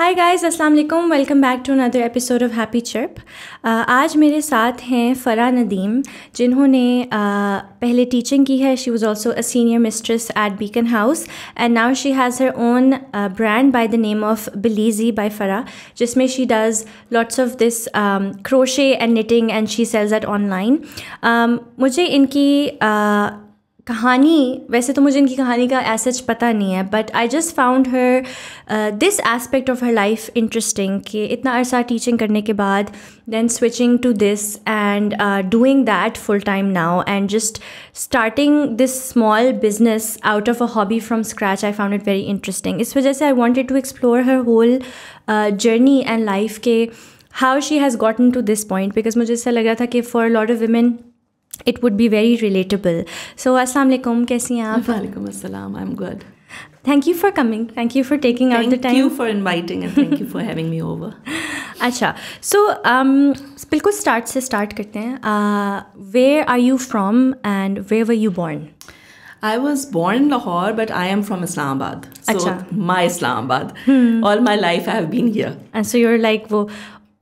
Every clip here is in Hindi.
हाय गाइस अस्सलाम वालेकुम welcome back to another episode of happy chip आज मेरे साथ हैं फ़रा नदीम जिन्होंने uh, पहले टीचिंग की है she was also a senior mistress at Beacon House and now she has her own brand by the name of Billiji by Farah जिसमें she does lots of this crochet and knitting and she sells it online मुझे इनकी uh, कहानी वैसे तो मुझे इनकी कहानी का ऐसे पता नहीं है but I just found her this aspect of her life interesting कि इतना अरसा टीचिंग करने के बाद then switching to this and doing that full time now and just starting this small business out of a hobby from scratch I found it very interesting इस वजह से I wanted to explore her whole journey and life के how she has gotten to this point because मुझे ऐसा लग रहा था कि for lot of women it would be very relatable. So, assalamualaikum. alaikum, kaisi hain aap? Waalaikum assalam, I'm good. Thank you for coming. Thank you for taking thank out the time. Thank you for inviting and thank you for having me over. अच्छा सो बिल्कुल स्टार्ट से स्टार्ट करते हैं where are you from and where were you born I was born in Lahore, but I am from Islamabad. Acha. my Islamabad. Hmm. All my life I have been here. And so you're like,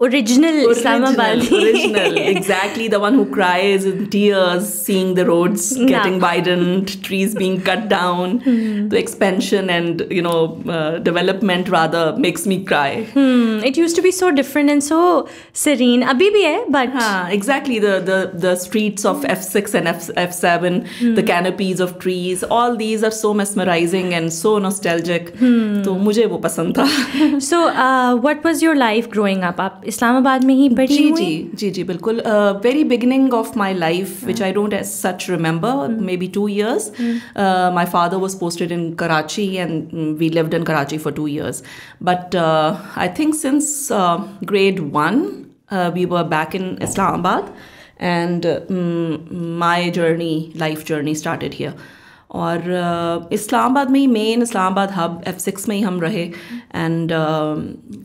original, original original, exactly the one who cries in tears, seeing the roads yeah. getting widened, trees being cut down. Hmm. The expansion and you know uh, development rather makes me cry. Hmm. It used to be so different and so serene. Abhi bhi hai, but Haan, exactly the, the the streets of F6 and F, F7, hmm. the canopies of trees. All these are so mesmerizing and so nostalgic. Hmm. तो मुझे वो पसंद था. so uh, what was your life growing up? Islamabad में ही बड़ी जी जी जी जी बिल्कुल very beginning of my life which I don't as such remember maybe two years my father was posted in Karachi and we lived in Karachi for two years but I think since grade one we were back in Islamabad and um, my journey life journey started here और uh, इस्लामाबाद में ही main Islamabad hub F six में ही हम रहे एंड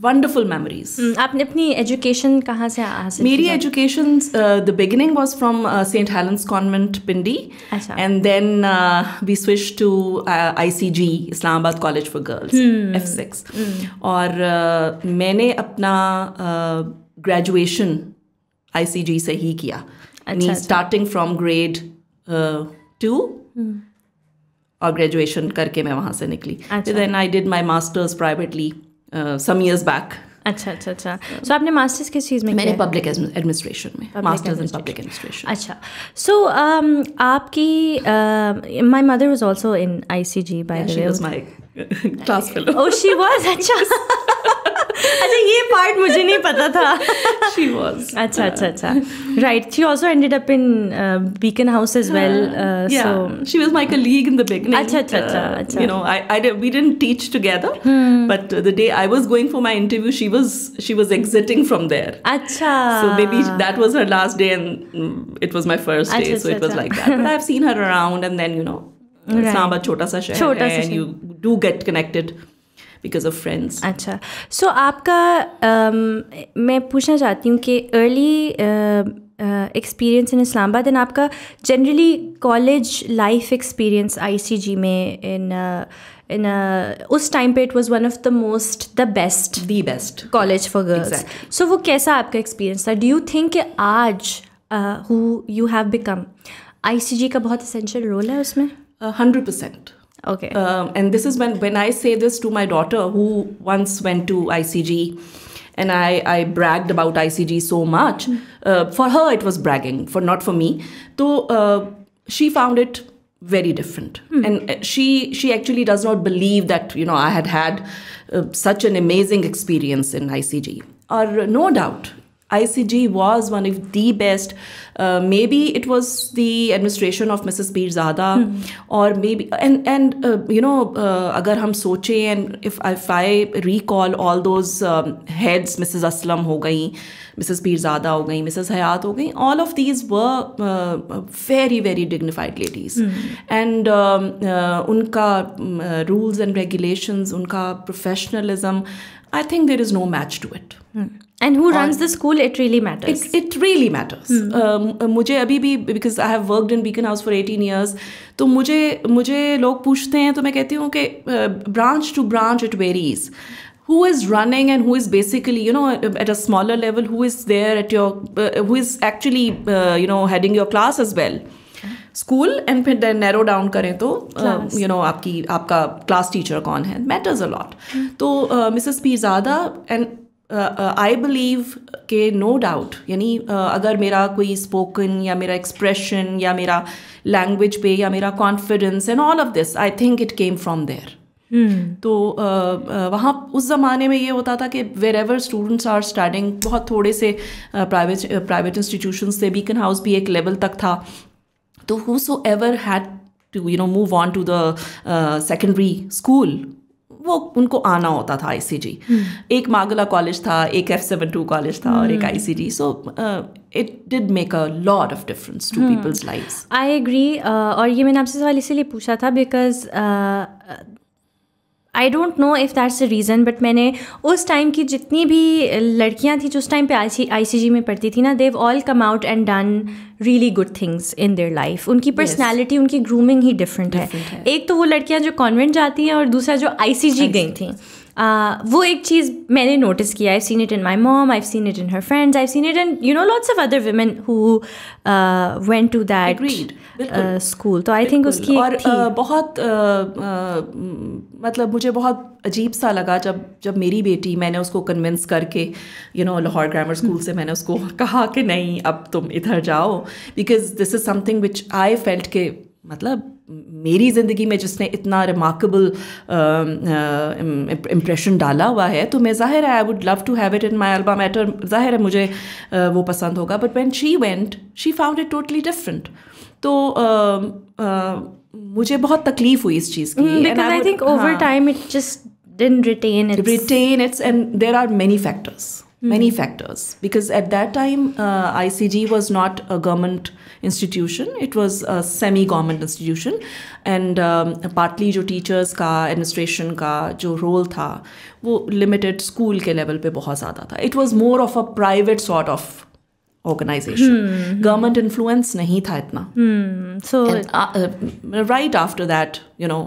वंडरफुल मेमोरीज आपने अपनी एजुकेशन कहाँ से मेरी education the beginning was from Saint Helen's convent Pindi and then we switch to I C G Islamabad college for girls F six और uh, मैंने अपना ग्रेजुएशन uh, जी से ही किया स्टार्टिंग फ्रॉम ग्रेड टू और ग्रेजुएशन करके मैं वहाँ से निकली then I did my masters privately some years back अच्छा अच्छा अच्छा सो so, आपने मास्टर्स किस चीज़ में मैंने पब्लिक एडमिनिस्ट्रेशन में मास्टर्स इन पब्लिक एडमिनिस्ट्रेशन अच्छा सो um, आपकी my mother was also in ICG by the way my class fellow oh she was अच्छा अच्छा ये पार्ट मुझे नहीं पता था शी वाज अच्छा अच्छा अच्छा right she also ended up in Beacon House as well so she was my colleague in the beginning अच्छा अच्छा अच्छा you know I I we didn't teach together but the day I was going for my interview she was she was exiting from there अच्छा so maybe that was her last day and it was my first day so it was like that but I have seen her around and then you know Islamabad छोटा सा शहर छोटा है and you do get connected because of friends अच्छा सो आपका मैं पूछना चाहती हूँ कि early experience in Islamabad and आपका generally college life experience I C G में इन इन उस टाइम पे it was one of the most the best the best college for girls so वो कैसा आपका एक्सपीरियंस था डू यू थिंक आज who you have become I C G का बहुत असेंशियल रोल है उसमें Uh, hundred percent. Okay. Um, and this is when when I say this to my daughter, who once went to ICG, and I, I bragged about ICG so much. Mm. Uh, for her, it was bragging. For not for me. So uh, she found it very different, hmm. and uh, she she actually does not believe that you know I had had uh, such an amazing experience in ICG. Or no doubt, ICG was one of the best. Uh, maybe it was the administration of Mrs. Pirzada, hmm. or maybe and and uh, you know, uh, agar soche and if if I recall all those um, heads, Mrs. Aslam ho Mrs. Pirzada ho gayi, Mrs. Hayat ho all of these were uh, very very dignified ladies, hmm. and um, uh, unka um, uh, rules and regulations, unka professionalism. I think there is no match to it. And who runs the school it really matters it really matters मुझे अभी भी because I have worked in Beacon House for eighteen years तो मुझे मुझे लोग पूछते हैं तो मैं कहती हूँ कि branch to branch it varies who is running and who is basically you know at a smaller level who is there at your uh, who is actually uh, you know heading your class school and फिर नैरो डाउन करें तो यू um, नो आपकी आपका क्लास टीचर कौन है मैटर्स अ लॉट तो Mrs Pirzada and I uh, believe uh, के नो डाउट यानी uh, अगर मेरा कोई स्पोकन या मेरा एक्सप्रेशन या मेरा लैंग्वेज पे या मेरा confidence and all of this I think it came from there तो वहाँ उस ज़माने में ये होता था कि wherever students are starting बहुत थोड़े से प्राइवेट प्राइवेट इंस्टीट्यूशन से बीकन हाउस भी एक लेवल तक था तो whosoever had to you know move on to the secondary school वो उनको आना होता था आई सी जी एक मागला कॉलेज था एक एफ सेवन टू कॉलेज था और एक I C G so it did make a lot of difference to people's life I agree और ये मैंने आपसे सवाल इसीलिए पूछा था because I don't know if that's a reason but मैंने उस टाइम की जितनी भी लड़कियाँ थी जो उस टाइम पे आई सी जी में पढ़ती थी ना they've all come out and done really good things in their life उनकी पर्सनैलिटी yes. उनकी ग्रूमिंग ही डिफरेंट है।, है एक तो वो लड़कियाँ जो कॉन्वेंट जाती हैं और दूसरा जो आई सी जी गई थी Uh, वो एक चीज़ मैंने नोटिस किया I seen it in my mom I seen it in her friends I seen it in you know lots of other women who went to that school तो आई थिंक उसकी और uh, बहुत uh, uh, मतलब मुझे बहुत अजीब सा लगा जब जब मेरी बेटी मैंने उसको कन्विंस करके you know Lahore Grammar School से मैंने उसको कहा कि नहीं अब तुम इधर जाओ because this is something which I felt के मतलब मेरी ज़िंदगी में जिसने इतना रिमार्केबल इम्प्रेशन um, uh, डाला हुआ है तो मैं ज़ाहिर है I would love to have it in my album एटर ज़ाहिर है मुझे uh, वो पसंद होगा but when she went she found it totally different तो uh, uh, मुझे बहुत तकलीफ हुई इस चीज़ की because I think over time it just many hmm. factors because at that time uh, icg was not a government institution it was a semi government institution and um, partly जो teachers का administration का जो role था वो limited school के level पे बहुत ज़्यादा था it was more of a private sort of organization hmm, hmm. government influence नहीं था इतना so and, uh, uh, right after that you know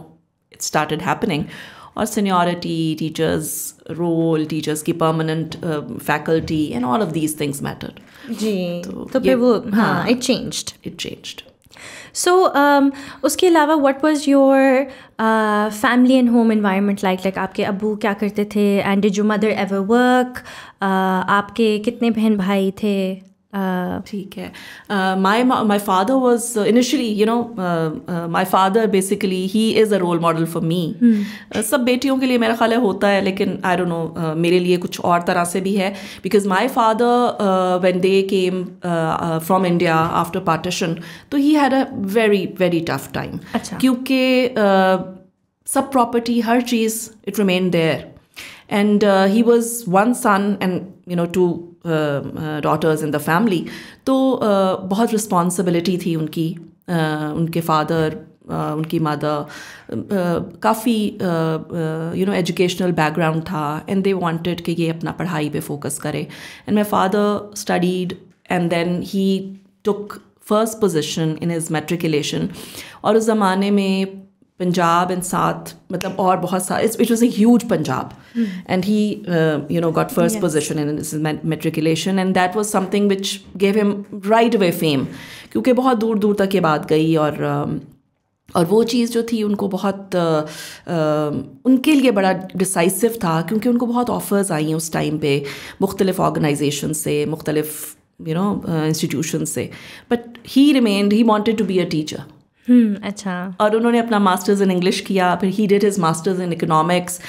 it started happening uh, और seniority, teachers' role, teachers की permanent uh, faculty, and all of these things mattered. जी तो फिर वो हाँ it changed. It changed. So so, um, उसके अलावा what was your family and home environment like like आपके अबू क्या करते थे and did your mother ever work आपके कितने बहन भाई थे Uh, ठीक है my my father was initially you know my father basically he is a role model for me सब बेटियों के लिए मेरा ख्याल है होता है लेकिन आई डोंट नो मेरे लिए कुछ और तरह से भी है because my father when they came from India after partition तो he had a very very tough time क्योंकि uh, सब प्रॉपर्टी हर चीज़ it remain there and uh, he was one son and you know two uh, uh, daughters in the family तो uh, बहुत responsibility थी उनकी उनके father उनकी मदर काफ़ी यू नो एजुकेशनल बैकग्राउंड था एंड दे वांटेड कि ये अपना पढ़ाई पे फोकस करे and my father studied and then he took first position in his matriculation और उस ज़माने में पंजाब एंड साथ मतलब और बहुत सारे it was as Punjab and he you know got first position in this matriculation and that was something which gave him right away fame क्योंकि बहुत दूर दूर तक ये बात गई और um, और वो चीज़ जो थी उनको बहुत आ, uh, um, उनके लिए बड़ा डिसाइसिव था क्योंकि उनको बहुत ऑफर्स आई हैं उस टाइम पे मुख्तलिफ ऑर्गेनाइजेशन से मुख्तलिफ यू नो इंस्टीट्यूशन से but he remained he wanted to be a teacher अच्छा और उन्होंने अपना मास्टर्स इन इंग्लिश किया फिर he did his masters in economics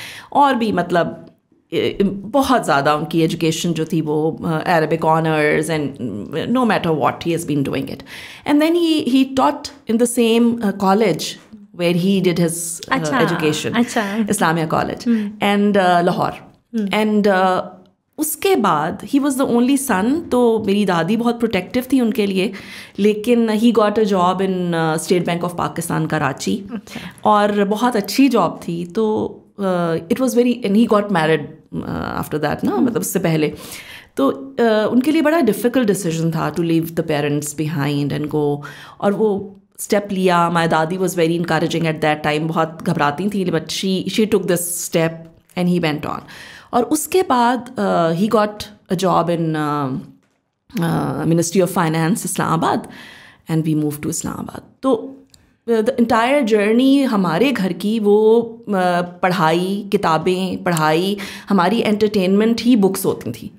और भी मतलब बहुत ज़्यादा उनकी एजुकेशन जो थी वो Arabic honours and no matter what he has been doing it and then he he taught in the same college where he did his education Islamia College and Lahore and उसके बाद he was the only son तो मेरी दादी बहुत प्रोटेक्टिव थी उनके लिए लेकिन he got a job in State Bank of Pakistan Karachi और बहुत अच्छी जॉब थी तो it was very N he got married after that ना मतलब उससे पहले तो uh, उनके लिए बड़ा डिफ़िकल्ट डिसीजन था to leave the parents behind and go और वो स्टेप लिया my dadi was very encouraging at that time बहुत घबराती थी but she she took this step and he went on और उसके बाद he got a job in Ministry of Finance Islamabad and we move to Islamabad तो द इंटायर जर्नी हमारे घर की वो uh, पढ़ाई किताबें पढ़ाई हमारी एंटरटेनमेंट ही बुक्स होती थी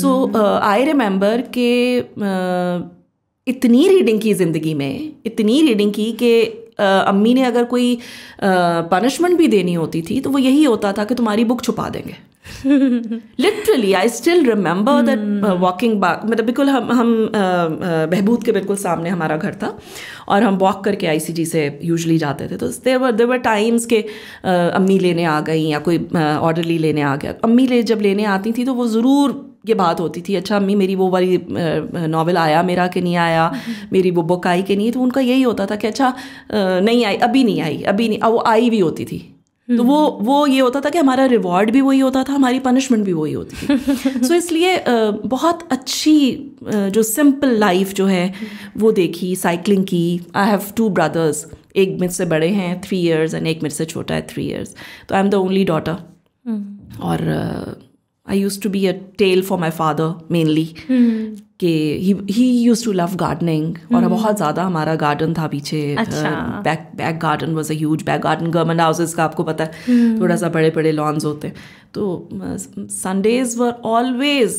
सो आई रिमेंबर के uh, इतनी रीडिंग की ज़िंदगी में इतनी रीडिंग की कि uh, अम्मी ने अगर कोई पनिशमेंट uh, भी देनी होती थी तो वो यही होता था कि तुम्हारी बुक छुपा देंगे literally I still remember that walking बाग मतलब बिल्कुल हम हम uh, uh, बहबूद के बिल्कुल सामने हमारा घर था और हम वॉक करके आई सी जी से यूजली जाते थे तो देर वर देर वर टाइम्स के uh, अम्मी लेने आ गई या कोई ऑर्डरली लेने आ गया अम्मी ले जब लेने आती थी तो वो ज़रूर ये बात होती थी अच्छा अम्मी मेरी वो वाली नावल आया मेरा कि नहीं आया मेरी वो बुक आई कि नहीं तो उनका यही होता था कि अच्छा नहीं आई अभी नहीं आई अभी नहीं वो आई भी होती थी तो वो हम्म। वो ये होता था कि हमारा रिवॉर्ड भी वही होता था हमारी पनिशमेंट भी वही होती थी सो so इसलिए बहुत अच्छी जो सिंपल लाइफ जो है हम्म। वो देखी साइकिलिंग की आई हैव टू ब्रदर्स एक मेरे से बड़े हैं थ्री इयर्स एंड एक मेरे से छोटा है थ्री इयर्स तो I am the only daughter और I use to be a tail for my father mainly कि he use to love gardening और hmm. बहुत ज़्यादा हमारा गार्डन था पीछे back back garden was as back garden government houses का आपको पता है hmm. थोड़ा सा बड़े बड़े लॉन्स होते तो Sundays were always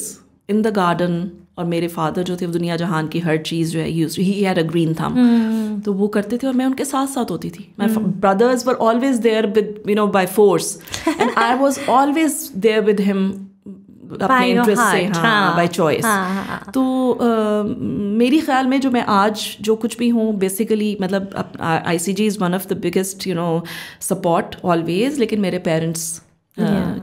in the garden और मेरे फादर जो थे दुनिया जहान की हर चीज़ जो है ही हैड अ ग्रीन थम तो वो करते थे और मैं उनके साथ साथ होती थी my brothers were always there with you know by force and I was always there with him अपने इंटरेस्ट से हाँ बाय हाँ, चॉइस हाँ, हाँ, तो मेरी ख्याल में जो मैं आज जो कुछ भी हूँ बेसिकली मतलब आई सी जी is one of the biggest you know support always लेकिन मेरे पेरेंट्स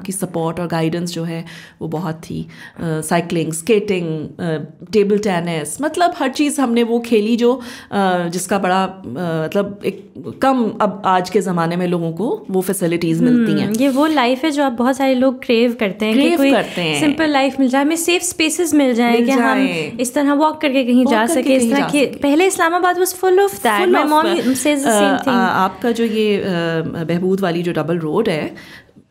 की सपोर्ट और गाइडेंस जो है वो बहुत थी साइकिलिंग स्केटिंग टेबल टेनिस मतलब हर चीज़ हमने वो खेली जो जिसका बड़ा मतलब एक कम अब आज के ज़माने में लोगों को वो फैसिलिटीज़ मिलती hmm, हैं ये वो लाइफ है जो आप बहुत सारे लोग क्रेव करते हैं क्रेव करते हैं सिंपल लाइफ मिल जाए हमें सेफ स्पेसेस मिल जाए कि हम इस तरह वॉक करके कहीं जा सके इस तरह के पहले Islamabad was full of that mom says आपका जो ये बहबूद वाली जो डबल रोड है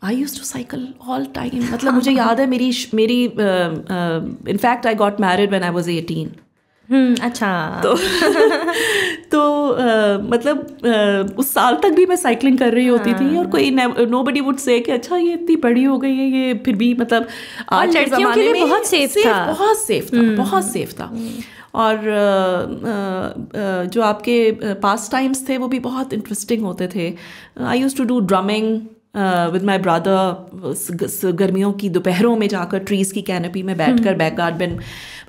I use to cycle all time मतलब मुझे याद है मेरी मेरी in fact I got married when I was eighteen अच्छा तो तो uh, मतलब uh, उस साल तक भी मैं साइकिलिंग कर रही होती थी और हाँ। कोई नो बडी वुड से कि अच्छा ये इतनी बड़ी हो गई है ये फिर भी मतलब आज के जमाने में बहुत सेफ, सेफ था बहुत सेफ था हम्म। बहुत सेफ था हम्म। और uh, जो आपके पास टाइम्स थे वो भी बहुत इंटरेस्टिंग होते थे I use to do drumming with my brother गर्मियों की दोपहरों में जाकर ट्रीज़ की कैनपी में बैठ कर बैक गार्डन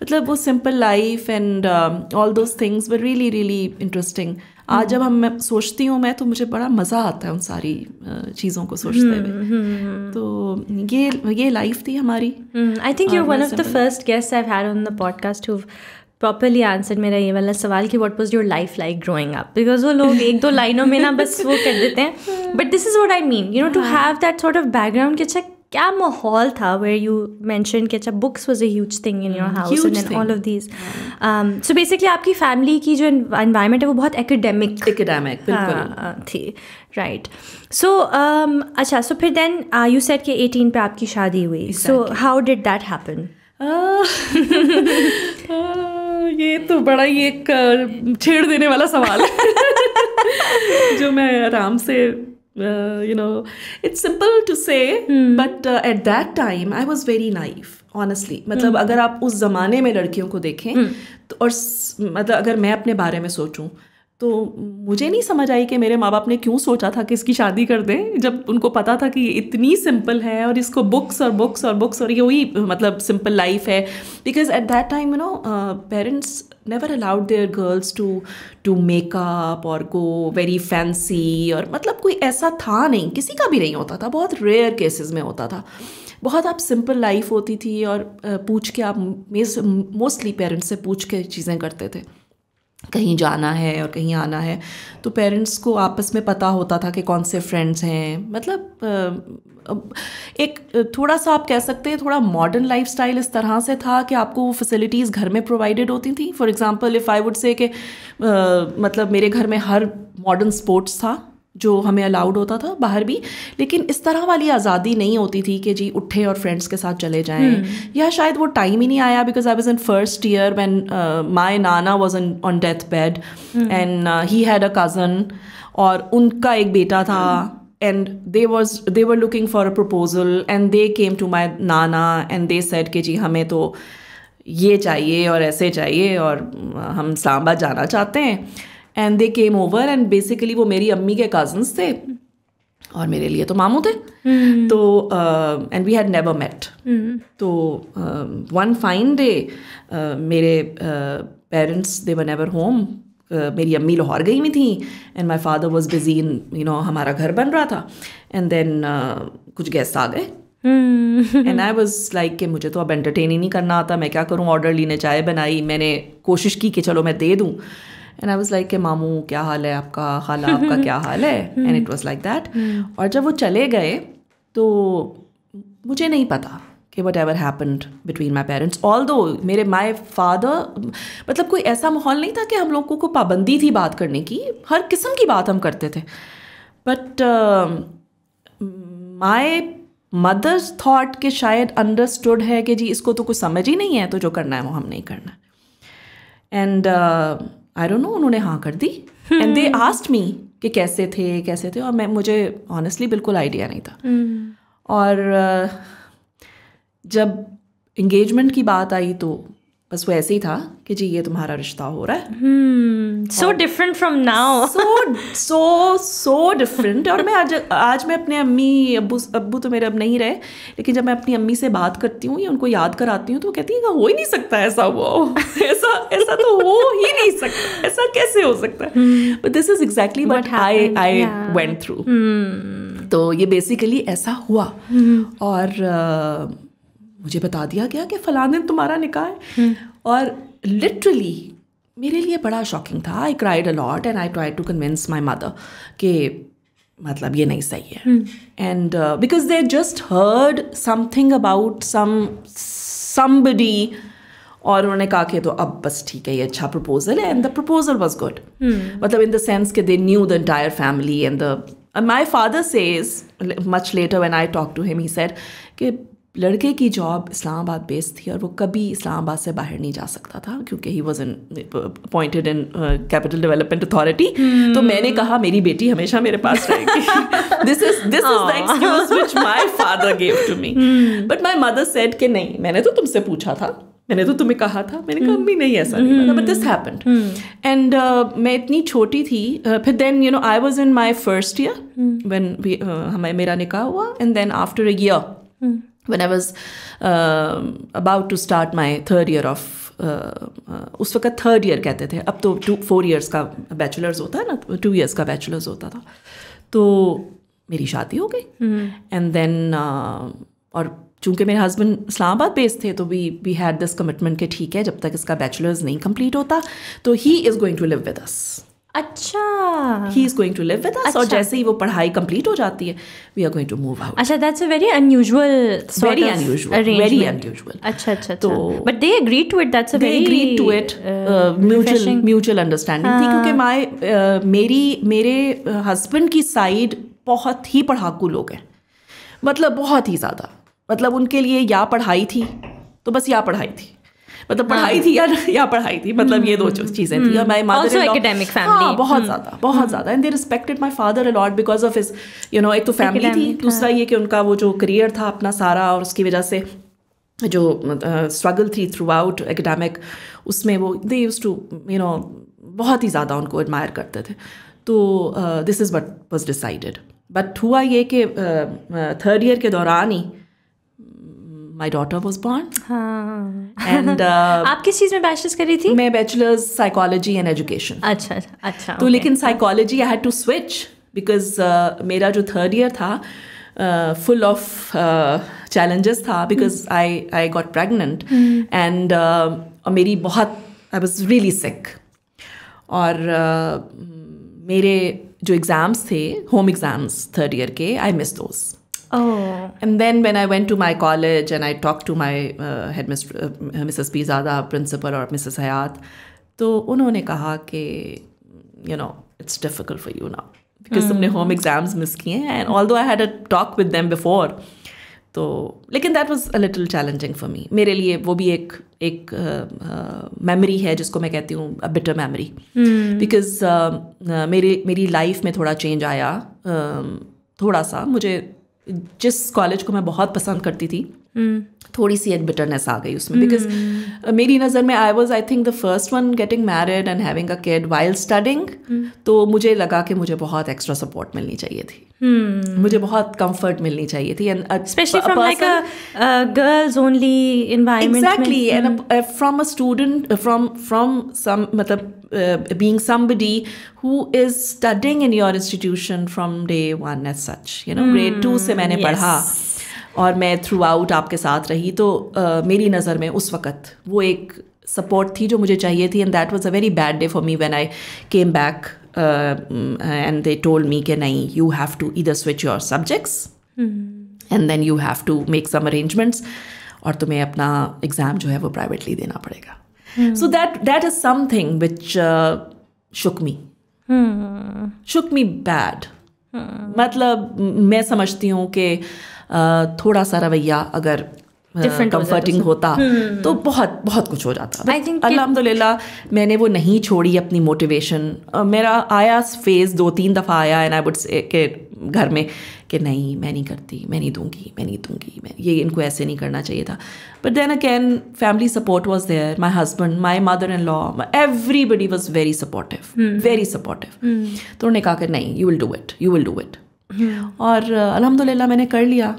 मतलब वो simple life and all those things were really really interesting आज hmm. जब हम मैं सोचती हूँ मैं तो मुझे बड़ा मज़ा आता है उन सारी uh, चीज़ों को सोचते hmm, हुए hmm, तो ये ये लाइफ थी हमारी I think you one of the first guest I had on the podcast who properly answer मेरा ये वाला सवाल कि what was your life like growing up because वो लोग एक दो लाइनों में ना बस वो कर देते हैं but this is what I mean you know to have that sort of background कि अच्छा क्या माहौल था वेयर यू मैंशन कि अच्छा books was a thing in your house all of these so basically आपकी फैमिली की जो एनवायरनमेंट है वो बहुत एकेडमिक एकेडमिक हाँ, हाँ, थी राइट सो um, अच्छा सो फिर देन यू सेट के एटीन पर आपकी शादी हुई so how did that happen ये तो बड़ा ही एक छेड़ देने वाला सवाल है जो मैं आराम से you know it's simple to say but at that time I was very naive honestly मतलब हम्म। अगर आप उस ज़माने में लड़कियों को देखें हम्म। तो और मतलब अगर मैं अपने बारे में सोचूं तो मुझे नहीं समझ आई कि मेरे माँ बाप ने क्यों सोचा था कि इसकी शादी कर दें जब उनको पता था कि ये इतनी सिंपल है और इसको बुक्स और बुक्स और बुक्स और ये वही मतलब सिंपल लाइफ है because at that time you know parents never allowed their girls to to makeup और गो वेरी फैंसी और मतलब कोई ऐसा था नहीं किसी का भी नहीं होता था बहुत रेयर केसेस में होता था बहुत आप सिंपल लाइफ होती थी और uh, पूछ के आप मोस्टली पेरेंट्स से पूछ के चीज़ें करते थे कहीं जाना है और कहीं आना है तो पेरेंट्स को आपस में पता होता था कि कौन से फ्रेंड्स हैं मतलब एक थोड़ा सा आप कह सकते हैं थोड़ा मॉडर्न लाइफस्टाइल इस तरह से था कि आपको वो फैसिलिटीज़ घर में प्रोवाइडेड होती थी for example if I would say कि मतलब मेरे घर में हर मॉडर्न स्पोर्ट्स था जो हमें अलाउड होता था बाहर भी लेकिन इस तरह वाली आज़ादी नहीं होती थी कि जी उठे और फ्रेंड्स के साथ चले जाएं hmm. या शायद वो टाइम ही नहीं आया because I was in first year when my nana was in on death bed and he had a cousin और उनका एक बेटा था and they was they were looking for a proposal and they came to my nana and they set कि जी हमें तो ये चाहिए और ऐसे चाहिए और uh, हम सांबा जाना चाहते हैं and they came over and basically वो मेरी अम्मी के कजन्स थे और मेरे लिए तो मामू थे mm. तो and we had never met तो वन फाइन डे मेरे parents they were never home मेरी अम्मी लाहौर गई हुई थी and my father was busy in you know हमारा घर बन रहा था एंड देन uh, कुछ गेस्ट आ गए एंड आई वॉज लाइक कि मुझे तो अब एंटरटेन ही नहीं करना आता मैं क्या करूँ ऑर्डर लेने चाय बनाई मैंने कोशिश की कि चलो मैं दे दूँ एंड आई वॉज लाइक के मामू क्या हाल है आपका खाला आपका क्या हाल है and it was like that और जब वो चले गए तो मुझे नहीं पता कि whatever happened between my parents all though मेरे माई फादर मतलब कोई ऐसा माहौल नहीं था कि हम लोगों को पाबंदी थी बात करने की हर किस्म की बात हम करते थे बट माई मदर्स थाट के शायद अंडरस्टूड है कि जी इसको तो कुछ समझ ही नहीं है तो जो करना है वो हम नहीं करना एंड आई डोंट नो उन्होंने हाँ कर दी एंड दे आस्ट मी कि कैसे थे कैसे थे और मैं मुझे ऑनेस्टली बिल्कुल आइडिया नहीं था hmm. और uh, जब इंगेजमेंट की बात आई तो बस वो ऐसे ही था कि जी ये तुम्हारा रिश्ता हो रहा है so different from now so so so different और मैं आज आज मैं अपने अम्मी अबू अबू तो मेरे अब नहीं रहे लेकिन जब मैं अपनी अम्मी से बात करती हूँ या उनको याद कराती हूँ तो वो कहती है हो ही नहीं सकता ऐसा वो ऐसा ऐसा तो हो ही नहीं सकता ऐसा कैसे हो सकता है but this is exactly but I I went through तो ये बेसिकली ऐसा हुआ हम्म। और uh, मुझे बता दिया गया कि फ़ला दिन तुम्हारा निकाह है हम्म। और लिटरली मेरे लिए बड़ा शॉकिंग था I cried a lot and I try to convince my mother कि मतलब ये नहीं सही है and because they just heard something about some somebody और उन्होंने कहा कि तो अब बस ठीक है ये अच्छा प्रपोजल है and the proposal was good मतलब इन द सेंस के they knew the entire family and the my father says much later when I talk to him he said कि लड़के की जॉब इस्लामाबाद बेस्ड थी और वो कभी इस्लामाबाद से बाहर नहीं जा सकता था क्योंकि he was in appointed in Capital Development Authority तो hmm. मैंने कहा मेरी बेटी हमेशा मेरे पास रहेगी this is this is the excuse which my father gave to me but my mother said के नहीं मैंने तो तुमसे पूछा था मैंने तो तुम्हें कहा था मैंने कहा hmm. अम्मी नहीं ऐसा नहीं बट दिस हैपेंड एंड मैं इतनी छोटी थी uh, फिर then you know I was in my first year when हमारे मेरा निकाह हुआ and then after a year when I was uh, about to start my third year of uh, uh, उस वक्त थर्ड ईयर कहते थे अब तो टू फोर ईयर्स का बैचलर्स होता है ना टू ईयर्स का बैचलर्स होता था तो मेरी शादी हो गई एंड हम्म। देन uh, और चूंकि मेरे हस्बैंड इस्लामाबाद बेस्ड थे तो we we had this commitment के ठीक है जब तक इसका बैचलर्स नहीं कंप्लीट होता तो he is going to live with us अच्छा he is going to live with us और अच्छा। जैसे ही वो पढ़ाई कंप्लीट हो जाती है we are going to move out अच्छा that's a very unusual very unusual very unusual अच्छा अच्छा तो but they agreed to it that's a very agreed to it mutual mutual understanding थी क्योंकि माय uh, मेरी मेरे हस्बैंड uh, की साइड बहुत ही पढ़ाकू लोग हैं मतलब बहुत ही ज़्यादा मतलब उनके लिए या पढ़ाई थी तो बस या पढ़ाई थी मतलब पढ़ाई थी या या पढ़ाई थी मतलब ये दो चीज़ें थी हम्म, और माई मादर एकेडमिक फैमिली बहुत हम्म। ज़्यादा बहुत हम्म। ज़्यादा and they respected my father a lot because of his you know एक तो फैमिली थी हाँ। दूसरा ये कि उनका वो जो करियर था अपना सारा और उसकी वजह से जो स्ट्रगल थी थ्रू आउट एकेडमिक उसमें वो they use to you know बहुत ही ज़्यादा उनको एडमायर करते थे तो this is what was decided but हुआ ये कि थर्ड ईयर के दौरान ही my daughter was born and आप किस चीज़ में बैचलर्स करी थी मैं बैचलर्स साइकोलॉजी एंड एजुकेशन अच्छा अच्छा तो लेकिन psychology I had to switch because मेरा जो थर्ड ईयर था फुल ऑफ चैलेंजेस था because I I got pregnant and मेरी बहुत आई वॉज रियली सिक और uh, मेरे जो एग्ज़ाम्स थे होम एग्ज़ाम्स थर्ड ईयर के I miss those Oh. And then when I went to my college and I talked to my uh, headmistress, uh, Mrs. Pizada, principal, or Mrs. Hayat, तो उन्होंने कहा कि you know it's difficult for you now because तुमने होम एग्जाम्स मिस किए हैं and all though I had a talk with them before तो लेकिन that was a little challenging for me मेरे लिए वो भी एक एक मेमोरी uh, uh, है जिसको मैं कहती हूँ अ बिटर मेमोरी बिकॉज मेरी मेरी लाइफ में थोड़ा चेंज आया uh, थोड़ा सा मुझे जिस कॉलेज को मैं बहुत पसंद करती थी थोड़ी सी एक बिटरनेस आ गई उसमें बिकॉज hmm. मेरी नज़र में I was I think the first one getting married and having a kid while studying तो मुझे लगा कि मुझे बहुत एक्स्ट्रा सपोर्ट मिलनी चाहिए थी Hmm. मुझे बहुत कंफर्ट मिलनी चाहिए थी and specially from like a girls only environment exactly and from a student from from some मतलब being somebody who is studying in your institution from day one से मैंने hmm, yes. पढ़ा और मैं थ्रू आउट आपके साथ रही तो uh, मेरी नज़र में उस वक्त वो एक सपोर्ट थी जो मुझे चाहिए थी and that was a very bad day for me when I came back uh, and they told me कि नहीं you have to either switch your subjects mm-hmm. and then you have to make some arrangements or apna exam और तुम्हें अपना एग्ज़ाम जो है वो प्राइवेटली देना that so that that is something which shook hmm shook me bad मतलब मैं समझती हूँ कि थोड़ा सा रवैया अगर कंफर्टिंग तो होता हम्म। तो बहुत बहुत कुछ हो जाता अलहमदिल्ला मैंने वो नहीं छोड़ी अपनी मोटिवेशन मेरा आया फेज दो तीन दफ़ा आया एंड आई वुड के घर में कि नहीं मैं नहीं करती मैं नहीं दूंगी मैं नहीं दूंगी मैं ये इनको ऐसे नहीं करना चाहिए था but then again family support was there my husband my mother in law everybody was very supportive very supportive तो उन्होंने कहा कि नहीं you will do it you will do it और अलहमदिल्ला मैंने कर लिया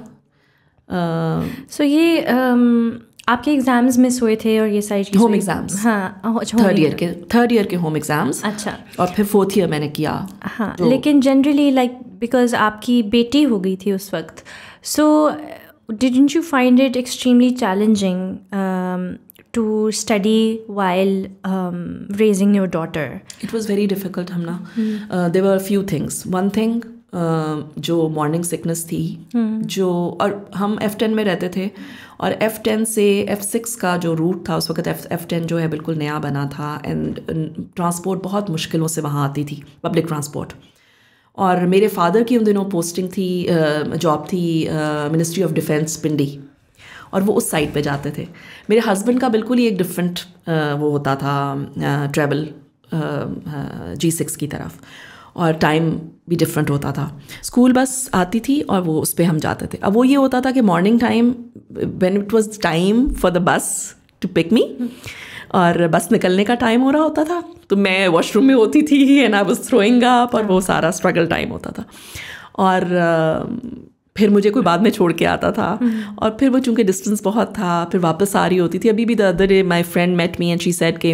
सो ये um, आपके एग्जाम्स मिस हुए थे और ये सारी चीज़ें होम एग्जाम्स हाँ थर्ड oh, अच्छा, ईयर के थर्ड ईयर के होम एग्जाम्स अच्छा और फिर फोर्थ ईयर मैंने किया हाँ तो- लेकिन जनरली लाइक बिकॉज आपकी बेटी हो गई थी उस वक्त so didn't you find it extremely challenging to study while um, raising your daughter? It was very difficult, Hamna. Mm. Uh, there were a few things. One thing, जो मॉर्निंग सिकनेस थी हम्म। जो और हम एफ़ टेन में रहते थे और एफ़ टेन से एफ़ सिक्स का जो रूट था उस वक्त एफ़ एफ़ टेन जो है बिल्कुल नया बना था एंड ट्रांसपोर्ट बहुत मुश्किलों से वहाँ आती थी पब्लिक ट्रांसपोर्ट और मेरे फादर की उन दिनों पोस्टिंग थी जॉब थी मिनिस्ट्री ऑफ डिफेंस पिंडी और वो उस साइड पे जाते थे मेरे हस्बैंड का बिल्कुल ही एक डिफरेंट वो होता था ट्रैवल जी सिक्स की तरफ और टाइम भी डिफरेंट होता था स्कूल बस आती थी और वो उस पर हम जाते थे अब वो ये होता था कि morning time when it was time for the bus to pick me और बस निकलने का टाइम हो रहा होता था तो मैं वॉशरूम में होती थी and I was throwing up और वो सारा स्ट्रगल टाइम होता था और फिर मुझे कोई बाद में छोड़ के आता था और फिर वो चूँकि डिस्टेंस बहुत था फिर वापस आ रही होती थी अभी भी the other day my friend met me and she said के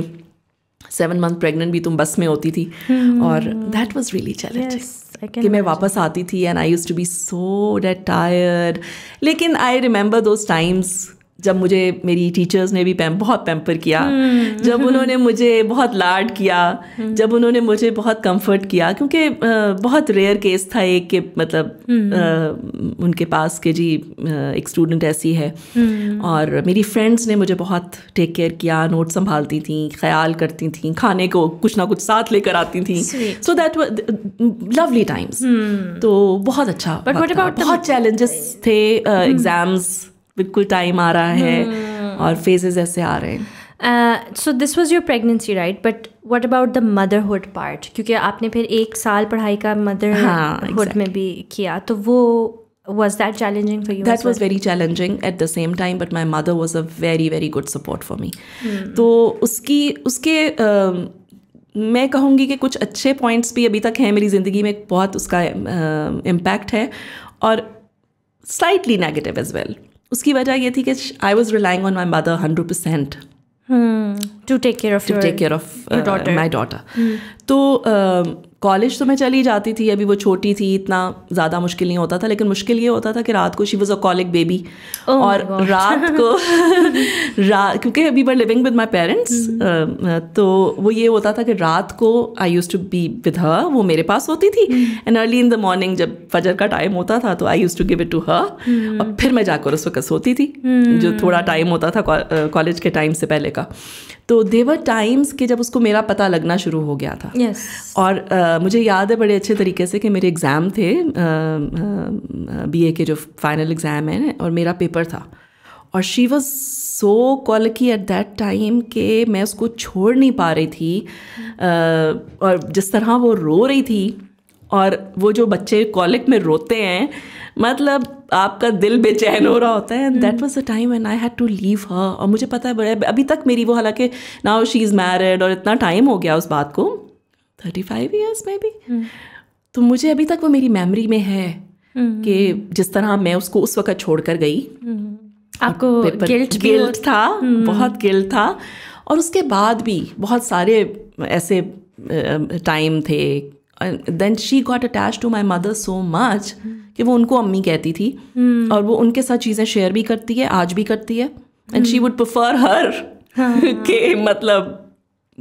सेवन मंथ प्रेगनेंट भी तुम बस में होती थी hmm. और दैट वॉज रियली चैलेंजिंग कि मैं वापस आती थी and I use to be so dead tired लेकिन आई रिमेंबर दोज टाइम्स जब मुझे मेरी टीचर्स ने भी पैम, बहुत पैम्पर किया हम्म। जब उन्होंने मुझे बहुत लाड किया हम्म। जब उन्होंने मुझे बहुत कंफर्ट किया क्योंकि बहुत रेयर केस था एक के मतलब हम्म। उनके पास के जी एक स्टूडेंट ऐसी है और मेरी फ्रेंड्स ने मुझे बहुत टेक केयर किया नोट संभालती थी ख्याल करती थी खाने को कुछ ना कुछ साथ लेकर आती थी सो दैट लवली टाइम्स तो बहुत अच्छा बहुत चैलेंजेस थे एग्जाम्स बिल्कुल टाइम आ रहा है हम्म। और फेजेस ऐसे आ रहे हैं so this was your pregnancy right but what about the motherhood part क्योंकि आपने फिर एक साल पढ़ाई का मदरहुड हाँ, exactly. में भी किया तो वो was that challenging for you that was very challenging at the same time but my mother was a very very good support for me तो उसकी उसके um, मैं कहूँगी कि कुछ अच्छे पॉइंट्स भी अभी तक हैं मेरी ज़िंदगी में बहुत उसका इम्पैक्ट um, है और स्लाइटली नेगेटिव एज वेल उसकी वजह ये थी कि I was relying on my mother hundred percent to take care of to take care of my daughter तो uh, कॉलेज तो मैं चली जाती थी अभी वो छोटी थी इतना ज़्यादा मुश्किल नहीं होता था लेकिन मुश्किल ये होता था कि रात को she was a colic baby और रात को रा क्योंकि अभी were living with my parents तो वो ये होता था कि रात को I use to be with her वो मेरे पास होती थी and early in the morning जब फजर का टाइम होता था तो I use to give it to her और फिर मैं जाकर उस वक्त सोती थी hmm. जो थोड़ा टाइम होता था कॉलेज के टाइम से पहले का तो देवर टाइम्स के जब उसको मेरा पता लगना शुरू हो गया था yes. और आ, मुझे याद है बड़े अच्छे तरीके से कि मेरे एग्ज़ाम थे बी के जो फाइनल एग्ज़ाम है और मेरा पेपर था और she was so colicky at that time के मैं उसको छोड़ नहीं पा रही थी आ, और जिस तरह वो रो रही थी और वो जो बच्चे कॉलिक में रोते हैं मतलब आपका दिल बेचैन हो रहा होता है and that was the time and I had to leave her और मुझे पता है बड़े अभी तक मेरी वो हालांकि नाउ शी इज़ मैरिड और इतना टाइम हो गया उस बात को थर्टी फाइव ईयर्स में भी तो मुझे अभी तक वो मेरी मेमोरी में है hmm. कि जिस तरह मैं उसको उस वक्त छोड़ कर गई hmm. आपको गिल्ट गिल्ट था hmm. बहुत गिल्ट था और उसके बाद भी बहुत सारे ऐसे टाइम थे then she got attach to my mother so much कि वो उनको अम्मी कहती थी hmm. और वो उनके साथ चीज़ें शेयर भी करती है आज भी करती है and she would prefer her के मतलब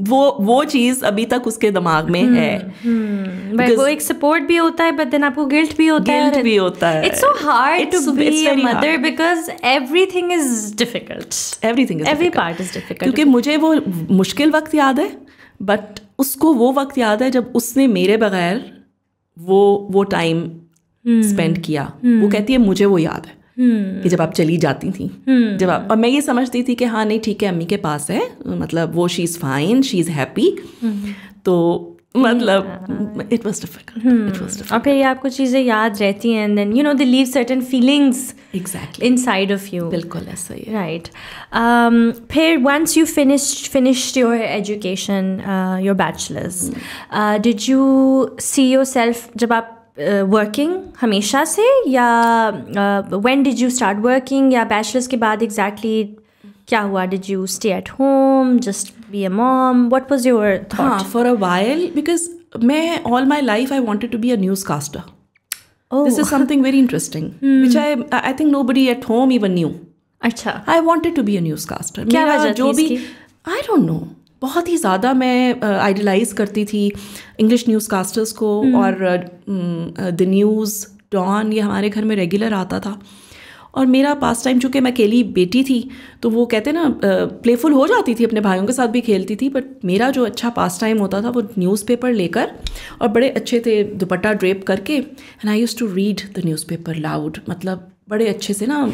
वो वो चीज अभी तक उसके दिमाग में hmm, है hmm. वो एक सपोर्ट भी होता है बट देन आपको गिल्ट भी होता guilt है भी होता है it's so hard to be a mother because everything is difficult everything every part is difficult क्योंकि मुझे वो मुश्किल वक्त याद है बट उसको वो वक्त याद है जब उसने मेरे बगैर वो वो टाइम स्पेंड hmm. किया hmm. वो कहती है मुझे वो याद है hmm. कि जब आप चली जाती थी hmm. जब आप और मैं ये समझती थी कि हाँ नहीं ठीक है अम्मी के पास है मतलब वो she is fine she is happy तो मतलब it was difficult it was difficult okay ये आपको चीज़ें याद रहती हैं and then you know they leave certain feelings exactly inside of you बिल्कुल ऐसा ही राइट फिर once you finish finished your education your bachelors did you see yourself जब आप वर्किंग हमेशा से या when did you start working या बैचलर्स के बाद एग्जैक्टली क्या हुआ did you stay at home just be a mom what was your हाँ फॉर अ वायल बिकॉज मैं all my life I wanted to be a newscaster Oh. This is something very interesting, hmm. which I I think nobody at home even knew. अच्छा I wanted to be a newscaster मेरा जो भी आई डोंट नो बहुत ही ज़्यादा मैं आइडलाइज uh, करती थी इंग्लिश न्यूज़ कास्टर्स को hmm. और द न्यूज़ डॉन ये हमारे घर में रेगुलर आता था और मेरा पास टाइम चूँकि मैं अकेली बेटी थी तो वो कहते ना प्लेफुल हो जाती थी अपने भाइयों के साथ भी खेलती थी बट मेरा जो अच्छा पास टाइम होता था वो न्यूज़पेपर लेकर और बड़े अच्छे थे दुपट्टा ड्रेप करके and I use to read the newspaper loud मतलब बड़े अच्छे से ना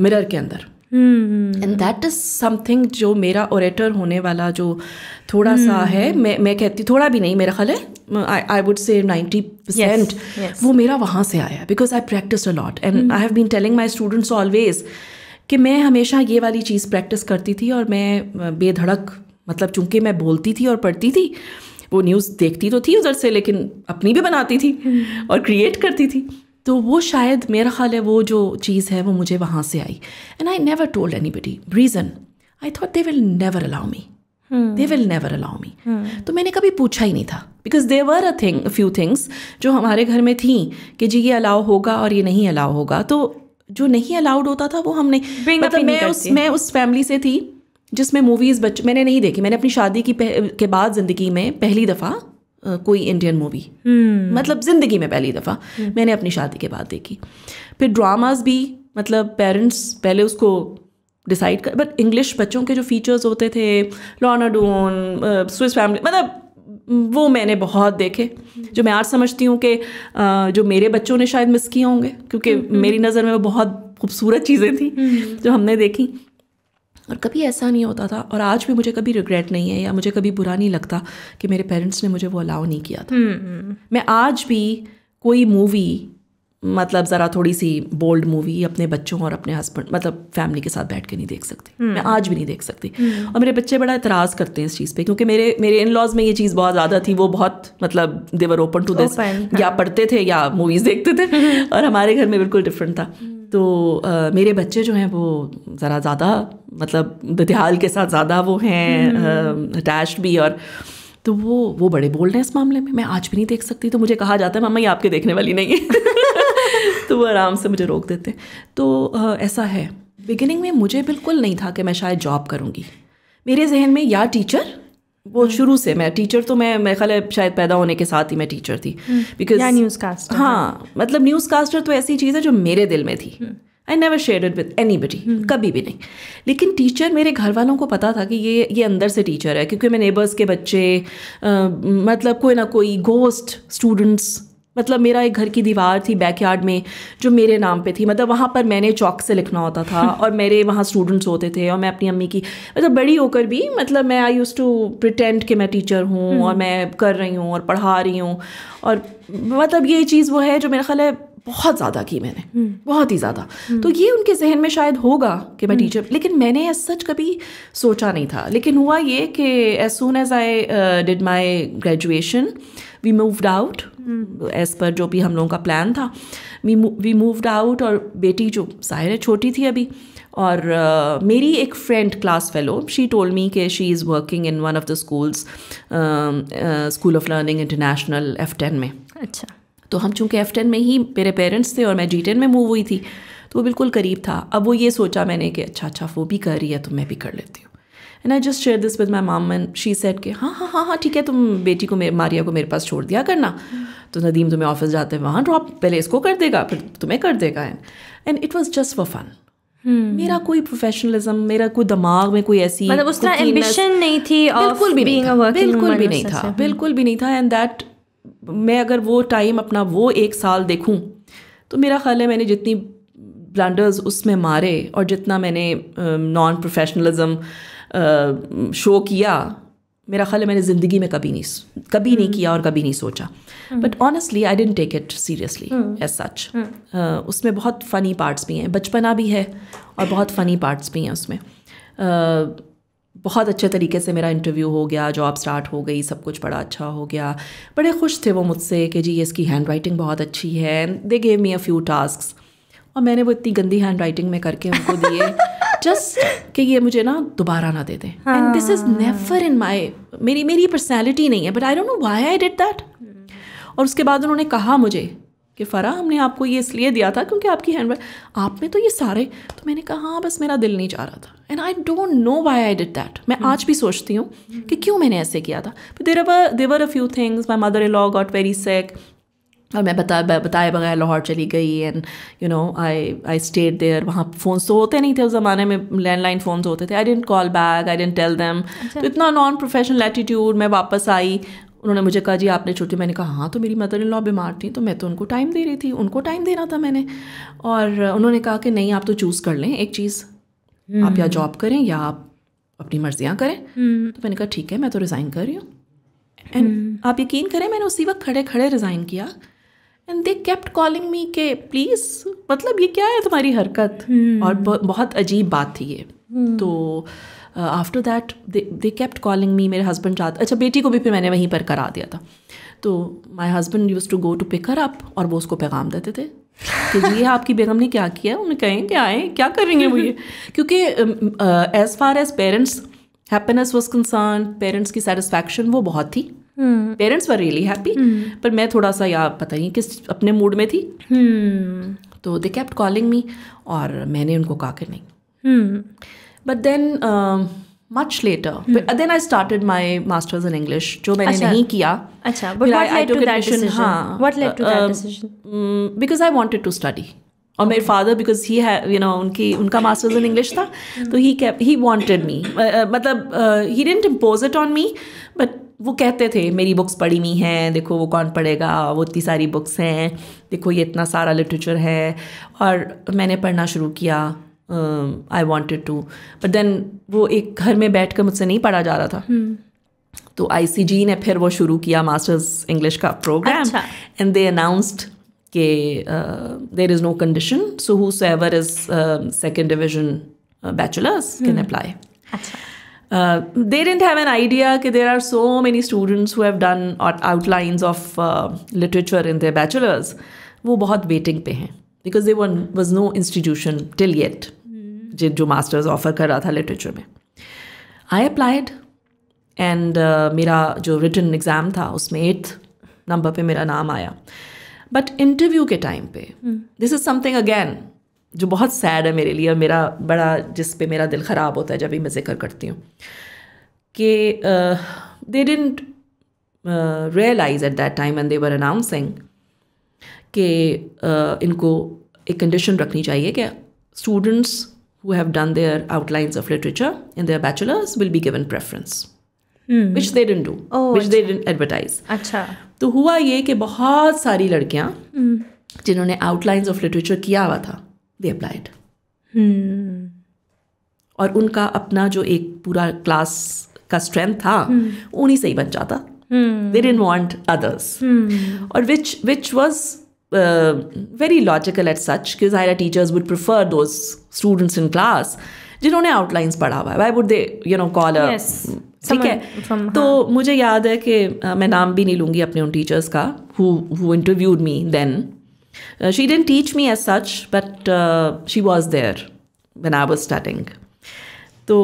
मिरर के अंदर एंड दैट इज समथिंग जो मेरा ओरेटर होने वाला जो थोड़ा hmm. सा हम्म। है मैं मैं कहती थोड़ा भी नहीं मेरा ख्याल है I would say ninety percent वो मेरा वहाँ से आया because I practice a lot and I have been telling my students always कि मैं हमेशा ये वाली चीज़ प्रैक्टिस करती थी और मैं बेधड़क मतलब चूंकि मैं बोलती थी और पढ़ती थी वो न्यूज़ देखती तो थी उधर से लेकिन अपनी भी बनाती थी हम्म। और क्रिएट करती थी तो वो शायद मेरा ख्याल है वो जो चीज़ है वो मुझे वहाँ से आई and I never told anybody reason I thought they will never allow me they will never allow me तो मैंने कभी पूछा ही नहीं था because they were a thing few things जो हमारे घर में थी कि जी ये अलाउ होगा और ये नहीं अलाउ होगा तो जो नहीं अलाउड होता था वो हमने मतलब मैं उस मैं उस फैमिली से थी जिसमें मूवीज़ बच मैंने नहीं देखी मैंने अपनी शादी की के बाद ज़िंदगी में पहली दफ़ा कोई इंडियन मूवी हम्म। मतलब ज़िंदगी में पहली दफ़ा हम्म। मैंने अपनी शादी के बाद देखी फिर ड्रामाज भी मतलब पेरेंट्स पहले उसको डिसाइड कर बट इंग्लिश बच्चों के जो फीचर्स होते थे लॉनाडोन स्विस फैमिली मतलब वो मैंने बहुत देखे हम्म। जो मैं आज समझती हूँ कि जो मेरे बच्चों ने शायद मिस किए होंगे क्योंकि मेरी नज़र में वो बहुत खूबसूरत चीज़ें थी जो हमने देखी और कभी ऐसा नहीं होता था और आज भी मुझे कभी रिग्रेट नहीं है या मुझे कभी बुरा नहीं लगता कि मेरे पेरेंट्स ने मुझे वो अलाउ नहीं किया था हम्म, हम्म। मैं आज भी कोई मूवी मतलब ज़रा थोड़ी सी बोल्ड मूवी अपने बच्चों और अपने हस्बैंड मतलब फैमिली के साथ बैठ के नहीं देख सकती hmm. मैं आज भी नहीं देख सकती hmm. और मेरे बच्चे बड़ा इतराज़ करते हैं इस चीज़ पे क्योंकि मेरे मेरे इन लॉज में ये चीज़ बहुत ज़्यादा थी वो बहुत मतलब देवर ओपन टू दिस या पढ़ते थे या मूवीज़ देखते थे और हमारे घर में बिल्कुल डिफरेंट था हम्म। तो आ, मेरे बच्चे जो हैं वो ज़रा ज़्यादा मतलब दतिहाल के साथ ज़्यादा वो हैं अटैच भी और तो वो वो बड़े बोल्ड हैं इस मामले में मैं आज भी नहीं देख सकती तो मुझे कहा जाता है मम्मा ये आपके देखने वाली नहीं है तो वो आराम से मुझे रोक देते तो ऐसा है बिगिनिंग में मुझे बिल्कुल नहीं था कि मैं शायद जॉब करूँगी मेरे जहन में या टीचर वो हम्म। शुरू से मैं टीचर तो मैं मैं ख्याल शायद पैदा होने के साथ ही मैं टीचर थी बिकॉज न्यूज़ कास्टर हाँ मतलब न्यूज़ कास्टर तो ऐसी चीज़ है जो मेरे दिल में थी I never share it with anybody कभी भी नहीं लेकिन टीचर मेरे घर वालों को पता था कि ये ये अंदर से टीचर है क्योंकि मैं नेबर्स के बच्चे आ, मतलब कोई ना कोई गोस्ट स्टूडेंट्स मतलब मेरा एक घर की दीवार थी बैकयार्ड में जो मेरे नाम पे थी मतलब वहाँ पर मैंने चौक से लिखना होता था और मेरे वहाँ स्टूडेंट्स होते थे और मैं अपनी अम्मी की मतलब बड़ी होकर भी मतलब मैं आई यूज़ टू प्रिटेंड कि मैं टीचर हूँ हम्म। और मैं कर रही हूँ और पढ़ा रही हूँ और मतलब ये चीज़ वो है जो मेरा ख्याल है बहुत ज़्यादा की मैंने हम्म। बहुत ही ज़्यादा हम्म। तो ये उनके जहन में शायद होगा कि मैं टीचर लेकिन मैंने सच कभी सोचा नहीं था लेकिन हुआ ये कि as soon as I did my graduation we moved out as पर जो भी हम लोगों का प्लान था वी वी मूव्ड आउट और बेटी जो जाहिर है छोटी थी अभी और uh, मेरी एक friend class fellow she told me के she is working in one of the schools school of learning international F ten में अच्छा तो हम चूँकि एफ टेन में ही मेरे पेरेंट्स थे और मैं जी टेन में मूव हुई थी तो वो बिल्कुल करीब था अब वो ये सोचा मैंने कि अच्छा अच्छा वो भी कर रही है तो मैं भी कर लेती हूँ and I just share this with my mom and she said के हाँ हाँ हाँ हाँ ठीक है तुम बेटी को मेरे मारिया को मेरे पास छोड़ दिया करना तो नदीम तुम्हें ऑफिस जाते हैं वहाँ ड्रॉप पहले इसको कर देगा फिर तुम्हें कर देगा and it was just for fun मेरा कोई प्रोफेशनलिज्म मेरा कोई दिमाग में कोई ऐसी मतलब उसका एम्बिशन नहीं थी बिल्कुल भी नहीं था बिल्कुल भी नहीं था बिल्कुल भी नहीं था एंड दैट मैं अगर वो टाइम अपना वो एक साल देखूं तो मेरा ख्याल है मैंने जितनी ब्लैंडर्स उसमें मारे और जितना मैंने नॉन um, प्रोफेशनलिज्म शो किया मेरा ख्याल है मैंने ज़िंदगी में कभी नहीं कभी नहीं हम्म। किया और कभी नहीं सोचा but honestly I didn't take it seriously as such उसमें बहुत फ़नी पार्ट्स भी हैं बचपना भी है और बहुत फ़नी पार्ट्स भी हैं उसमें बहुत अच्छे तरीके से मेरा इंटरव्यू हो गया जॉब स्टार्ट हो गई सब कुछ बड़ा अच्छा हो गया बड़े खुश थे वो मुझसे कि जी इसकी हैंड राइटिंग बहुत अच्छी है they gave me a few task और मैंने वो इतनी गंदी हैंड राइटिंग में करके उनको दिए जस्ट कि ये मुझे ना दोबारा ना दे दें and this is never in my मेरी मेरी पर्सनैलिटी नहीं है but I don't know why I did that और उसके बाद उन्होंने कहा मुझे कि फ़रा हमने आपको ये इसलिए दिया था क्योंकि आपकी हैंड आप में तो ये सारे तो मैंने कहा हाँ बस मेरा दिल नहीं चाह रहा था and I don't know why I did that मैं hmm. आज भी सोचती हूँ कि hmm. क्यों मैंने ऐसे किया था there are there a few things my mother in law got very sick और मैं बता बताए बगैर लाहौर चली गई and you know I I stayed there वहाँ फ़ोन्स तो होते नहीं थे उस ज़माने में लैंडलाइन फ़ोन्स होते थे I didn't call back I didn't tell them तो इतना नॉन प्रोफेशनल एटीट्यूड मैं वापस आई उन्होंने मुझे कहा जी आपने छुट्टी मैंने कहा हाँ तो मेरी मदर इन लॉ बीमार थी तो मैं तो उनको टाइम दे रही थी उनको टाइम देना था मैंने और उन्होंने कहा कि नहीं आप तो चूज़ कर लें एक चीज़ आप या जॉब हम्म। करें या आप अपनी मर्जियाँ करें हम्म। तो मैंने कहा ठीक है मैं तो रिज़ाइन कर रही हूँ एंड हम्म। आप यकीन करें मैंने उसी वक्त खड़े खड़े रिज़ाइन किया and they kept calling me के प्लीज़ मतलब ये क्या है तुम्हारी हरकत hmm. और बहुत अजीब बात थी ये hmm. तो after that they kept calling me मेरे हस्बैंड चाहते अच्छा बेटी को भी फिर मैंने वहीं पर करा दिया था तो my husband used to go to pick her up और वो उसको पैगाम देते थे कि ये आपकी बेगम ने क्या किया उन्हें कहें कि आए क्या करेंगे वो ये क्योंकि as far as parents happiness was concern parents की सेटिस्फैक्शन वो बहुत थी पेरेंट्स वर रियली हैप्पी पर मैं थोड़ा सा या पता नहीं किस अपने मूड में थी hmm. तो दे कैप्ट कॉलिंग मी और मैंने उनको कहा कि नहीं but then much later then I started my masters in English जो मैंने अच्छा। नहीं किया because I wanted to study और मेरे फादर बिकॉज ही है यू नो उनकी उनका मास्टर्स इन इंग्लिश था hmm. तो ही ही वॉन्टेड मी मतलब he didn't impose it on me वो कहते थे मेरी बुक्स पढ़ी हुई हैं देखो वो कौन पढ़ेगा वो इतनी सारी बुक्स हैं देखो ये इतना सारा लिटरेचर है और मैंने पढ़ना शुरू किया I wanted to but then वो एक घर में बैठ कर मुझसे नहीं पढ़ा जा रहा था हम्म। तो आई सी जी ने फिर वो शुरू किया मास्टर्स इंग्लिश का प्रोग्राम एंड दे अनाउंस्ड के there is no condition so whosoever is second division bachelors can apply अच्छा they didn't have an idea idea there are so many students students who have done outlines of uh, literature वो बहुत वेटिंग पे हैं because they one was no institution till yet जो मास्टर्स ऑफर कर रहा था लिटरेचर में आई अप्लाइड एंड मेरा जो रिटर्न एग्ज़ाम था उसमें एट्थ नंबर पर मेरा नाम आया बट इंटरव्यू के टाइम पे दिस इज़ समथिंग अगैन जो बहुत सैड है मेरे लिए और मेरा बड़ा जिस पे मेरा दिल ख़राब होता है जब भी मैं जिक्र करती हूँ कि they didn't realize at that time and they were announcing के uh, इनको एक कंडीशन रखनी चाहिए कि students who have done their outlines of literature in their bachelors will be given preference which they didn't do which they didn't advertise अच्छा तो हुआ ये कि बहुत सारी लड़कियाँ hmm. जिन्होंने आउटलाइंस ऑफ लिटरेचर किया हुआ था दे अप्लाइड hmm. और उनका अपना जो एक पूरा क्लास का स्ट्रेंथ था hmm. उन्हीं से ही बन जाता दे डेंट वॉन्ट अदर्स और which which was very logical as such कि ज़ाहिरा टीचर्स वुड प्रिफर दो स्टूडेंट्स इन क्लास जिन्होंने आउटलाइंस पढ़ा हुआ है why would they you know call ठीक है तो हाँ। मुझे याद है कि uh, मैं नाम भी नहीं लूँगी अपने उन टीचर्स का who interviewed me then she uh, she didn't teach me as such, but uh, she was there when I was studying. तो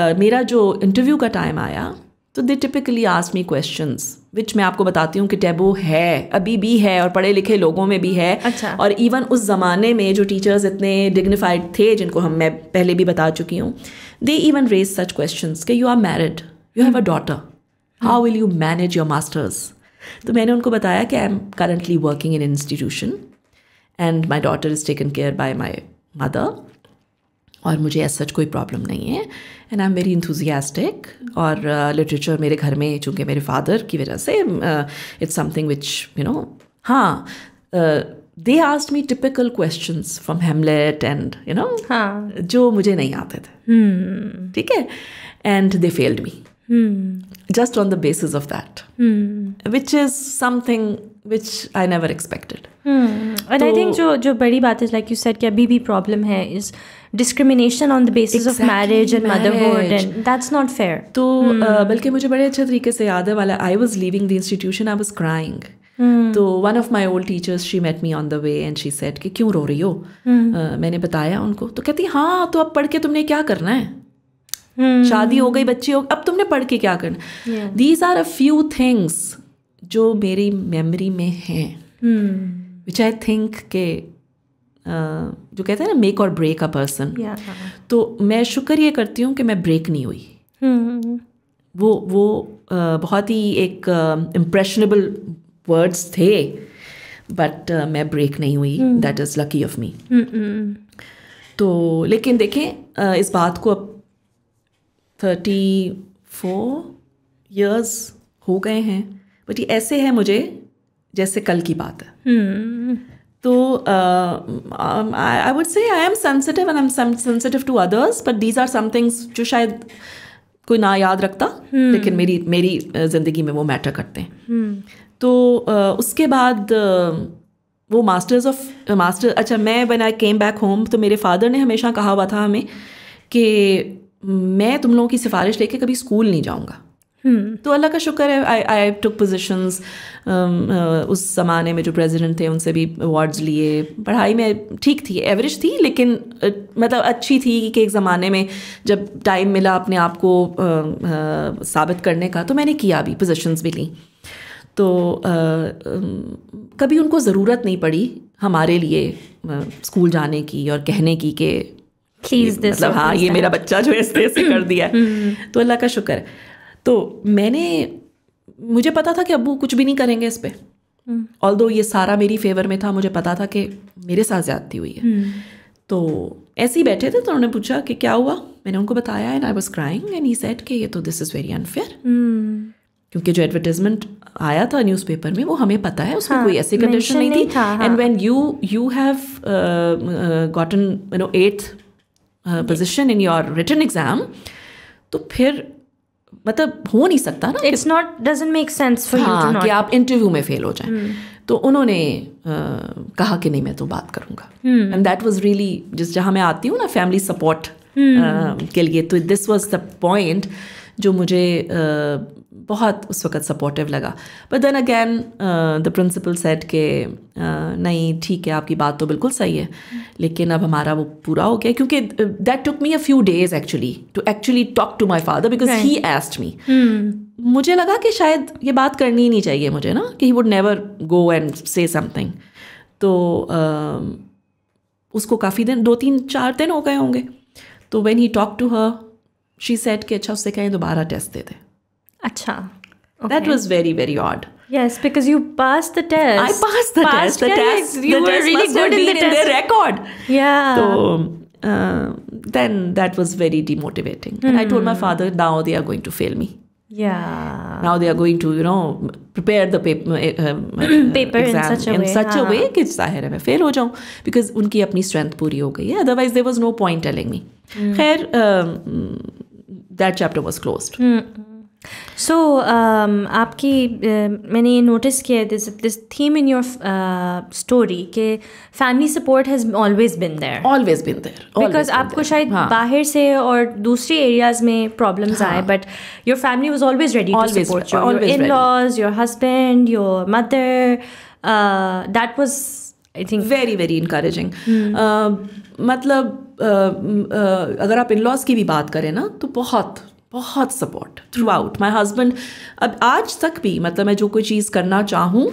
uh, मेरा जो इंटरव्यू का टाइम आया तो they typically ask me question which मैं आपको बताती हूँ कि टैबू है अभी भी है और पढ़े लिखे लोगों में भी है अच्छा। और इवन उस ज़माने में जो टीचर्स इतने डिग्निफाइड थे जिनको हम मैं पहले भी बता चुकी हूँ they even raise such question कि you are married you have a daughter how will you manage your masters तो मैंने उनको बताया कि I am currently working in institution and my daughter is taken care by my mother और मुझे एज सच कोई प्रॉब्लम नहीं है and I am very enthusiastic और लिटरेचर uh, मेरे घर में चूँकि मेरे फादर की वजह से it's something which you know हाँ they asked me typical question from Hamlet and you know जो मुझे नहीं आते थे हम्म। ठीक है and they failed me just hmm. on the basis of that hmm. which is something which i never expected hmm. and so, i think jo, jo badi baat is like you said ki abhi bhi discrimination on the basis of marriage and motherhood and that's not fair तो hmm. uh, बल्कि मुझे बड़े अच्छे तरीके से याद है वाला I was leaving the institution I was crying तो one of my old teachers she met me on the way and she said कि क्यों रो रही हो hmm. uh, मैंने बताया उनको तो कहती हाँ तो अब पढ़ के तुमने क्या करना है Hmm. शादी हो गई बच्चे हो अब तुमने पढ़ के क्या करना these are a few things जो मेरी मेमोरी में हैं विच आई थिंक के Uh, जो कहते हैं ना मेक और ब्रेक अ पर्सन तो मैं शुक्र ये करती हूँ कि मैं ब्रेक नहीं हुई hmm. वो वो uh, बहुत ही एक इम्प्रेशनेबल uh, वर्ड्स थे बट मैं ब्रेक नहीं हुई that is lucky of me तो लेकिन देखें इस बात को अब थर्टी फोर ईयर्स हो गए हैं बट ये ऐसे है मुझे जैसे कल की बात है hmm. तो I would say I am sensitive and I am sensitive to others but these are some things जो शायद कोई ना याद रखता hmm. लेकिन मेरी मेरी ज़िंदगी में वो मैटर करते हैं hmm. तो uh, उसके बाद uh, वो मास्टर्स ऑफ मास्टर अच्छा मैं when I came back home तो मेरे फादर ने हमेशा कहा हुआ था हमें कि मैं तुम लोगों की सिफारिश लेके कभी स्कूल नहीं जाऊँगा हम्म। तो अल्लाह का शुक्र है आई आई टुक पोजिशंस उस ज़माने में जो प्रेसिडेंट थे उनसे भी अवार्ड्स लिए पढ़ाई में ठीक थी एवरेज थी लेकिन uh, मतलब अच्छी थी कि एक ज़माने में जब टाइम मिला अपने आप को uh, uh, साबित करने का तो मैंने किया भी पोजिशन्स भी ली तो um, कभी उनको ज़रूरत नहीं पड़ी हमारे लिए स्कूल जाने की और कहने की कि प्लीज दिस मतलब हाँ ये मेरा बच्चा जो है ऐसे कर दिया है हम्म। तो अल्लाह का शुक्र है तो मैंने मुझे पता था कि अबू कुछ भी नहीं करेंगे इस पर ऑल दो ये सारा मेरी फेवर में था मुझे पता था कि मेरे साथ ज्यादती हुई है हम्म। तो ऐसे ही बैठे थे तो उन्होंने पूछा कि क्या हुआ मैंने उनको बताया and I was crying and he said कि ये तो दिस इज़ वेरी अनफेयर क्योंकि जो एडवर्टीजमेंट आया था न्यूज़पेपर में वो हमें पता है उसमें हाँ, कोई ऐसी कंडीशन नहीं थी and when you you have gotten you know eight position in your return exam तो फिर मतलब हो नहीं सकता ना it's not doesn't make sense for you कि आप इंटरव्यू में फेल हो जाए hmm. तो उन्होंने कहा कि नहीं मैं तो बात करूंगा एंड दैट वाज रियली जिस जहां मैं आती हूँ ना फैमिली सपोर्ट hmm. के लिए तो दिस वाज द पॉइंट जो मुझे बहुत उस वक़्त सपोर्टिव लगा but then again the principal said के नहीं ठीक है आपकी बात तो बिल्कुल सही है लेकिन अब हमारा वो पूरा हो गया क्योंकि that took me a few days actually to actually talk to my father because he asked me मुझे लगा कि शायद ये बात करनी ही नहीं चाहिए मुझे ना कि he would never go and say something तो uh, उसको काफ़ी दिन दो तीन चार दिन हो गए होंगे तो when he talk to her she said कि अच्छा उससे कहें दोबारा टेस्ट दे Acha. Okay. That was very, very odd. Yes, because you passed the test. I passed the passed test. The test, you the were test really good in the test. record. Yeah. So uh, then that was very demotivating. Mm. And I told my hmm. father, now they are going to fail me. Yeah. Now they are going to, you know, prepare the uh, um, paper, um, paper exam in such a in way, such हाँ. a way कि जाहिर है मैं फेल हो जाऊँ because उनकी अपनी strength पूरी हो गई otherwise there was no point telling me. Mm. खैर um, that chapter was closed. Mm. So so, um, आपकी uh, मैंने ये नोटिस किया है this this theme in your story के family support has always been there always been there because आपको शायद हाँ. बाहर से और दूसरे एरियाज में प्रॉब्लम्स हाँ. आए but your family was always ready to support your in laws your husband your mother that was I think very very encouraging मतलब uh, uh, अगर आप इन लॉज की भी बात करें ना तो बहुत बहुत support throughout my husband अब आज तक भी मतलब मैं जो कोई चीज़ करना चाहूँ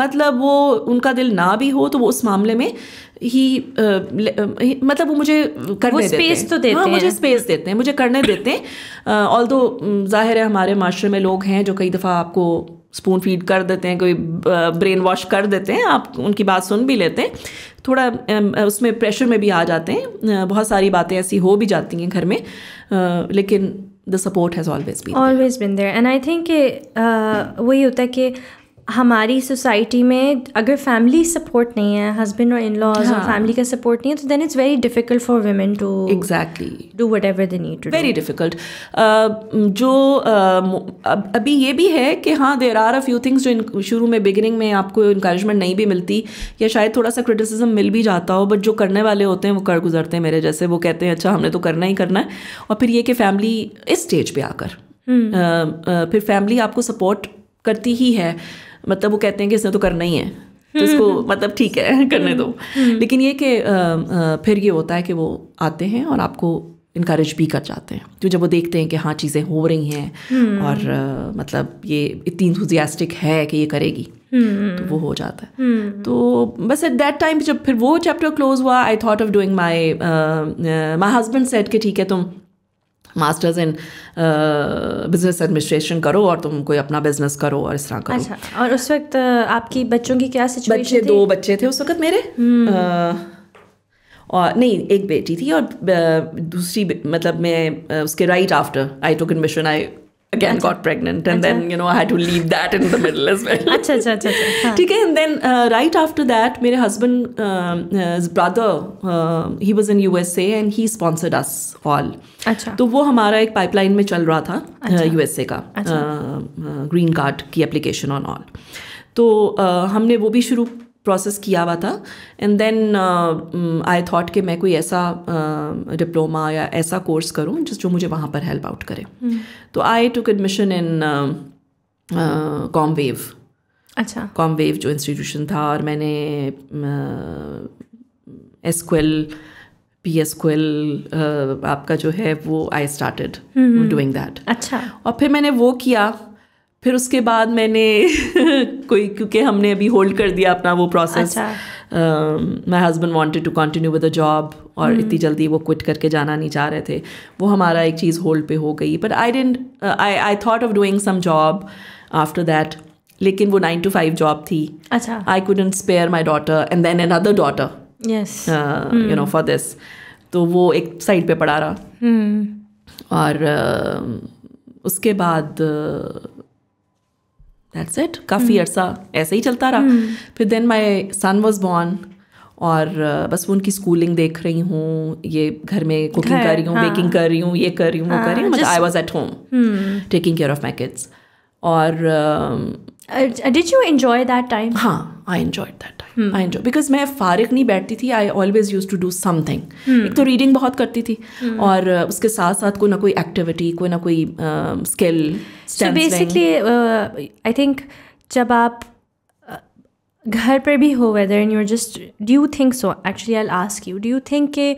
मतलब वो उनका दिल ना भी हो तो वो उस मामले में ही आ, मतलब वो मुझे करने वो स्पेस तो देते हाँ, हैं मुझे स्पेस देते हैं मुझे करने देते हैं ऑल दो जाहिर है हमारे माशरे में लोग हैं जो कई दफ़ा आपको स्पून फीड कर देते हैं कोई ब्रेन वॉश कर देते हैं आप उनकी बात सुन भी लेते हैं थोड़ा उसमें प्रेशर में भी आ जाते हैं बहुत सारी बातें ऐसी हो भी जाती हैं घर में लेकिन the support has always been always been there and I think वही होता है कि हमारी सोसाइटी में अगर फैमिली सपोर्ट नहीं है हस्बैंड और इन लॉज और फैमिली हाँ। का सपोर्ट नहीं है तो then it's very difficult for women to exactly do whatever the need to very difficult जो uh, अभी ये भी है कि हाँ there are a few things जो शुरू में बिगिनिंग में आपको इंकरेजमेंट नहीं भी मिलती या शायद थोड़ा सा क्रिटिसिज्म मिल भी जाता हो बट जो करने वाले होते हैं वो कर गुजरते हैं मेरे जैसे वो कहते हैं अच्छा हमने तो करना ही करना है और फिर ये कि फैमिली इस स्टेज पर आकर hmm. uh, uh, फिर फैमिली आपको सपोर्ट करती ही है मतलब वो कहते हैं कि इसने तो करना ही है तो इसको मतलब ठीक है करने दो हम्म। लेकिन ये कि फिर ये होता है कि वो आते हैं और आपको इनक्रेज भी कर जाते हैं तो जब वो देखते हैं कि हाँ चीज़ें हो रही हैं हम्म। और आ, मतलब ये इतनी इंथुजियास्टिक है कि ये करेगी हम्म। तो वो हो जाता है तो बस एट दैट टाइम जब फिर वो चैप्टर क्लोज हुआ I thought of doing my my husband said के ठीक है तुम मास्टर्स इन बिजनेस एडमिनिस्ट्रेशन करो और तुम कोई अपना बिजनेस करो और इस तरह करो अच्छा और उस वक्त uh, आपकी बच्चों की क्या सिचुएशन बच्चे थी? दो बच्चे थे उस वक्त मेरे हम्म। uh, और नहीं एक बेटी थी और uh, दूसरी मतलब मैं उसके right after I took admission I again got pregnant and then you know I had to leave that in the middle as well. अच्छा अच्छा अच्छा ठीक है and then uh, right after that मेरे husband uh, his brother uh, he was in USA and he sponsored us all. अच्छा तो वो हमारा एक pipeline में चल रहा था USA का green card की application on all. तो uh, हमने वो भी शुरू प्रोसेस किया हुआ था एंड देन आई थॉट कि मैं कोई ऐसा डिप्लोमा uh, या ऐसा कोर्स करूँ जिस जो मुझे वहाँ पर हेल्प आउट करे हम्म। तो आई टुक एडमिशन इन कॉमवेव अच्छा कॉमवेव जो इंस्टीट्यूशन था और मैंने एस क्वेल पी एस क्वेल आपका जो है वो आई स्टार्टेड डूइंग दैट अच्छा और फिर मैंने वो किया फिर उसके बाद मैंने कोई क्योंकि हमने अभी होल्ड कर दिया अपना वो process my husband wanted to continue with a job और hmm. इतनी जल्दी वो क्विट करके जाना नहीं चाह रहे थे वो हमारा एक चीज़ होल्ड पे हो गई but I didn't I I thought of doing some job after that लेकिन वो नाइन टू फाइव जॉब थी अच्छा I couldn't spare my daughter and then another daughter you know for this तो वो एक साइड पे पड़ा रहा hmm. और uh, उसके बाद uh, दैट्स इट काफ़ी अरसा ऐसे ही चलता रहा hmm. फिर then my son was born और uh, बस वो उनकी स्कूलिंग देख रही हूँ ये घर में कुकिंग कर रही हूँ बेकिंग हाँ। कर रही हूँ ये कर रही हूँ वो कर रही हूँ I was at home taking care of my kids और did you enjoy that time हाँ I enjoy that time I enjoy because मैं फारिक नहीं बैठती थी I always use to do something एक तो रीडिंग बहुत करती थी hmm. और uh, उसके साथ साथ कोई ना कोई एक्टिविटी कोई ना कोई स्किल बेसिकली आई थिंक जब आप uh, घर पर भी हो whether and you're just do you think so actually I ask you do you think के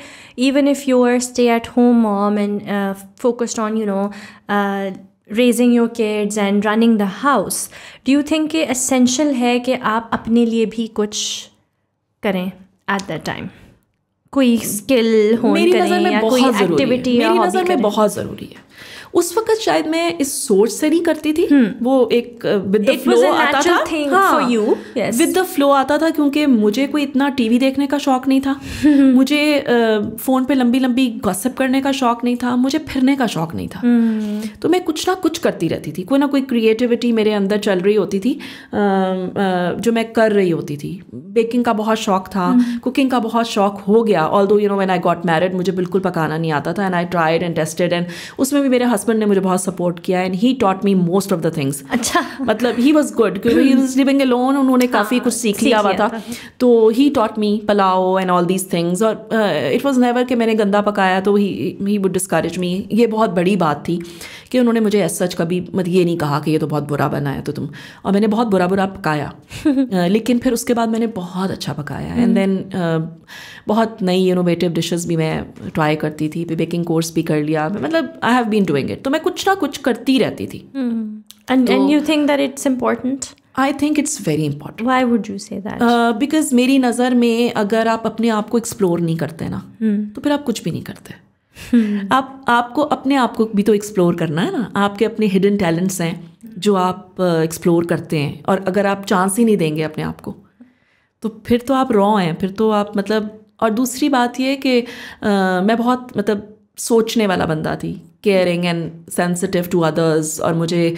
even if you are stay at home mom and focused on you know raising your cares and running the house do you think कि असेंशल है कि आप अपने लिए भी कुछ करें एट दैट टाइम कोई स्किल नजर में या कोई एक्टिविटी मेरी नज़र में बहुत ज़रूरी है उस वक्त शायद मैं इस सोच से नहीं करती थी हम्म। वो एक विद द फ्लो आता था for you with the flow आता था क्योंकि मुझे कोई इतना टीवी देखने का शौक नहीं था मुझे फ़ोन uh, पे लंबी लंबी गॉसिप करने का शौक नहीं था मुझे फिरने का शौक नहीं था हम्म। तो मैं कुछ ना कुछ करती रहती थी कोई ना कोई क्रिएटिविटी मेरे अंदर चल रही होती थी जो मैं कर रही होती थी बेकिंग का बहुत शौक था कुकिंग हम्म। का बहुत शौक हो गया although you know when I got married मुझे बिल्कुल पकाना नहीं आता था and I tried and tested and उसमें भी मेरे हस्बैंड ने मुझे बहुत सपोर्ट किया and he taught me most of the things अच्छा मतलब ही वॉज गुड क्योंकि ए लोन उन्होंने हाँ, काफ़ी कुछ सीख लिया हुआ था हाँ। तो he taught me pulao and all these things और इट वॉज नेवर कि मैंने गंदा पकाया तो ही वुड डिस्करेज मी ये बहुत बड़ी बात थी कि उन्होंने मुझे एज सच कभी मत ये नहीं कहा कि ये तो बहुत बुरा बनाया तो तुम और मैंने बहुत बुरा बुरा पकाया लेकिन फिर उसके बाद मैंने बहुत अच्छा पकाया एंड देन हम्म। बहुत नई इनोवेटिव डिशेज भी मैं ट्राई करती थी बेकिंग कोर्स भी कर लिया मतलब I have been doing it तो मैं कुछ ना कुछ करती रहती थी and and you think that it's important I think it's very important why would you say because मेरी नज़र में अगर आप अपने आप को एक्सप्लोर नहीं करते ना hmm. तो फिर आप कुछ भी नहीं करते आप आपको अपने आप को भी तो एक्सप्लोर करना है ना आपके अपने हिडन टैलेंट्स हैं जो आप एक्सप्लोर करते हैं और अगर आप चांस ही नहीं देंगे अपने आप को तो फिर तो आप रॉ हैं फिर तो आप मतलब और दूसरी बात यह कि मैं बहुत मतलब सोचने वाला बंदा थी caring and sensitive to others और मुझे आ,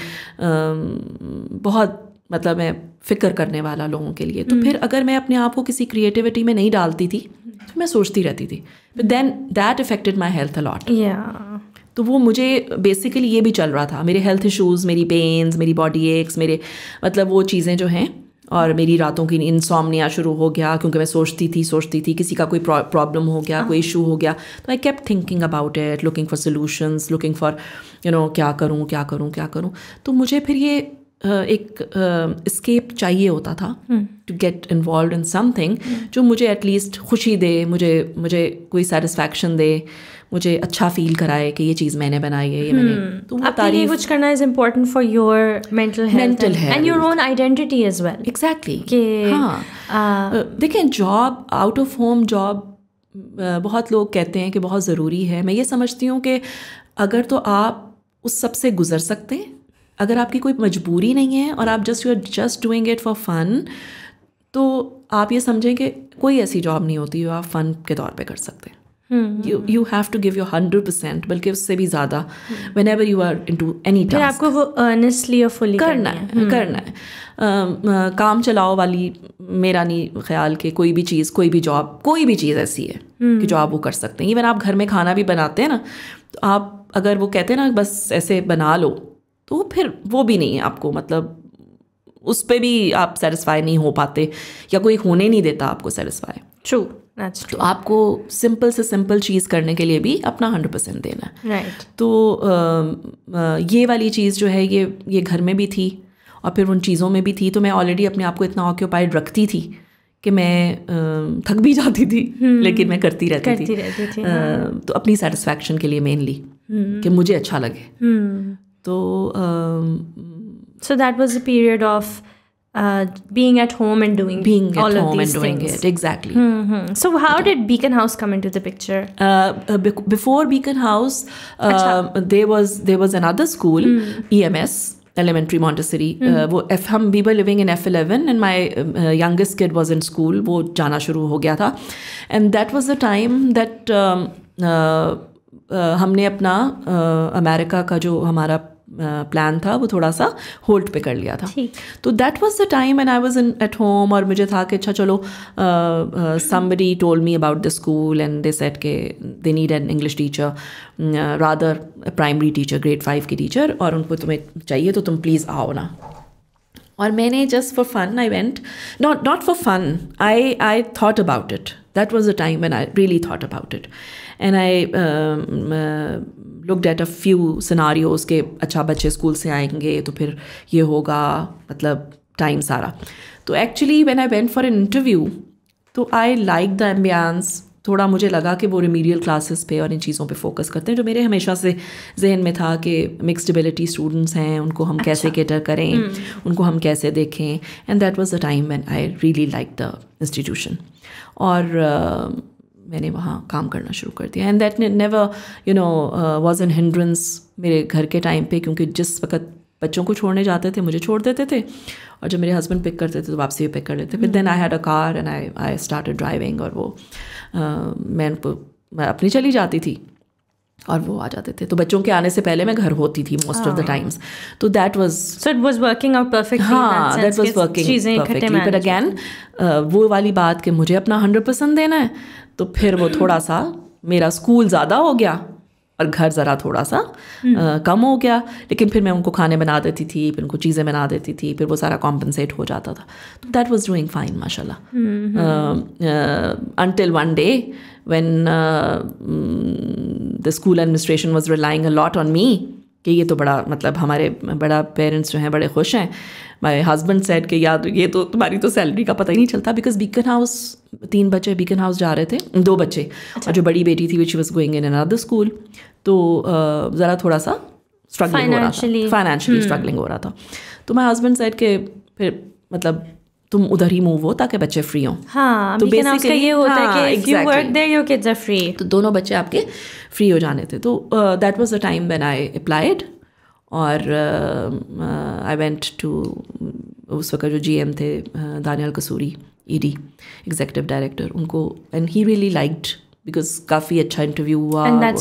बहुत मतलब मैं फ़िक्र करने वाला लोगों के लिए तो हम्म। फिर अगर मैं अपने आप को किसी क्रिएटिविटी में नहीं डालती थी तो मैं सोचती रहती थी but then that affected my health a lot तो वो मुझे बेसिकली ये भी चल रहा था मेरे हेल्थ इशूज़ मेरी पेन्स मेरी बॉडी एक्स मेरे मतलब वो चीज़ें जो हैं और मेरी रातों की इंसॉमनिया शुरू हो गया क्योंकि मैं सोचती थी सोचती थी किसी का कोई प्रॉब्लम हो गया कोई इशू हाँ। हो गया तो I kept thinking about it looking for solutions looking for you know क्या करूँ क्या करूँ क्या करूँ तो मुझे फिर ये एक स्केप चाहिए होता था to get involve in something जो मुझे एटलीस्ट खुशी दे मुझे मुझे कोई सेटिस्फैक्शन दे मुझे अच्छा फील कराए कि ये चीज़ मैंने बनाई है ये मैंने हम्म। तो कुछ करना is important for your mental mental health and your own identity as well exactly देखें job out of home job बहुत लोग कहते हैं कि बहुत ज़रूरी है मैं ये समझती हूँ कि अगर तो आप उस सब से गुज़र सकते हैं अगर आपकी कोई मजबूरी नहीं है और आप just you are just doing it for fun तो आप ये समझें कि कोई ऐसी जॉब नहीं होती जो आप फन के तौर पे कर सकते you you have to give your hundred percent बल्कि उससे भी ज़्यादा whenever you are into any time आपको वो अर्नेस्टली और फुली करना है hmm. करना है uh, uh, काम चलाओ वाली मेरा नहीं ख्याल कि कोई भी चीज़ कोई भी जॉब कोई भी चीज़ ऐसी है hmm. कि जो आप वो कर सकते हैं इवन आप घर में खाना भी बनाते हैं ना तो आप अगर वो कहते हैं ना बस ऐसे बना लो तो फिर वो भी नहीं है आपको मतलब उस पर भी आप सेटिस्फाई नहीं हो पाते या कोई होने नहीं देता आपको सेटिस्फाई ट्रू तो आपको सिंपल से सिंपल चीज़ करने के लिए भी अपना हंड्रेड परसेंट देना है right. तो आ, आ, ये वाली चीज़ जो है ये ये घर में भी थी और फिर उन चीज़ों में भी थी तो मैं ऑलरेडी अपने आप को इतना ऑक्यूपाइड रखती थी कि मैं थक भी जाती थी हम्म, लेकिन मैं करती रहती करती थी, रहती थी हाँ। तो अपनी सेटिस्फैक्शन के लिए मेनली हम्म। कि मुझे अच्छा लगे hmm. Um, so, that was a period of uh, being at home and doing being all at home and doing it exactly. Hmm, hmm. So how did Beacon House come into the picture? Uh, uh, before Beacon House, there was there was another school, EMS. Elementary Montessori वो एफ हम we were living in F eleven and my youngest kid was in school वो जाना शुरू हो गया था and that was the time that हमने अपना अमेरिका का जो हमारा प्लान था वो थोड़ा सा होल्ड पे कर लिया था तो that was the time and I was in at home और मुझे था कि अच्छा चलो somebody told me about the school and they said के they need an English teacher rather primary teacher grade five की टीचर और उनको तुम्हें चाहिए तो तुम प्लीज़ आओ ना और मैंने just for fun I went not not for fun I I thought about it that was the time and I really thought about it and I looked at a few scenarios के अच्छा बच्चे स्कूल से आएंगे तो फिर ये होगा मतलब टाइम सारा तो actually when I went for an interview तो आई लाइक द एम्बियांस थोड़ा मुझे लगा कि वो रिमीडियल क्लासेस पे और इन चीज़ों पे फोकस करते हैं जो मेरे हमेशा से जहन में था कि मिक्सड एबिलिटी स्टूडेंट्स हैं उनको हम अच्छा। कैसे केटर करें हम्म। उनको हम कैसे देखें and that was the time when I really like the institution और uh, मैंने वहाँ काम करना शुरू कर दिया and that never you know was an hindrance मेरे घर के टाइम पे क्योंकि जिस वक्त बच्चों को छोड़ने जाते थे मुझे छोड़ देते थे और जब मेरे हस्बैंड पिक करते थे तो वापसी भी पिक कर लेते फिर then I had a car and I I start driving और वो uh, मैं उनको मैं अपनी चली जाती थी और वो आ जाते थे तो बच्चों के आने से पहले मैं घर होती थी मोस्ट ऑफ द टाइम्स तो that was so it was working out perfectly हाँ that was working perfectly but again वो वाली बात कि मुझे अपना हंड्रेड परसेंट देना है तो फिर वो थोड़ा सा मेरा स्कूल ज़्यादा हो गया और घर ज़रा थोड़ा सा आ, हम्म। कम हो गया लेकिन फिर मैं उनको खाने बना देती थी फिर उनको चीज़ें बना देती थी फिर वो सारा कॉम्पनसेट हो जाता था तो दैट वॉज डूइंग फाइन माशा until one day one the school administration was relying a lot on me कि ये तो बड़ा मतलब हमारे बड़ा पेरेंट्स जो हैं बड़े खुश हैं माई हस्बैंड सेट के याद ये तो तुम्हारी तो सैलरी का पता ही नहीं चलता बिकॉज बीकन हाउस तीन बच्चे बीकन हाउस जा रहे थे दो बच्चे अच्छा। और जो बड़ी बेटी थी which was going in another school तो ज़रा थोड़ा सा स्ट्रगलिंग हो रहा था फाइनेंशियली स्ट्रगलिंग हम्म। हो रहा था तो माई हस्बैंड सेट के फिर मतलब तुम उधर ही मूव हो ताकि बच्चे फ्री हो हाँ तो बेसिकली ये होता हाँ, है कि if you work there your kids are free तो दोनों बच्चे आपके फ्री हो जाने थे तो that was the time when I applied और आई वेंट टू उस वक्त जो जीएम थे Danial Kasuri ED executive director उनको and he really liked because काफी अच्छा इंटरव्यू हुआ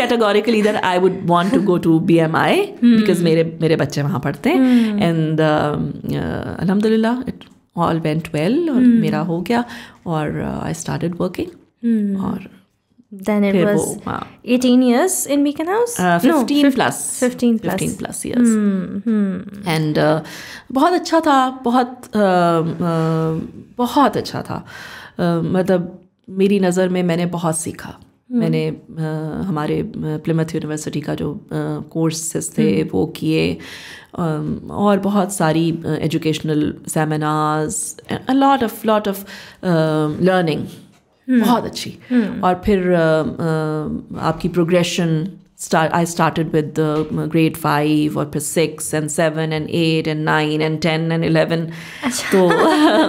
categorically that I would want to go to BMI because मेरे मेरे बच्चे वहां पढ़ते हैं एंड अल्हम्दुलिल्लाह इट ऑल वेंट वेल मेरा हो गया और आई स्टार्ट वर्किंग और then it was wow. 18 years in Beacon House uh, 15 no, plus 15 plus 15 plus years mm hmm, and uh, बहुत अच्छा था बहुत uh, uh, बहुत अच्छा था uh, मतलब मेरी नज़र में मैंने बहुत सीखा hmm. मैंने uh, हमारे प्लिमथ uh, यूनिवर्सिटी का जो कोर्सेस uh, थे hmm. वो किए um, और बहुत सारी educational seminars lot of lot of learning hmm. बहुत अच्छी हम्म। और फिर आपकी progression I i with grade five और फिर six and seven and eight and nine and ten and eleven तो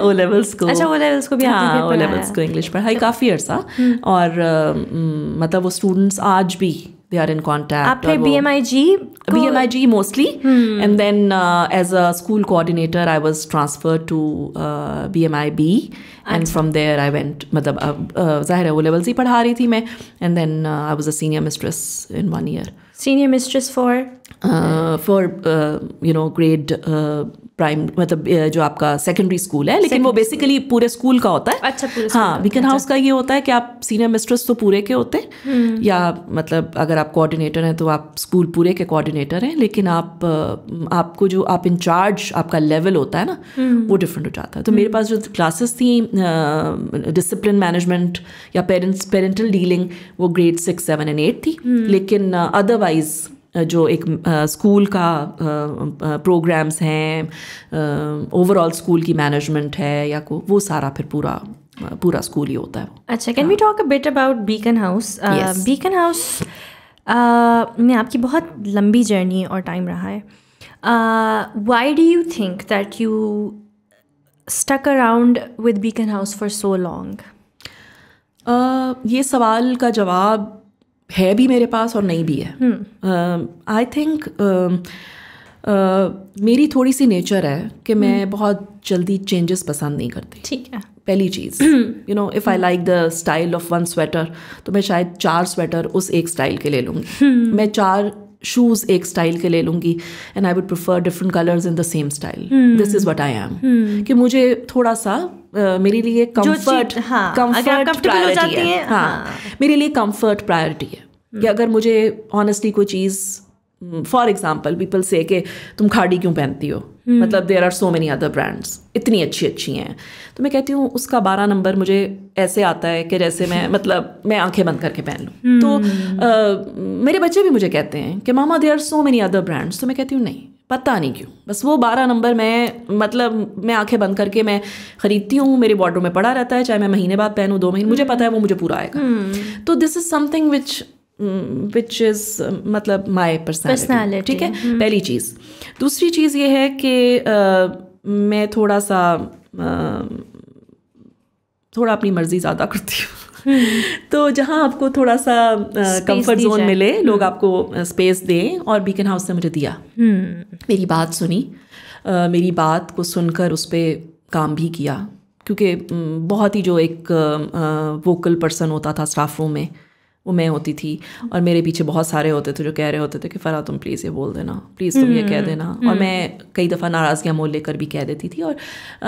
ओ लेवल्स को अच्छा ओ लेवल्स को भी हाँ ओ लेवल्स को इंग्लिश पढ़ाई तो काफ़ी अर्सा हम्म। और मतलब वो स्टूडेंट्स आज भी they are in contact. Aapne BMIG? BMIG mostly. Hmm. And then uh, as a school coordinator, I was transferred to uh, BMIB. And from there, I went, मतलब जाहिर है वो लेवल पढ़ा रही थी मैं and then uh, I was a senior mistress in one year. Senior mistress for? Uh, for, uh, you know, grade... Uh, prime मतलब जो आपका सेकेंडरी स्कूल है लेकिन वो बेसिकली पूरे स्कूल का होता है अच्छा पूरे हाँ वीकेंड हाउस अच्छा। का ये होता है कि आप सीनियर मिस्ट्रेस तो पूरे के होते हैं हम्म, हम्म। या मतलब अगर आप कोऑर्डिनेटर हैं तो आप स्कूल पूरे के कोऑर्डिनेटर हैं लेकिन आप आपको जो आप इंचार्ज आपका लेवल होता है ना हम्म। वो डिफरेंट हो जाता है तो मेरे पास जो क्लासेस थी डिसिप्लिन मैनेजमेंट या पेरेंट्स पेरेंटल डीलिंग वो grade six seven and eight थी लेकिन अदरवाइज जो एक स्कूल का प्रोग्राम्स हैं ओवरऑल स्कूल की मैनेजमेंट है या को वो सारा फिर पूरा पूरा स्कूल ही होता है अच्छा can we talk a bit about Beacon House Beacon House में आपकी बहुत लंबी जर्नी और टाइम रहा है why do you think that you stuck around with Beacon House for so long ये सवाल का जवाब है भी मेरे पास और नहीं भी है आई थिंक uh, मेरी थोड़ी सी नेचर है कि मैं हम्म। बहुत जल्दी चेंजेस पसंद नहीं करती ठीक है पहली चीज़ you know if I like the style of one sweater तो मैं शायद चार स्वेटर उस एक स्टाइल के ले लूँगी हम्म। मैं चार शूज़ एक स्टाइल के ले लूँगी and I would prefer different colours in the same style this is what I am कि मुझे थोड़ा सा मेरे लिए कंफर्ट हाँ, प्रायोरिटी है हाँ, हाँ, मेरे लिए कंफर्ट प्रायोरिटी है कि hmm. अगर मुझे ऑनेस्टली कोई चीज़ फॉर एग्जाम्पल पीपल से कि तुम खाड़ी क्यों पहनती हो hmm. मतलब there are so many other brands इतनी अच्छी अच्छी हैं तो मैं कहती हूँ उसका बारह नंबर मुझे ऐसे आता है कि जैसे मैं मतलब मैं आंखें बंद करके पहन लूँ hmm. तो आ, मेरे बच्चे भी मुझे कहते हैं कि मामा there are so many other brands तो मैं कहती हूँ नहीं पता नहीं क्यों बस वो बारह नंबर मैं मतलब मैं आंखें बंद करके मैं ख़रीदती हूँ मेरे बॉर्डर में पड़ा रहता है चाहे मैं महीने बाद पहनूँ दो महीने मुझे hmm. पता है वो मुझे पूरा आएगा hmm. तो this is something which which mm, is um, मतलब माई पर्सनैलिटी ठीक है mm-hmm. पहली चीज़ दूसरी चीज़ ये है कि मैं थोड़ा सा थोड़ा अपनी मर्ज़ी ज़्यादा करती हूँ हम्म। तो जहाँ आपको थोड़ा सा कंफर्ट जोन मिले हम्म। लोग आपको स्पेस दें और बीकन हाउस ने मुझे दिया हम्म। मेरी बात सुनी मेरी बात को सुनकर उस पर काम भी किया क्योंकि बहुत ही जो एक वोकल पर्सन होता था स्टाफ रूम में वो मैं होती थी और मेरे पीछे बहुत सारे होते थे जो कह रहे होते थे कि फ़रा तुम प्लीज़ ये बोल देना प्लीज़ तुम ये कह हम्म, देना हम्म। और मैं कई दफ़ा नाराज़गियाँ मोल लेकर भी कह देती थी और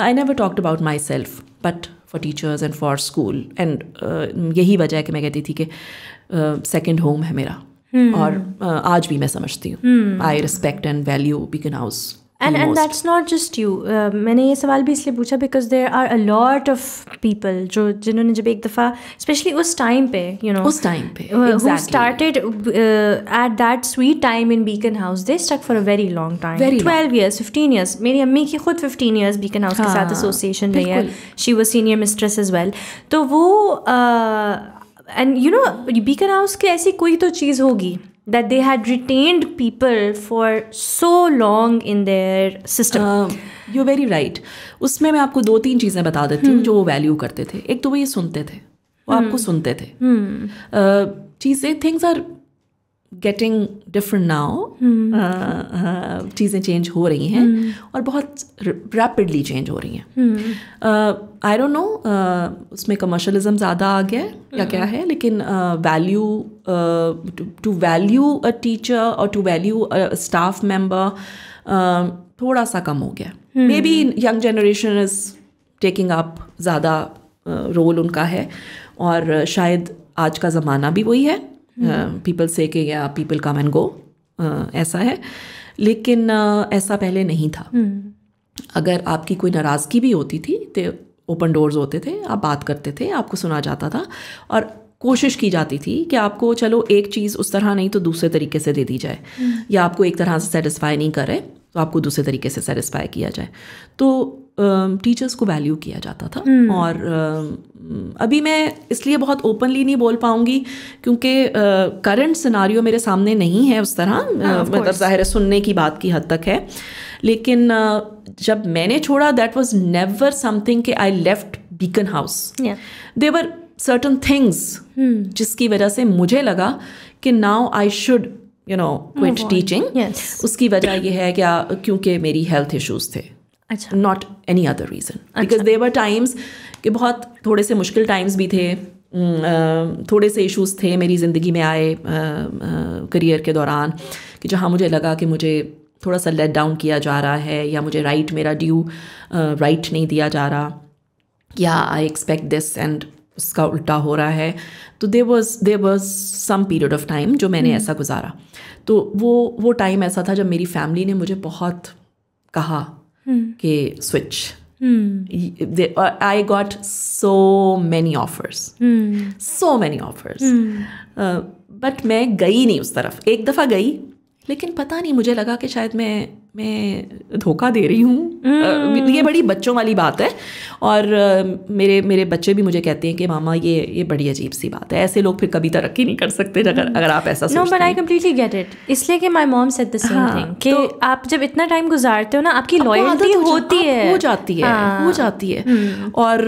I never talked about myself but for teachers and for school and यही वजह है कि मैं कहती थी कि सेकेंड uh, होम है मेरा हम्म। और uh, आज भी मैं समझती हूँ I respect and value Beacon House and and that's not just you मैंने ये सवाल भी इसलिए पूछा because there are a lot of people जो जिन्होंने जब एक दफ़ा स्पेशली उस टाइम पे यू नो उस टाइम पे started at that sweet time in Beacon House they stuck for a very long time twelve years fifteen years मेरी अम्मी की खुद फिफ्टीन ईयर्स बीकन हाउस के साथ एसोसिएशन हाँ, रही है she was senior mistress is well तो वो and you know Beacon House की ऐसी कोई तो चीज़ होगी that they had retained people for so long in their system. Um, you're very right. उसमें मैं आपको दो तीन चीजें बता देती हूँ hmm. जो वो वैल्यू करते थे एक तो वो ये सुनते थे वो hmm. आपको सुनते थे hmm. गेटिंग डिफरेंट नाउ चीज़ें चेंज हो रही हैं hmm. और बहुत रैपिडली चेंज हो रही हैं आई डोंट नो उसमें कमर्शलिज्म ज़्यादा आ गया है hmm. या क्या hmm. है लेकिन value to value a teacher और टू वैल्यू स्टाफ मेम्बर थोड़ा सा कम हो गया maybe young generation is taking up ज़्यादा रोल uh, उनका है और शायद आज का ज़माना भी वही है पीपल से के या पीपल कम एंड गो ऐसा है लेकिन uh, ऐसा पहले नहीं था hmm. अगर आपकी कोई नाराज़गी भी होती थी तो ओपन डोर्स होते थे आप बात करते थे आपको सुना जाता था और कोशिश की जाती थी कि आपको चलो एक चीज़ उस तरह नहीं तो दूसरे तरीके से दे दी जाए hmm. या आपको एक तरह से सेटिस्फाई नहीं करे तो आपको दूसरे तरीके से सेटिस्फाई किया जाए तो टीचर्स को वैल्यू किया जाता था हम्म। और अभी मैं इसलिए बहुत ओपनली नहीं बोल पाऊंगी क्योंकि करंट सिनारियो मेरे सामने नहीं है उस तरह हाँ, मतलब ज़ाहिर सुनने की बात की हद तक है लेकिन जब मैंने छोड़ा दैट वॉज नेवर समथिंग कि I left Beacon House there were certain things जिसकी वजह से मुझे लगा कि now I should you know quit teaching उसकी वजह यह है क्या क्योंकि मेरी हेल्थ इश्यूज थे अच्छा not any other reason because there were times कि बहुत थोड़े से मुश्किल टाइम्स भी थे थोड़े से इश्यूज थे मेरी ज़िंदगी में आए करियर के दौरान कि जहाँ मुझे लगा कि मुझे थोड़ा सा लेट डाउन किया जा रहा है या मुझे राइट right, मेरा ड्यू राइट right नहीं दिया जा रहा या आई एक्सपेक्ट दिस एंड उसका उल्टा हो रहा है तो there was there was some period of time जो मैंने हम्म। ऐसा गुजारा तो वो वो टाइम ऐसा था जब मेरी फैमिली ने मुझे बहुत कहा Hmm. कि switch I got so many offers so many offers but मैं गई नहीं उस तरफ एक दफ़ा गई लेकिन पता नहीं मुझे लगा कि शायद मैं मैं धोखा दे रही हूँ mm. ये बड़ी बच्चों वाली बात है और मेरे मेरे बच्चे भी मुझे कहते हैं कि मामा ये ये बड़ी अजीब सी बात है ऐसे लोग फिर कभी तरक्की नहीं कर सकते अगर mm. अगर आप ऐसा सोचते हैं आई कम्प्लीटली गेट इट इसलिए कि my mom said the same thing कि आप जब इतना टाइम गुजारते हो ना आपकी लॉयल्टी होती है हो जाती है हो हाँ। जाती है हम्म। और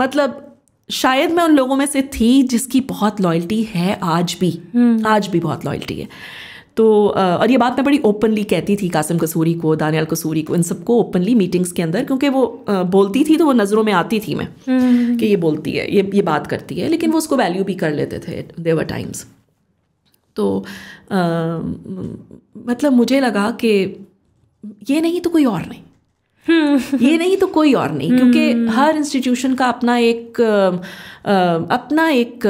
मतलब शायद मैं उन लोगों में से थी जिसकी बहुत लॉयल्टी है आज भी आज भी बहुत लॉयल्टी है तो और ये बात मैं बड़ी ओपनली कहती थी कासिम कसूरी को दानियाल कसूरी को इन सबको ओपनली मीटिंग्स के अंदर क्योंकि वो बोलती थी तो वो नज़रों में आती थी मैं हम्म, हम्म, हम्म। कि ये बोलती है ये ये बात करती है लेकिन वो उसको वैल्यू भी कर लेते थे देवर टाइम्स तो आ, मतलब मुझे लगा कि ये नहीं तो कोई और नहीं ये नहीं तो कोई और नहीं क्योंकि हर इंस्टीट्यूशन का अपना एक अपना एक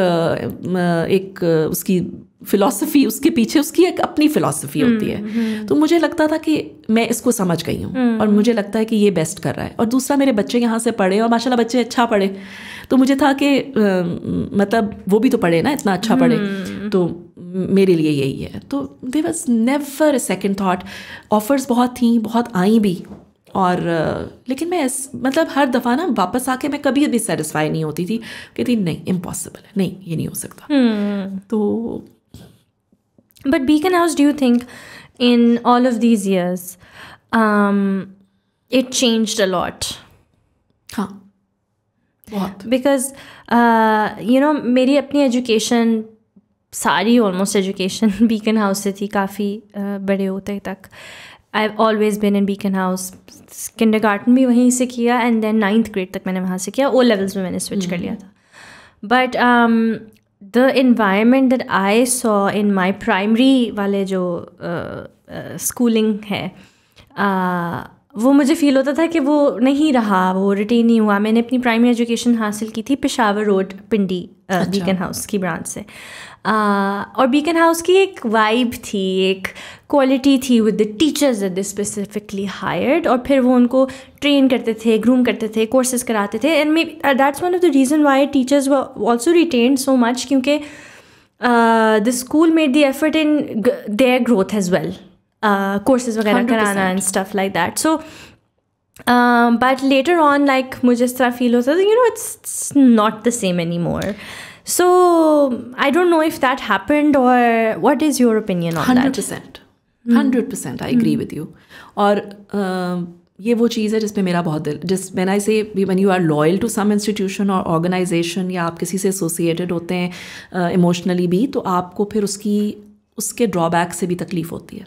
एक उसकी फिलॉसफी उसके पीछे उसकी एक अपनी फिलॉसफी होती हम्म, है हम्म। तो मुझे लगता था कि मैं इसको समझ गई हूँ हम्म। और मुझे लगता है कि ये बेस्ट कर रहा है और दूसरा मेरे बच्चे यहाँ से पढ़े और माशाल्लाह बच्चे अच्छा पढ़े तो मुझे था कि मतलब वो भी तो पढ़े ना इतना अच्छा पढ़े तो मेरे लिए यही है तो they was never second thought offers बहुत थी बहुत आई भी और लेकिन मैं इस मतलब हर दफ़ा ना वापस आके मैं कभी भी सेटिस्फाई नहीं होती थी कहती नहीं इम्पॉसिबल है नहीं ये नहीं हो सकता तो But Beacon House, do you think in all of these years it change changed a lot? हाँ बिकॉज यू नो मेरी अपनी एजुकेशन सारी ऑलमोस्ट एजुकेशन बीकन हाउस से थी काफ़ी uh, बड़े होते तक I always been in Beacon House kindergarten भी वहीं से किया एंड देन नाइन्थ ग्रेड तक मैंने वहाँ से किया ओ लेवल्स में मैंने स्विच कर hmm. लिया था but the environment that I saw in my primary वाले जो स्कूलिंग uh, uh, है uh, वो मुझे फील होता था कि वो नहीं रहा वो रिटेन नहीं हुआ मैंने अपनी प्राइमरी एजुकेशन हासिल की थी Peshawar road Pindi Beacon House अच्छा। की ब्रांच से और बीकन हाउस की एक वाइब थी एक क्वालिटी थी with the teachers that they specifically hired और फिर वो उनको ट्रेन करते थे ग्रूम करते थे कोर्सेज कराते थे and may that's one of the reason why teachers also retain so much क्योंकि the school made the effort in their growth as well courses वगैरह कराना and stuff like that so but later on like मुझे इस तरह फील होता था you know it's not the same any more So I don't know if that happened or what is your opinion on 100%, that? 100%. 100% I agree with you. और uh, ये वो चीज़ है जिसपे मेरा बहुत दिल जिस mean I say one you are loyal to some institution और ऑर्गेनाइजेशन या आप किसी से एसोसिएटेड होते हैं इमोशनली uh, भी तो आपको फिर उसकी उसके ड्रॉबैक से भी तकलीफ होती है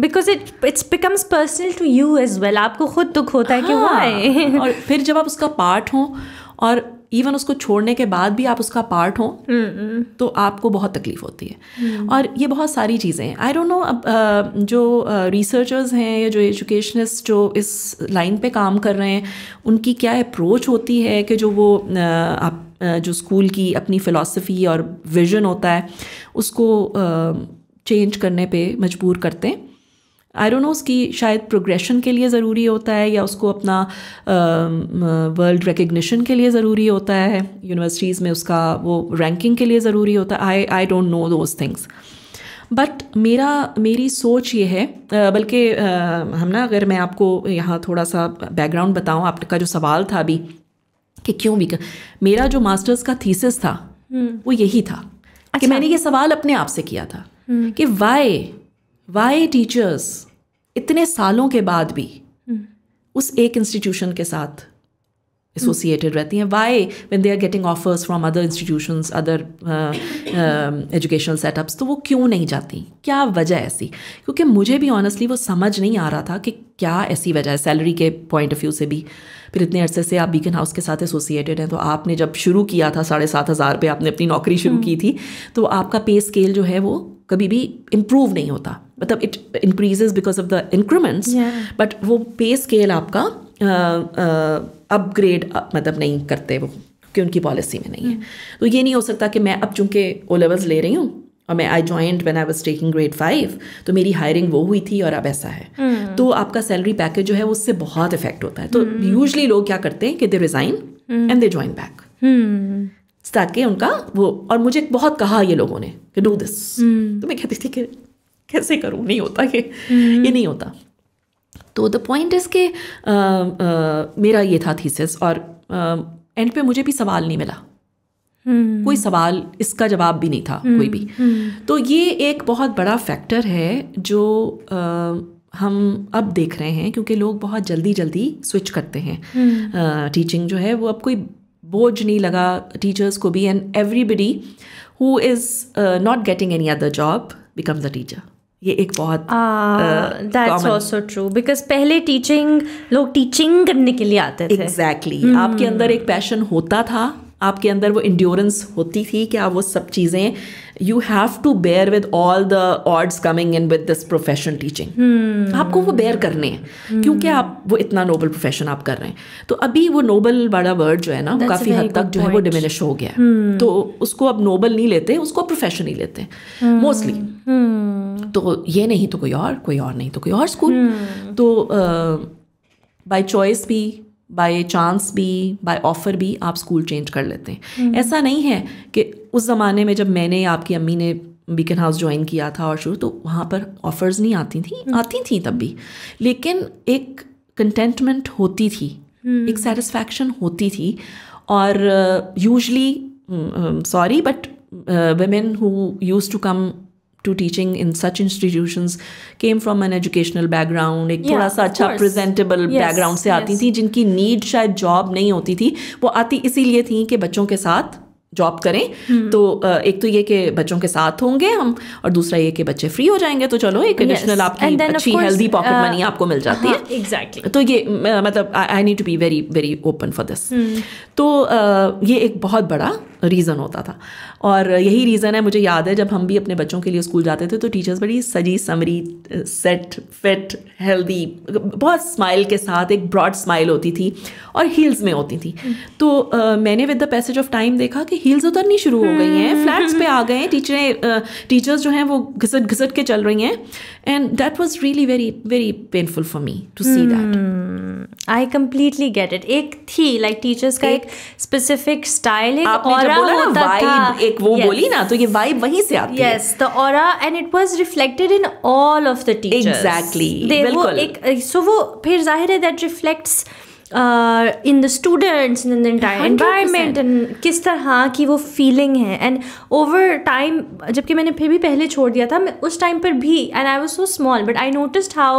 because it it's becomes personal to you as well आपको खुद दुख होता हाँ, है कि वाई हाँ, और फिर जब आप उसका पार्ट हों और इवन उसको छोड़ने के बाद भी आप उसका पार्ट हो हम्म, हम्म। तो आपको बहुत तकलीफ होती है हम्म। और ये बहुत सारी चीज़ें हैं आई डोंट नो अब जो रिसर्चर्स हैं या जो एजुकेशनिस्ट जो इस लाइन पे काम कर रहे हैं उनकी क्या अप्रोच होती है कि जो वो आप जो स्कूल की अपनी फ़िलासफ़ी और विजन होता है उसको चेंज करने पे मजबूर करते हैं आई डोंट नो उसकी शायद प्रोग्रेशन के लिए ज़रूरी होता है या उसको अपना वर्ल्ड uh, रिकग्निशन के लिए ज़रूरी होता है यूनिवर्सिटीज़ में उसका वो रैंकिंग के लिए ज़रूरी होता है I I don't know those things but मेरा मेरी सोच ये है बल्कि हम ना अगर मैं आपको यहाँ थोड़ा सा बैकग्राउंड बताऊँ आपका जो सवाल था अभी कि क्यों भी मेरा जो मास्टर्स का थीसिस था हम्म। वो यही था अच्छा। कि मैंने ये सवाल अपने आप से किया था हम्म। कि वाई वाई टीचर्स इतने सालों के बाद भी हम्म। उस एक इंस्टीट्यूशन के साथ एसोसिएटेड हम्म। रहती हैं why when they are getting offers from other institution other educational setups तो वो क्यों नहीं जाती क्या वजह ऐसी क्योंकि मुझे भी ऑनेस्टली वो समझ नहीं आ रहा था कि क्या ऐसी वजह है सैलरी के पॉइंट ऑफ व्यू से भी फिर इतने अरसे से आप बीकन हाउस के साथ एसोसिएटेड हैं तो आपने जब शुरू किया था साढ़े सात हज़ार पर आपने अपनी नौकरी शुरू हम्म। की थी तो आपका पे स्केल जो है वो कभी भी इम्प्रूव नहीं होता मतलब it increases because of the increments but वो पे स्केल आपका अपग्रेड uh, uh, मतलब नहीं करते वो कि उनकी पॉलिसी में नहीं है hmm. तो ये नहीं हो सकता कि मैं अब चूंकि ओ लेवल्स ले रही हूँ और मैं I joined when I was taking grade five तो मेरी हायरिंग वो हुई थी और अब ऐसा है hmm. तो आपका सैलरी पैकेज जो है उससे बहुत इफेक्ट होता है तो यूजली hmm. लोग क्या करते हैं कि they resign and they join back ताकि उनका वो और मुझे बहुत कहा ये लोगों ने कि डू दिस हम्म। तो मैं कहती थी कि कैसे करूँ नहीं होता ये हम्म। ये नहीं होता तो द पॉइंट इज़ के मेरा ये था थीसिस और एंड पे मुझे भी सवाल नहीं मिला हम्म। कोई सवाल इसका जवाब भी नहीं था कोई भी तो ये एक बहुत बड़ा फैक्टर है जो आ, हम अब देख रहे हैं क्योंकि लोग बहुत जल्दी जल्दी स्विच करते हैं टीचिंग जो है वो अब कोई बोझ नहीं लगा टीचर्स को भी and everybody who is not getting any other job becomes a teacher ये एक बहुत दैट्स आल्सो ट्रू बिकॉज पहले टीचिंग लोग टीचिंग करने के लिए आते थे एग्जैक्टली exactly. hmm. आपके अंदर एक पैशन होता था आपके अंदर वो इंड्योरेंस होती थी कि आप वो सब चीज़ें you have to bear with all the odds coming in with this profession teaching आपको वो बेयर करने हैं hmm. क्योंकि आप वो इतना नोबल प्रोफेशन आप कर रहे हैं तो अभी वो नोबल वाला वर्ड जो है ना That's काफ़ी हद तक जो है वो डिमिनिश हो गया hmm. तो उसको अब नोबल नहीं लेते उसको प्रोफेशन ही लेते हैं hmm. Mostly hmm. तो ये नहीं तो कोई और कोई और नहीं तो कोई और स्कूल hmm. तो बाय uh, चॉइस भी बाय चांस भी बाय ऑफर भी आप स्कूल चेंज कर लेते हैं hmm. ऐसा नहीं है कि उस ज़माने में जब मैंने आपकी अम्मी ने बीकन हाउस ज्वाइन किया था और शुरू तो वहाँ पर ऑफ़र्स नहीं आती थी हम्म। आती थी तब भी लेकिन एक कंटेंटमेंट होती थी हम्म। एक सेटिस्फैक्शन होती थी और usually sorry but women who used to come to teaching in such institutions came from an educational background एक थोड़ा सा अच्छा प्रेजेंटेबल बैकग्राउंड से आती थी जिनकी नीड शायद जॉब नहीं होती थी वो आती इसीलिए थी कि बच्चों के साथ जॉब करें हम्म। तो एक तो ये कि बच्चों के साथ होंगे हम और दूसरा ये कि बच्चे फ्री हो जाएंगे तो चलो एक एडिशनल आपकी अच्छी हेल्दी पॉकेट मनी आपको मिल जाती है एग्जैक्टली हाँ, तो ये मतलब I need to be very very open for this तो ये एक बहुत बड़ा रीज़न होता था और यही रीज़न है मुझे याद है जब हम भी अपने बच्चों के लिए स्कूल जाते थे तो टीचर्स बड़ी सजी समरी सेट फिट हेल्दी बहुत स्माइल के साथ एक ब्रॉड स्माइल होती थी और हील्स में होती थी हम्म। तो आ, मैंने with the passage of time देखा कि हील्स उतरनी शुरू हो गई हैं फ्लैट्स हम्म। पे आ गए टीचरें टीचर्स जो हैं वो घिसट घिसट के चल रही हैं and that was really very very painful for me to see that I completely get it एक थी लाइक like, टीचर्स का एक स्पेसिफिक स्टाइल है और and in the students in and किस तरह की वो फीलिंग है एंड ओवर टाइम जबकि मैंने फिर भी पहले छोड़ दिया था मैं उस टाइम पर भी and I was so small but I notice how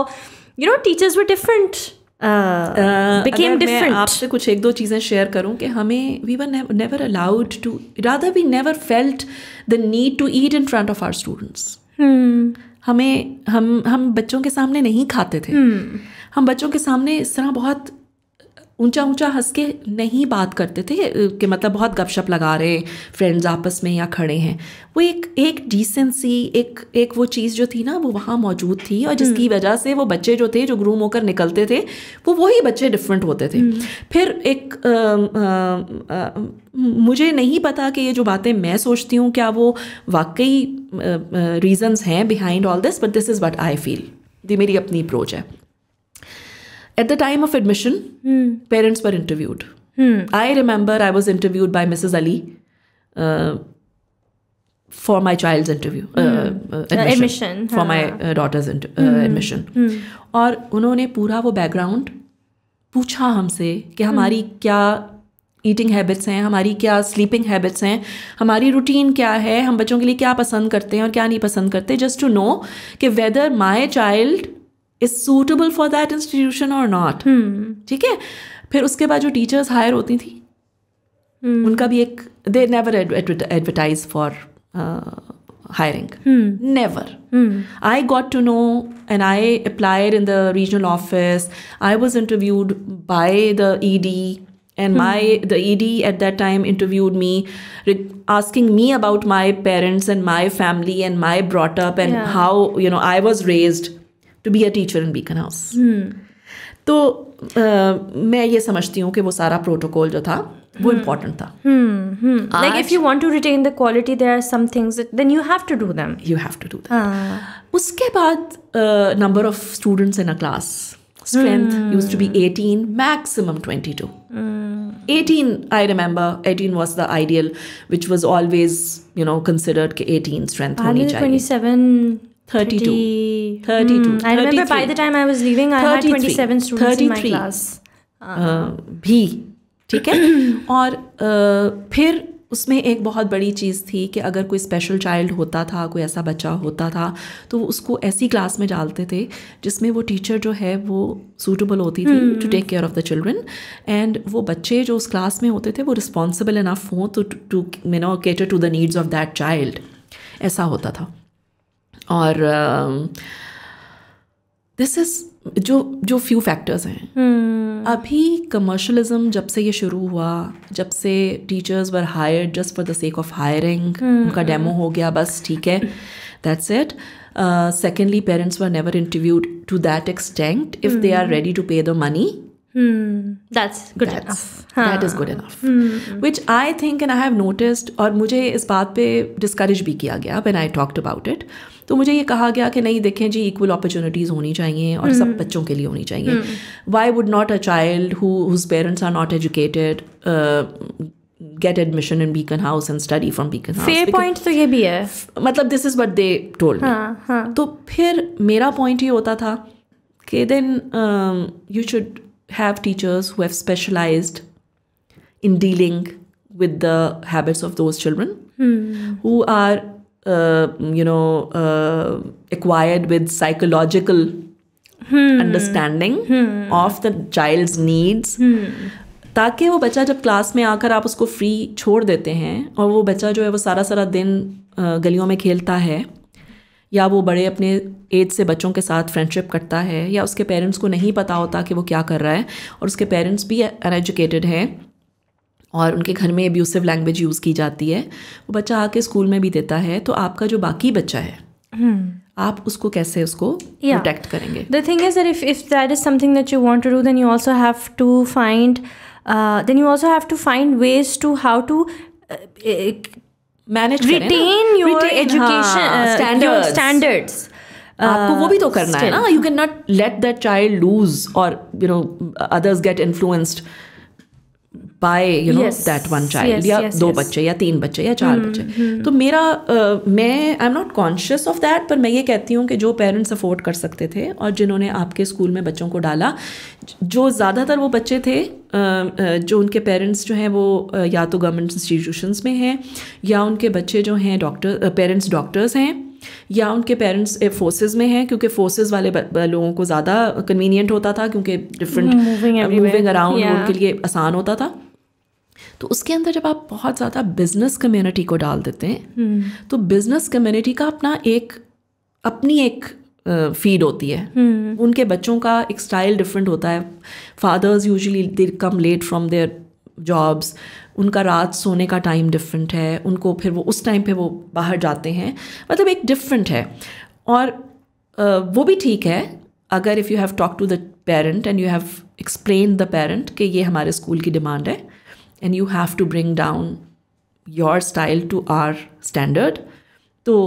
you know teachers were different became uh, uh, different आपसे कुछ एक दो चीज़ें शेयर करूँ कि हमें we were never allowed to राधा we never felt the need to eat in front of our students हमें हम हम बच्चों के सामने नहीं खाते थे hmm. हम बच्चों के सामने इस तरह बहुत ऊंचा ऊंचा हंस के नहीं बात करते थे कि मतलब बहुत गपशप लगा रहे हैं फ्रेंड्स आपस में या खड़े हैं वो एक एक डिसेंसी एक एक वो चीज़ जो थी ना वो वहाँ मौजूद थी और जिसकी हम्म। वजह से वो बच्चे जो थे जो ग्रूम होकर निकलते थे वो वही बच्चे डिफरेंट होते थे हम्म। फिर एक आ, आ, आ, मुझे नहीं पता कि ये जो बातें मैं सोचती हूँ क्या वो वाकई रीज़न्स हैं behind all this but this is what I feel ये मेरी अपनी अप्रोच है at the time of admission parents पर interviewed I remember I was interviewed by Mrs Ali for my child interview admission for my daughter's admission और उन्होंने पूरा वो बैकग्राउंड पूछा हमसे कि hmm. हमारी hmm. क्या ईटिंग हैबिट्स हैं हमारी क्या स्लीपिंग हैबिट्स हैं हमारी रूटीन क्या है हम बच्चों के लिए क्या पसंद करते हैं और क्या नहीं पसंद करते जस्ट टू नो कि whether my child Is suitable for that institution or not? Hmm. ठीक है फिर उसके बाद जो टीचर्स हायर होती थी hmm. उनका भी एक दे uh, hiring. Hmm. Never. Hmm. I got to know and I applied in the regional office. I was interviewed by the ED and hmm. my the ED at that time interviewed me asking me about my parents and my family and my brought up and how you know I was raised to be hmm. तो, a teacher in Beacon House तो आ, मैं ये समझती हूँ कि वो सारा प्रोटोकॉल जो था वो इम्पोर्टेंट hmm. था like if you want to retain the quality there are some things then you have to do them you have to do उसके बाद number of students in a class strength hmm. used to be 18 maximum 22 mm. 18 i remember 18 was the ideal which was always you know considered 18 strength honi chahiye 27 32 32 hmm. i remember by the time i was leaving i had 27 students in my class uh, भी ठीक है और फिर उसमें एक बहुत बड़ी चीज़ थी कि अगर कोई स्पेशल चाइल्ड होता था कोई ऐसा बच्चा होता था तो उसको ऐसी क्लास में डालते थे जिसमें वो टीचर जो है वो सूटेबल होती थी to take care of the children and वो बच्चे जो उस क्लास में होते थे वो रिस्पॉन्सिबल इनफ हों तो to may know cater to the needs of that child ऐसा होता था और दिस um, इज़ जो जो फ्यू फैक्टर्स हैं hmm. अभी कमर्शलिज्म जब से ये शुरू हुआ जब से teachers were hire just for the sake of hiring उनका डेमो हो गया बस ठीक है that's it secondly parents were never interviewed to that extent if they are ready to pay the money that is good which I think and I have noticed और मुझे इस बात पे डिस्करेज भी किया गया when I talked about it तो मुझे ये कहा गया कि नहीं देखें जी इक्वल अपॉर्चुनिटीज़ होनी चाहिए और सब हम्म। बच्चों के लिए होनी चाहिए why would not a child whose parents are not educated get admission in Beacon House and study from Beacon point तो ये भी है मतलब this is but they told तो फिर मेरा पॉइंट ये होता था कि then you should have teachers who specialise in dealing with the habits of those children who are you know acquired with psychological understanding of the understanding needs hmm. hmm. ताकि वो बच्चा जब क्लास में आकर आप उसको फ्री छोड़ देते हैं और वो बच्चा जो है वो सारा सारा दिन uh, गलियों में खेलता है या वो बड़े अपने एज से बच्चों के साथ फ्रेंडशिप करता है या उसके पेरेंट्स को नहीं पता होता कि वो क्या कर रहा है और उसके पेरेंट्स भी अनएजुकेटेड हैं और उनके घर में एब्यूसिव लैंग्वेज यूज़ की जाती है वो बच्चा आके स्कूल में भी देता है तो आपका जो बाकी बच्चा है हम्म। आप उसको कैसे उसको प्रोटेक्ट करेंगे the thing is if if that is something that you want to do then you also have to find then you also have to find ways to how to manage retain your education your standards आपको वो भी तो uh, करना है ना you can not let that child lose और you know others get influenced by you know that one child या yes, दो yes. बच्चे या तीन बच्चे या चार hmm, बच्चे hmm. तो मेरा uh, मैं I am not conscious of that पर मैं ये कहती हूँ कि जो पेरेंट्स अफोर्ड कर सकते थे और जिन्होंने आपके स्कूल में बच्चों को डाला जो ज़्यादातर वो बच्चे थे जो उनके पेरेंट्स जो हैं वो या तो गवर्नमेंट इंस्टीट्यूशंस में हैं या उनके बच्चे जो हैं डॉक्टर पेरेंट्स डॉक्टर्स हैं या उनके पेरेंट्स फोर्सेज eh, में हैं क्योंकि फोर्सेज वाले लोगों को ज़्यादा कन्वीनियंट होता था क्योंकि डिफरेंट मूविंग अराउंड उनके लिए आसान होता था तो उसके अंदर जब आप बहुत ज़्यादा बिजनेस कम्युनिटी को डाल देते हैं hmm. तो बिजनेस कम्युनिटी का अपना एक अपनी एक फीड uh, होती है hmm. उनके बच्चों का एक स्टाइल डिफरेंट होता है fathers usually they come late from their jobs उनका रात सोने का टाइम डिफरेंट है उनको फिर वो उस टाइम पे वो बाहर जाते हैं मतलब एक डिफरेंट है और वो भी ठीक है अगर if you have talk to the parent and you have explain the parent कि ये हमारे स्कूल की डिमांड है and you have to bring down your style to our standard तो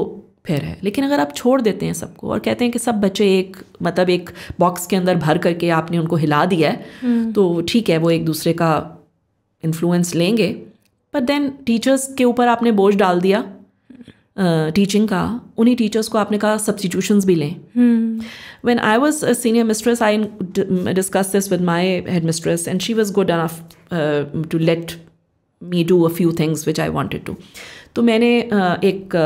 फिर है लेकिन अगर आप छोड़ देते हैं सबको और कहते हैं कि सब बच्चे एक मतलब एक बॉक्स के अंदर भर करके आपने उनको हिला दिया है हम्म। तो ठीक है वो एक दूसरे का इन्फ्लुएंस लेंगे बट देन टीचर्स के ऊपर आपने बोझ डाल दिया टीचिंग uh, का उन्हीं टीचर्स को आपने कहा सब्सटीट्यूशंस भी लें when I was senior mistress I discuss this with my head mistress and she was good enough to let me do a few things which I wanted to तो मैंने uh, एक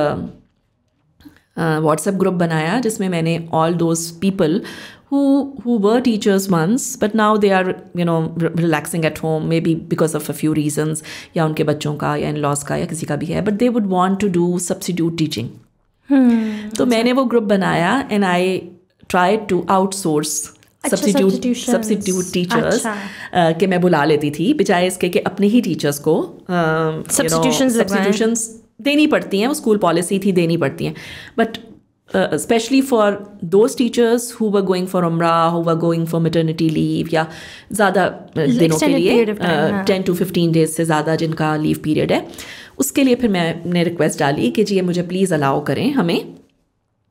व्हाट्सएप uh, ग्रुप बनाया जिसमें मैंने all those people who who were teachers once but now they are you know re relaxing at home maybe because of a few reasons ya unke बच्चों ka ya in-laws ka ya kisi ka bhi hai but they would want to do substitute teaching तो मैंने वो ग्रुप बनाया and I try to outsource substitute substitute teachers के मैं बुला लेती थी बजाय इसके कि अपने ही टीचर्स को सब्सिट्यूशंस देनी पड़ती हैं वो स्कूल पॉलिसी थी देनी पड़ती हैं but uh, especially for those teachers who were going for umrah who were going for maternity leave yeah zyada uh, dino या ज़्यादा दिनों time, uh, 10 to 15 days se zyada jinka leave period hai उसके लिए फिर मैंने रिक्वेस्ट डाली कि जी ये मुझे प्लीज़ अलाउ करें हमें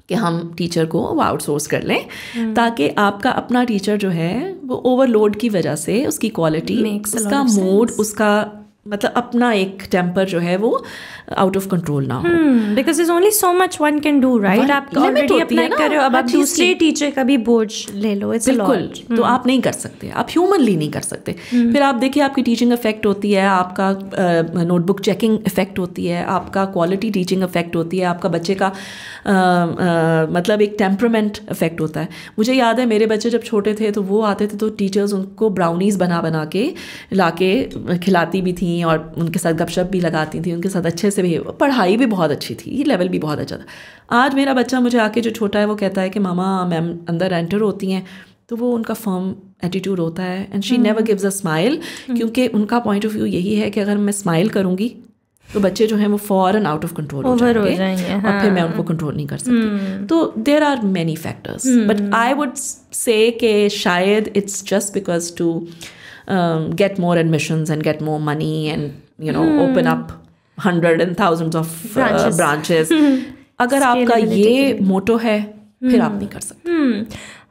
कि हम टीचर को वो आउटसोर्स कर लें ताकि आपका अपना टीचर जो है वो ओवरलोड की वजह से उसकी क्वालिटी उसका मूड उसका मतलब अपना एक टेम्पर जो है वो आउट ऑफ कंट्रोल ना हो because is only so much one can do right आप ऑलरेडी अप्लाई कर रहे हो अब आप दूसरे टीचर का भी बोझ ले लो इट्स बिल्कुल तो hmm. आप नहीं कर सकते आप ह्यूमनली नहीं कर सकते hmm. फिर आप देखिए आपकी टीचिंग इफेक्ट होती है आपका नोटबुक चेकिंग इफेक्ट होती है आपका क्वालिटी टीचिंग इफेक्ट होती है आपका बच्चे का मतलब एक टेम्परमेंट इफेक्ट होता है मुझे याद है मेरे बच्चे जब छोटे थे तो वो आते थे तो टीचर्स उनको ब्राउनीज बना बना के ला खिलाती भी थी थी और उनके साथ गपशप भी लगाती थी उनके साथ अच्छे से भी पढ़ाई भी बहुत अच्छी थी लेवल भी बहुत अच्छा था आज मेरा बच्चा मुझे आके जो छोटा है वो कहता है कि मामा मैम अंदर एंटर होती हैं तो वो उनका फर्म एटीट्यूड होता है and she never gives a smile क्योंकि उनका पॉइंट ऑफ व्यू यही है कि अगर मैं स्माइल करूँगी तो बच्चे जो हैं वो फॉरन आउट ऑफ कंट्रोल हो जाएंगे हाँ। और फिर मैं हाँ। उनको कंट्रोल नहीं कर सकती हम्म। तो there are many factors but I would say के शायद it's just because to get more admission and get more money and you know open up hundred and thousand of branches अगर आपका ये मोटो है फिर आप नहीं कर सकते हम्म।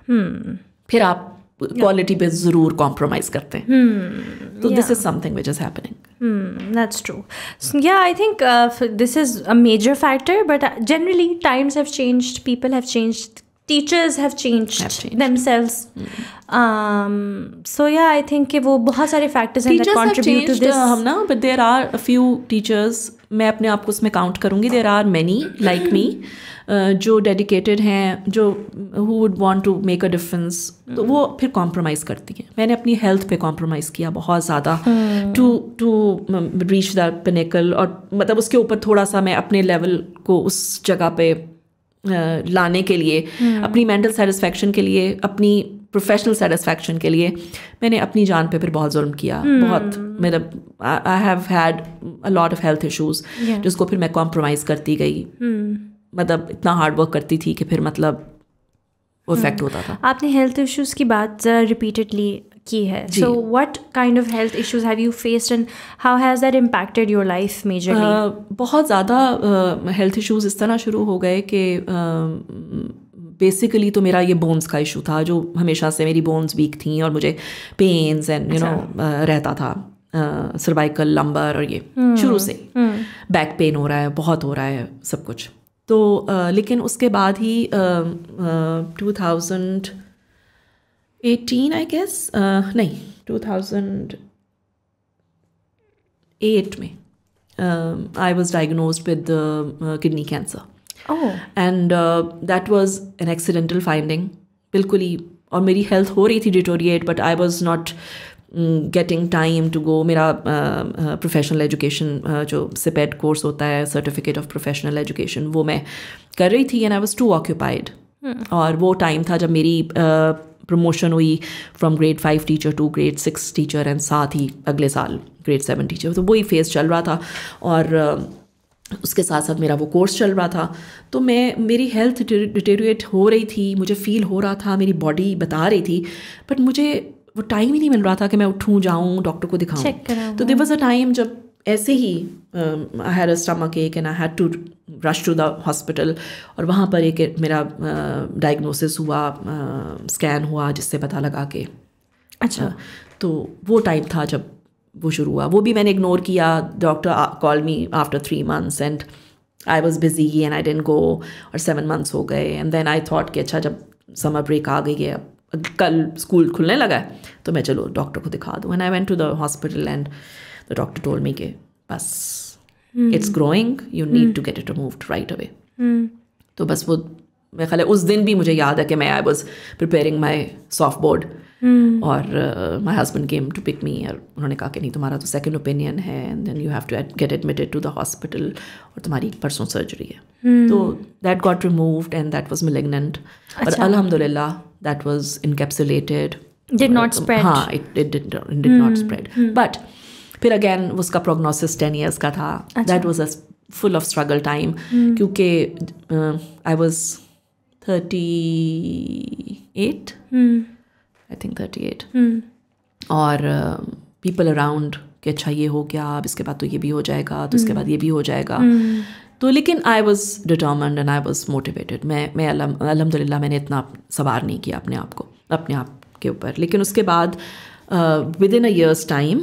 हम्म। फिर आप क्वालिटी पे ज़रूर कॉम्प्रोमाइज़ करते हैं तो this is something which is happening Hmm, that's true. So, yeah, I think uh, this is a major factor, but uh, generally, times have changed, people have changed, teachers have changed themselves so yeah I think कि वो बहुत सारे फैक्टर्स हैं दैट कंट्रीब्यूट टू दिस हम ना but there are a few teachers मैं अपने आप को उसमें काउंट करूंगी there are many like me जो डेडिकेटेड हैं जो who would want to make a difference तो hmm. वो फिर कॉम्प्रोमाइज़ करती हैं मैंने अपनी हेल्थ पे कॉम्प्रोमाइज़ किया बहुत ज़्यादा to to reach the pinnacle और मतलब उसके ऊपर थोड़ा सा मैं अपने लेवल को उस जगह पे लाने के लिए hmm. अपनी मेंटल सेटिस्फेक्शन के लिए अपनी प्रोफेशनल सेटिस्फेक्शन के लिए मैंने अपनी जान पे फिर बहुत जुल्म किया hmm. बहुत मेरा I have had a lot of health issues जिसको फिर मैं कॉम्प्रोमाइज़ करती गई hmm. मतलब इतना हार्ड वर्क करती थी कि फिर मतलब वो इफेक्ट हम्म। होता था आपने हेल्थ इश्यूज़ की बात रिपीटेडली की है so what kind of health issues have you faced and how has that impacted your life majorly बहुत ज़्यादा हेल्थ इश्यूज इस तरह शुरू हो गए कि बेसिकली तो मेरा ये बोन्स का इशू था जो हमेशा से मेरी बोन्स वीक थी और मुझे पेन्स एंड यू नो रहता था सर्वाइकल uh, लंबर और ये hmm. शुरू से बैक hmm. पेन हो रहा है बहुत हो रहा है सब कुछ तो लेकिन उसके बाद ही two thousand eighteen I guess नहीं टू थाउजेंड एट में I was diagnose with kidney cancer and that was an accidental finding बिल्कुल ही और मेरी हेल्थ हो रही थी deteriorate but I was not getting time to go मेरा professional uh, education uh, uh, uh जो सिपेट कोर्स e होता है सर्टिफिकेट ऑफ प्रोफेशनल एजुकेशन वो मैं कर रही थी and I was too occupied और वो टाइम था जब मेरी प्रमोशन uh, हुई from grade five teacher to grade six teacher and साथ ही अगले साल ग्रेड सेवन टीचर तो वही फेज़ चल रहा था और uh, उसके साथ साथ मेरा वो कोर्स चल रहा था तो मैं मेरी हेल्थ डिटेरिएट हो रही थी मुझे फील हो रहा था मेरी बॉडी बता रही थी बट मुझे वो टाइम ही नहीं मिल रहा था कि मैं उठूँ जाऊँ डॉक्टर को दिखाऊँ तो देर वॉज अ टाइम जब ऐसे ही I had a stomach ache and I had to rush to the hospital और वहाँ पर एक मेरा डायग्नोसिस uh, हुआ स्कैन uh, हुआ जिससे पता लगा के अच्छा uh, तो वो टाइम था जब वो शुरू हुआ वो भी मैंने इग्नोर किया doctor call me after three months and I was busy and I didn't go और सेवन मंथ्स हो गए एंड देन आई थॉट कि अच्छा जब समर ब्रेक आ गई है अब कल स्कूल खुलने लगा है तो मैं चलो डॉक्टर को दिखा दूँ and I went to the hospital and the doctor told me के बस it's growing you need to get it remove right away तो बस वो मेरे ख्याल उस दिन भी मुझे याद है कि मैं I was preparing my soft board और my husband came to pick me और उन्होंने कहा कि नहीं तुम्हारा तो सेकेंड ओपिनियन है and then you have to get admitted to the hospital और तुम्हारी परसों सर्जरी है hmm. तो that got removed and that was malignant और अच्छा। अलहमदिल्ला that was encapsulated did not uh, spread हाँ it, it did, not, it did hmm. not spread hmm. but फिर अगेन उसका प्रोग्नोसिस टेन ईयर्स का था that was a full of struggle time क्योंकि I was thirty eight I think thirty eight और पीपल अराउंड कि अच्छा ये हो गया अब इसके बाद तो ये भी हो जाएगा तो इसके बाद ये भी हो जाएगा तो लेकिन I was determined and I was motivated मैं मैं अलहमदिल्ला मैंने इतना सवार नहीं किया अपने आप को अपने आप के ऊपर लेकिन उसके बाद within a years time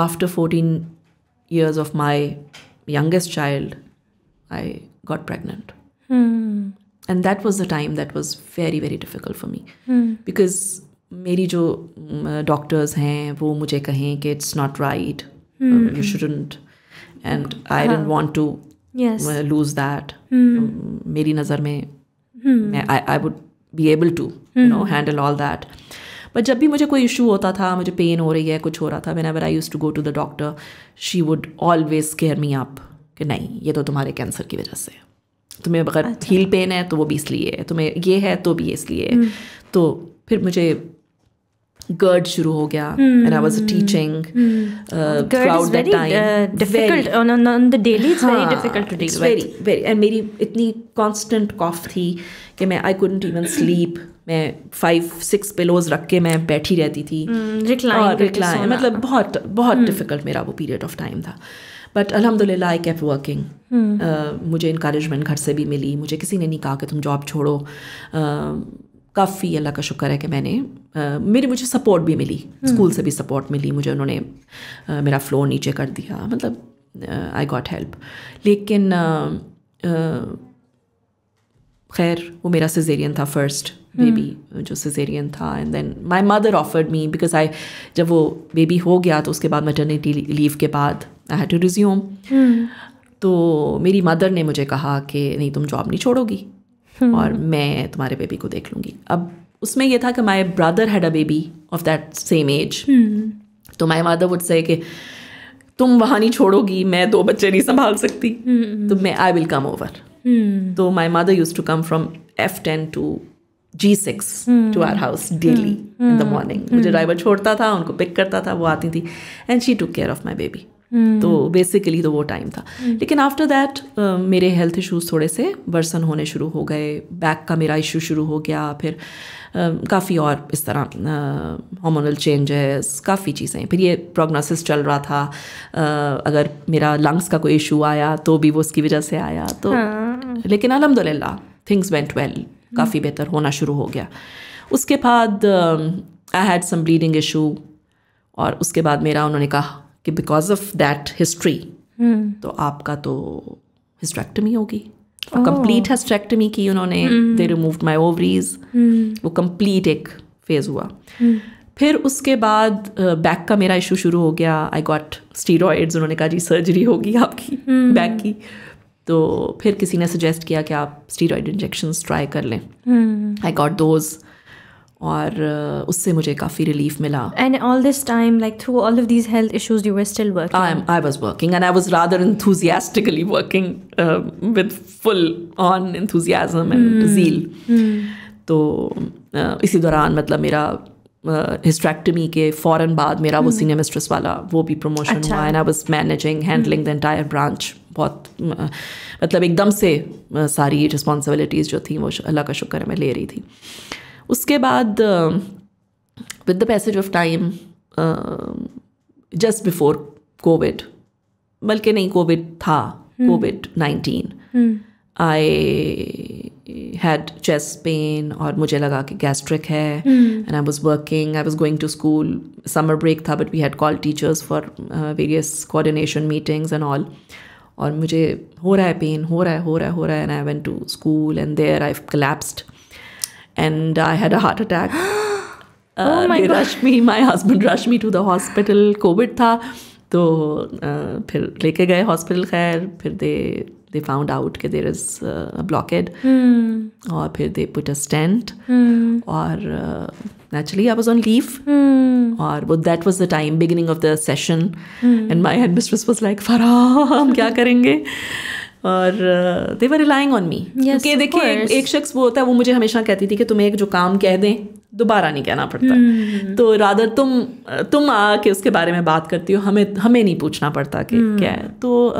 after fourteen years of my youngest child I got pregnant and that was the time that was very very difficult for me because मेरी जो डॉक्टर्स हैं वो मुझे कहें कि it's not right you shouldn't and I didn't want to lose that मेरी नज़र में I would be able to know handle all that but जब भी मुझे कोई इशू होता था मुझे पेन हो रही है कुछ हो रहा था whenever I use to go to the doctor she would always care me up कि नहीं ये तो तुम्हारे कैंसर की वजह से तुम्हें अगर हील अच्छा। पेन है तो वो भी इसलिए तुम्हें ये है तो भी इसलिए hmm. तो फिर मुझे गर्ड e शुरू हो गया एंड आई वाज टीचिंग मेरी इतनी कॉन्स्टेंट कॉफ थी कि मैं आई कुडंट इवन स्लीप मैं फाइव सिक्स पिलोज रख के मैं बैठी रहती थी hmm, मतलब बहुत बहुत डिफिकल्ट hmm. मेरा वो पीरियड ऑफ टाइम था बट अलहमदिल्ला आई कैप वर्किंग मुझे इंक्रेजमेंट घर से भी मिली मुझे किसी ने नहीं कहा कि तुम जॉब छोड़ो uh, काफ़ी अल्लाह का शुक्र है कि मैंने आ, मेरी मुझे सपोर्ट भी मिली स्कूल हम्म। से भी सपोर्ट मिली मुझे उन्होंने आ, मेरा फ्लोर नीचे कर दिया मतलब आई गॉट हेल्प लेकिन खैर वो मेरा सिजेरियन था फर्स्ट हम्म। बेबी जो सिजेरियन था and then my mother offered me because I जब वो बेबी हो गया तो उसके बाद मटर्निटी लीव के बाद आई हैड टू रिज्यूम तो मेरी मदर ने मुझे कहा कि नहीं तुम जॉब नहीं छोड़ोगी हम्म। और मैं तुम्हारे बेबी को देख लूंगी अब उसमें यह था कि my brother had a baby of that same age तो माई मदर वुड से कि तुम वहाँ नहीं छोड़ोगी मैं दो बच्चे नहीं संभाल सकती हम्म। तो मैं आई विल कम ओवर तो my mother use to come from F ten to G six to our house daily in the morning मुझे ड्राइवर छोड़ता था उनको पिक करता था वो आती थी and she took care of my baby so basically hmm. तो वो टाइम था hmm. लेकिन आफ्टर दैट uh, मेरे हेल्थ इश्यूज थोड़े से वर्सन होने शुरू हो गए बैक का मेरा इशू शुरू हो गया फिर uh, um, काफ़ी और इस तरह हॉमोनल चेंजेस काफ़ी चीज़ें फिर ये प्रोग्नोसिस चल रहा था uh, अगर मेरा लंग्स का कोई इशू आया तो भी वो उसकी वजह से आया तो हाँ। लेकिन अलहमदिल्ला थिंग्स वेंट वेल hmm. काफ़ी बेहतर होना शुरू हो गया उसके बाद I had some bleeding issue और उसके बाद मेरा उन्होंने कहा कि बिकॉज ऑफ दैट हिस्ट्री तो आपका तो हिस्ट्रेक्टमी होगी कंप्लीट हिस्ट्रेक्टमी oh. की उन्होंने दे रिमूव माई ओवरीज वो कंप्लीट एक फेज हुआ hmm. फिर उसके बाद बैक uh, का मेरा इशू शुरू हो गया आई गॉट स्टीरोड्स उन्होंने कहा जी सर्जरी होगी आपकी बैक hmm. की तो फिर किसी ने सजेस्ट किया कि आप स्टीरोड इंजेक्शन ट्राई कर लें आई गॉट दोज और उससे मुझे काफ़ी रिलीफ मिला and all this time like through all of these health issues you were still working I am I was working and I was rather enthusiastically working with full on enthusiasm and zeal तो uh, इसी दौरान मतलब मेरा हिस्ट्रैक्टमी uh, के फौरन बाद मेरा वो सीनियर hmm. मिस्ट्रेस वाला वो भी प्रमोशन अच्छा. हुआ and I was managing handling the entire branch बहुत मतलब एकदम से सारी रिस्पॉन्सिबिलिटीज़ जो थी वो अल्लाह का शुक्र है मैं ले रही थी उसके बाद with the passage of time just before covid बल्कि नहीं कोविड था covid nineteen I had chest pain और मुझे लगा कि गैस्ट्रिक है and I was working I was going to school summer break था but we had call teachers for various coordination meetings and all और मुझे हो रहा है पेन हो रहा है हो रहा है हो रहा है and I went to school and there I collapsed and I had a heart attack. Uh, oh they rushed me, my husband rushed me to the hospital. COVID tha. So, uh, hospital khair. Phir they, they found out that there is uh, a blockage, Or hmm. they put a stent. Or hmm. uh, actually, I was on leave. Or hmm. that was the time, beginning of the session. Hmm. And my headmistress was like, Farah, what will we do? और दे वर रिलाइंग ऑन मी क्योंकि देखिए एक शख्स वो होता है वो मुझे हमेशा कहती थी कि तुम्हें एक जो काम कह दें दोबारा नहीं कहना पड़ता hmm. तो रादर तुम तुम आके उसके बारे में बात करती हो हमें हमें नहीं पूछना पड़ता कि hmm. क्या है तो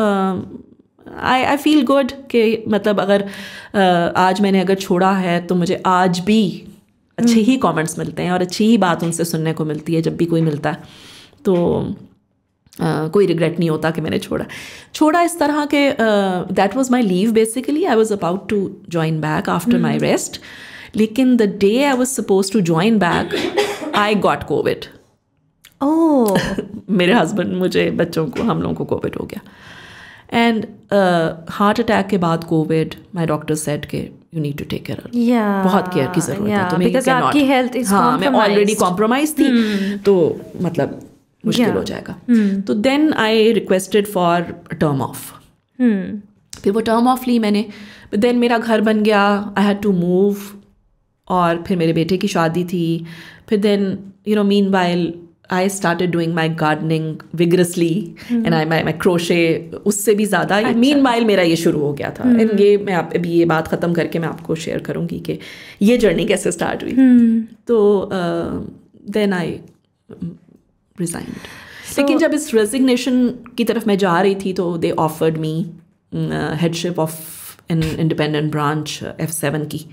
आई आई फील गुड कि मतलब अगर uh, आज मैंने अगर छोड़ा है तो मुझे आज भी अच्छे hmm. ही कमेंट्स मिलते हैं और अच्छी ही बात उनसे सुनने को मिलती है जब भी कोई मिलता है तो कोई रिग्रेट नहीं होता कि मैंने छोड़ा छोड़ा इस तरह के that was my leave basically I was about to join back after my rest लेकिन the day I was suppose to join back I got covid ओ मेरे हस्बैंड मुझे बच्चों को हम लोगों को कोविड हो गया एंड हार्ट अटैक के बाद कोविड माई डॉक्टर सेट के you need to take care बहुत केयर की जरूरत yeah, है तो मेरी हाँ मैं ऑलरेडी कॉम्प्रोमाइज थी hmm. तो मतलब मुश्किल yeah. हो जाएगा hmm. तो then I requested for term of फिर वो टर्म ऑफ ली मैंने देन मेरा घर बन गया आई हैड टू मूव और फिर मेरे बेटे की शादी थी फिर then you know meanwhile I start doing my gardening vigorously and I my my crochet उससे भी ज़्यादा मीन अच्छा। माइल मेरा ये शुरू हो गया था एंड hmm. ये मैं आप अभी ये बात ख़त्म करके मैं आपको शेयर करूँगी कि ये जर्नी कैसे स्टार्ट हुई hmm. तो देन uh, आई रिजाइन लेकिन जब इस रेजिग्नेशन की तरफ मैं जा रही थी तो they offered me headship of an independent branch F seven की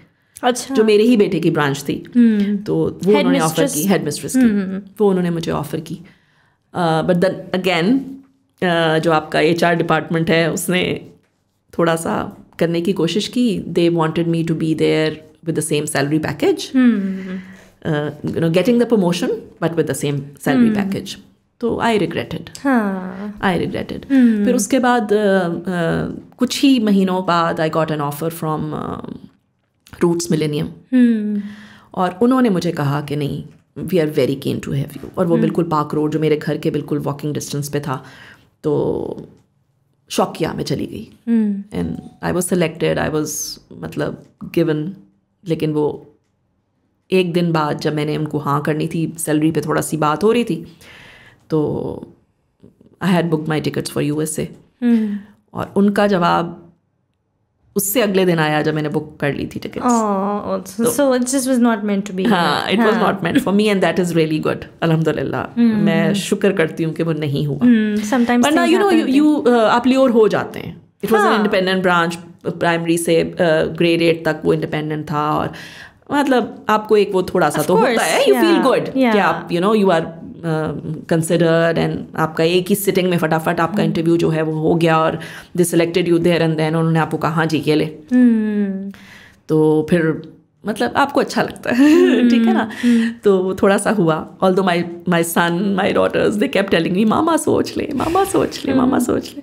अच्छा जो मेरे ही बेटे की ब्रांच थी hmm. तो वो उन्होंने ऑफर की हेड मिस्ट्रेस की hmm, hmm, वो उन्होंने मुझे ऑफर की बट देन अगेन जो आपका एच आर डिपार्टमेंट है उसने थोड़ा सा करने की कोशिश की they wanted me to be there with the same salary package uh, you know getting the promotion but with the same salary तो आई रिग्रेटेड आई रिग्रेटेड फिर उसके बाद uh, uh, कुछ ही महीनों बाद I got an offer from Roots Millennium और उन्होंने मुझे कहा कि नहीं we are very keen to have you और वो hmm. बिल्कुल पार्क रोड जो मेरे घर के बिल्कुल वॉकिंग डिस्टेंस पे था तो शौकिया में चली गई and I was selected I was मतलब गिवन लेकिन वो एक दिन बाद जब मैंने उनको हाँ करनी थी सैलरी पे थोड़ा सी बात हो रही थी तो I had book my tickets for U S A और उनका जवाब उससे अगले दिन आया जब मैंने बुक कर ली थी tickets so it just was not meant to be हां it was not meant for me and that is really good अल्हम्दुलिल्लाह मैं शुक्र करती हूँ कि वो नहीं हुआ sometimes but you know you आप लियोर हो जाते हैं it was an independent branch primary से ग्रेड uh, एट तक वो इंडिपेंडेंट था और मतलब आपको एक वो थोड़ा सा तो होता है यू फील गुड कि आप you know you are considered and आपका एक ही सिटिंग में फटाफट आपका इंटरव्यू hmm. जो है वो हो गया और they selected you there and then उन्होंने आपको कहा हाँ जी के लिए hmm. तो फिर मतलब आपको अच्छा लगता है hmm. ठीक है ना तो थोड़ा सा हुआ although my my son my daughters they kept telling me मामा सोच ले मामा सोच ले मामा सोच ले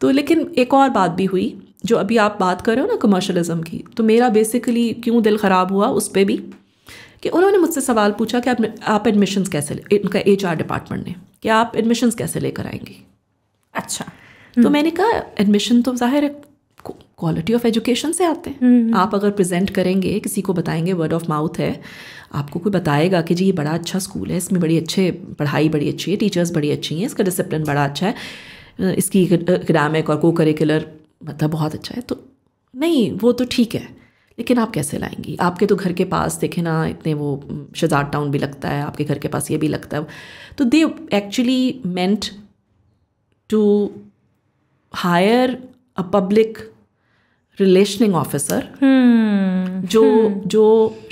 तो लेकिन एक और बात भी हुई जो अभी आप बात कर रहे हो ना कमर्शलिज्म की तो मेरा बेसिकली क्यों दिल ख़राब हुआ उस पर भी कि उन्होंने मुझसे सवाल पूछा कि आप आप एडमिशन्स कैसे इनका एच डिपार्टमेंट ने कि आप एडमिशन्स कैसे लेकर आएंगी अच्छा तो हम्म। मैंने कहा एडमिशन तो जाहिर है क्वालिटी ऑफ एजुकेशन से आते हैं हम्म, हम्म। आप अगर प्रेजेंट करेंगे किसी को बताएंगे वर्ड ऑफ माउथ है आपको कोई बताएगा कि जी ये बड़ा अच्छा स्कूल है इसमें बड़ी अच्छे पढ़ाई बड़ी अच्छी है टीचर्स बड़ी अच्छी हैं इसका डिसिप्लिन बड़ा अच्छा है इसकी एकेडामिक और को करिकुलर मतलब बहुत अच्छा है तो नहीं वो तो ठीक है लेकिन आप कैसे लाएंगी आपके तो घर के पास देखे ना इतने वो शजार टाउन भी लगता है आपके घर के पास ये भी लगता है तो they actually meant to hire a public relationing officer जो hmm. जो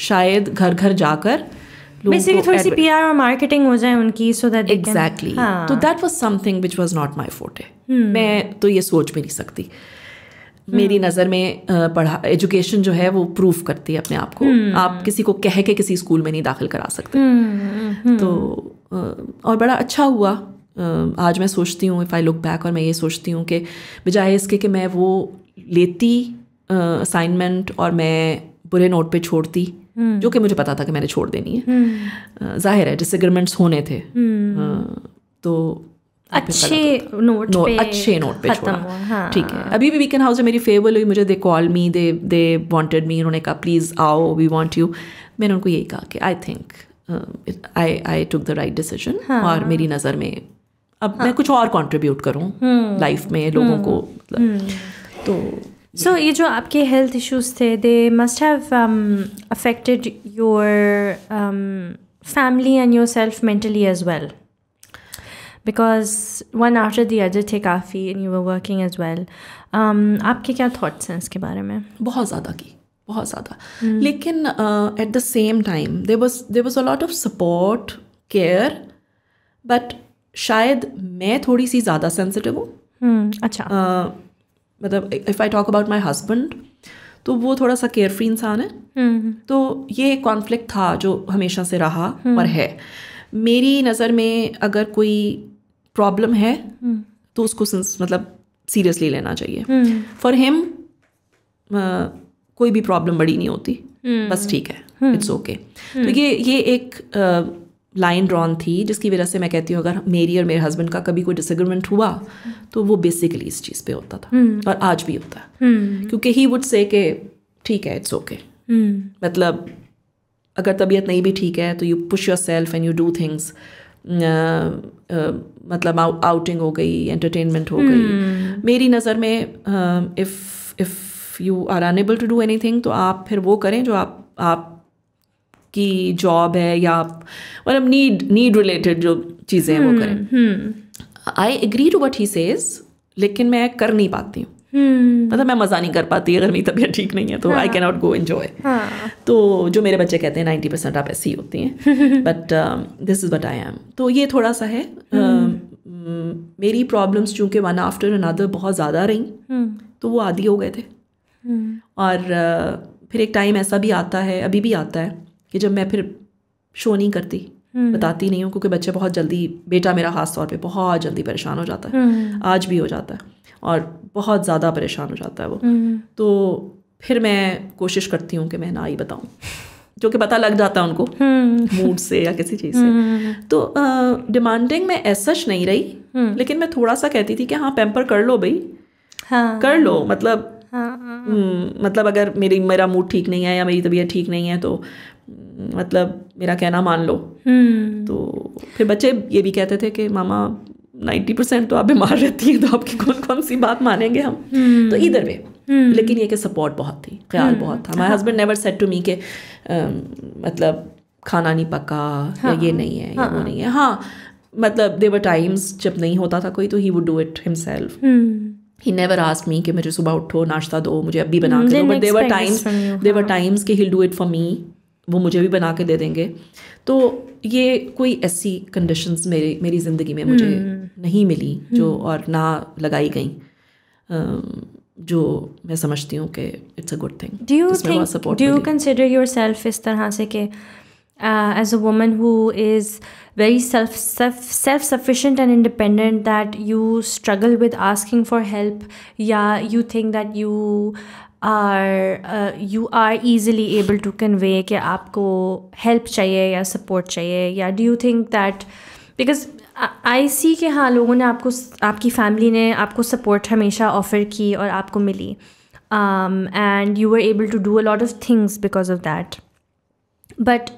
शायद घर घर जाकर बेसिकली थोड़ी सी पीआर और मार्केटिंग हो जाए उनकी सो दैट एग्जैक्टली तो that was something which was not my forte मैं तो ये सोच भी नहीं सकती मेरी हम्म। नज़र में पढ़ा एजुकेशन जो है वो प्रूफ करती है अपने आप को हम्म। आप किसी को कह के किसी स्कूल में नहीं दाखिल करा सकते हम्म, तो और बड़ा अच्छा हुआ आज मैं सोचती हूँ इफ़ आई लुक बैक और मैं ये सोचती हूँ कि बजाय इसके कि मैं वो लेती असाइनमेंट और मैं बुरे नोट पे छोड़ती जो कि मुझे पता था कि मैंने छोड़ देनी है जाहिर है डिसग्रीमेंट्स होने थे तो अच्छे नोट नो, तो पे अच्छे नोट पे छोड़ा हाँ। ठीक है अभी भी वीकेंड हाउस में मेरी फेवर हुई मुझे दे call me they they wanted me उन्होंने कहा प्लीज़ आओ वी वांट यू मैंने उनको यही कहा कि I think I I took the right decision और मेरी नज़र में अब हाँ. मैं कुछ और कंट्रीब्यूट करूँ लाइफ में लोगों को हम्म। मतलब हम्म। तो सो ये जो आपके हेल्थ इश्यूज थे they must have affected your family and yourself mentally as well because one after the other थे काफ़ी and you were working as well आपके क्या थाट्स हैं इसके बारे में बहुत ज़्यादा की बहुत ज़्यादा hmm. लेकिन at the same time there was there was a lot of support care but शायद मैं थोड़ी सी ज़्यादा सेंसिटिव हूँ hmm, अच्छा मतलब if I talk about my husband तो वो थोड़ा सा केयर फ्री इंसान है hmm. तो ये एक कॉन्फ्लिक्ट था जो हमेशा से रहा hmm. और है मेरी नज़र में अगर कोई प्रॉब्लम है हम्म। तो उसको मतलब सीरियसली लेना चाहिए फॉर हिम हम्म। कोई भी प्रॉब्लम बड़ी नहीं होती हम्म। बस ठीक है इट्स ओके okay. तो ये ये एक लाइन ड्रॉन थी जिसकी वजह से मैं कहती हूँ अगर मेरी और मेरे हस्बैंड का कभी कोई डिसग्रीमेंट हुआ तो वो बेसिकली इस चीज़ पे होता था और आज भी होता है क्योंकि ही वुड से ठीक है इट्स ओके okay. मतलब अगर तबीयत नहीं भी ठीक है तो you push yourself and you do things मतलब आउटिंग हो गई एंटरटेनमेंट हो गई हम्म। मेरी नज़र में if if you are unable to do anything तो आप फिर वो करें जो आप आप की जॉब है या आप मतलब नीड नीड रिलेटेड जो चीज़ें हैं वो हम्म, करें I agree to what he says लेकिन मैं कर नहीं पाती हूँ मतलब मैं मज़ा नहीं कर पाती अगर मेरी तबीयत ठीक नहीं है तो I can not go enjoy तो जो मेरे बच्चे कहते हैं नाइन्टी परसेंट आप ऐसी होती हैं but this is but I am तो ये थोड़ा सा है हम्म। um, मेरी प्रॉब्लम्स चूँकि वन आफ्टर अनदर बहुत ज़्यादा hmm. तो वो आदि हो गए थे और uh, फिर एक टाइम ऐसा भी आता है अभी भी आता है कि जब मैं फिर शो नहीं करती बताती नहीं हूँ क्योंकि बच्चे बहुत जल्दी बेटा मेरा खास तौर पे बहुत जल्दी परेशान हो जाता है आज भी हो जाता है और बहुत ज़्यादा परेशान हो जाता है वो हम्म, हम्म। तो फिर मैं कोशिश करती हूँ कि मैं ना ही बताऊँ जो कि पता लग जाता है उनको मूड हम्म। से या किसी चीज़ से तो डिमांडिंग मैं ऐसा नहीं रही लेकिन मैं थोड़ा सा कहती थी कि हाँ पेम्पर कर लो भाई हाँ, कर लो मतलब हाँ, हाँ। मतलब अगर मेरी मेरा मूड ठीक नहीं है या मेरी तबीयत ठीक नहीं है तो मतलब मेरा कहना मान लो तो फिर बच्चे ये भी कहते थे कि मामा नाइन्टी परसेंट तो आप बीमार रहती हैं तो आपकी कौन कौन सी बात मानेंगे हम तो इधर हम्म। वे हम्म। लेकिन ये कि सपोर्ट बहुत थी ख्याल हम्म। बहुत था my husband never said to me के मतलब खाना नहीं पका हाँ। ये नहीं है वो हाँ। नहीं है हाँ मतलब देवर टाइम्स जब नहीं होता था कोई तो he would do it himself he never ask me कि मुझे सुबह उठो नाश्ता दो मुझे अभी बना के दो but there were times there were times के he do it for me वो मुझे भी बना के दे देंगे तो ये कोई ऐसी कंडीशंस मेरे मेरी ज़िंदगी में मुझे हम्म। नहीं मिली जो हम्म। और ना लगाई गई जो मैं समझती हूँ कि it's a good thing do you consider yourself इस तरह से कि as a woman who is very self self sufficient and independent that you struggle with asking for help या you think that you are you are easily able to convey कि आपको हेल्प चाहिए या सपोर्ट चाहिए या do you think that because I see के हाँ लोगों ने आपको आपकी फैमिली ने आपको सपोर्ट हमेशा ऑफ़र की और आपको मिली and you are able to do a lot of things because of that but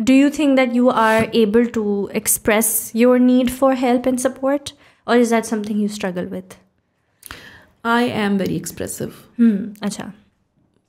do you think that you are able to express your need for help and support और is that something you struggle with I am very expressive अच्छा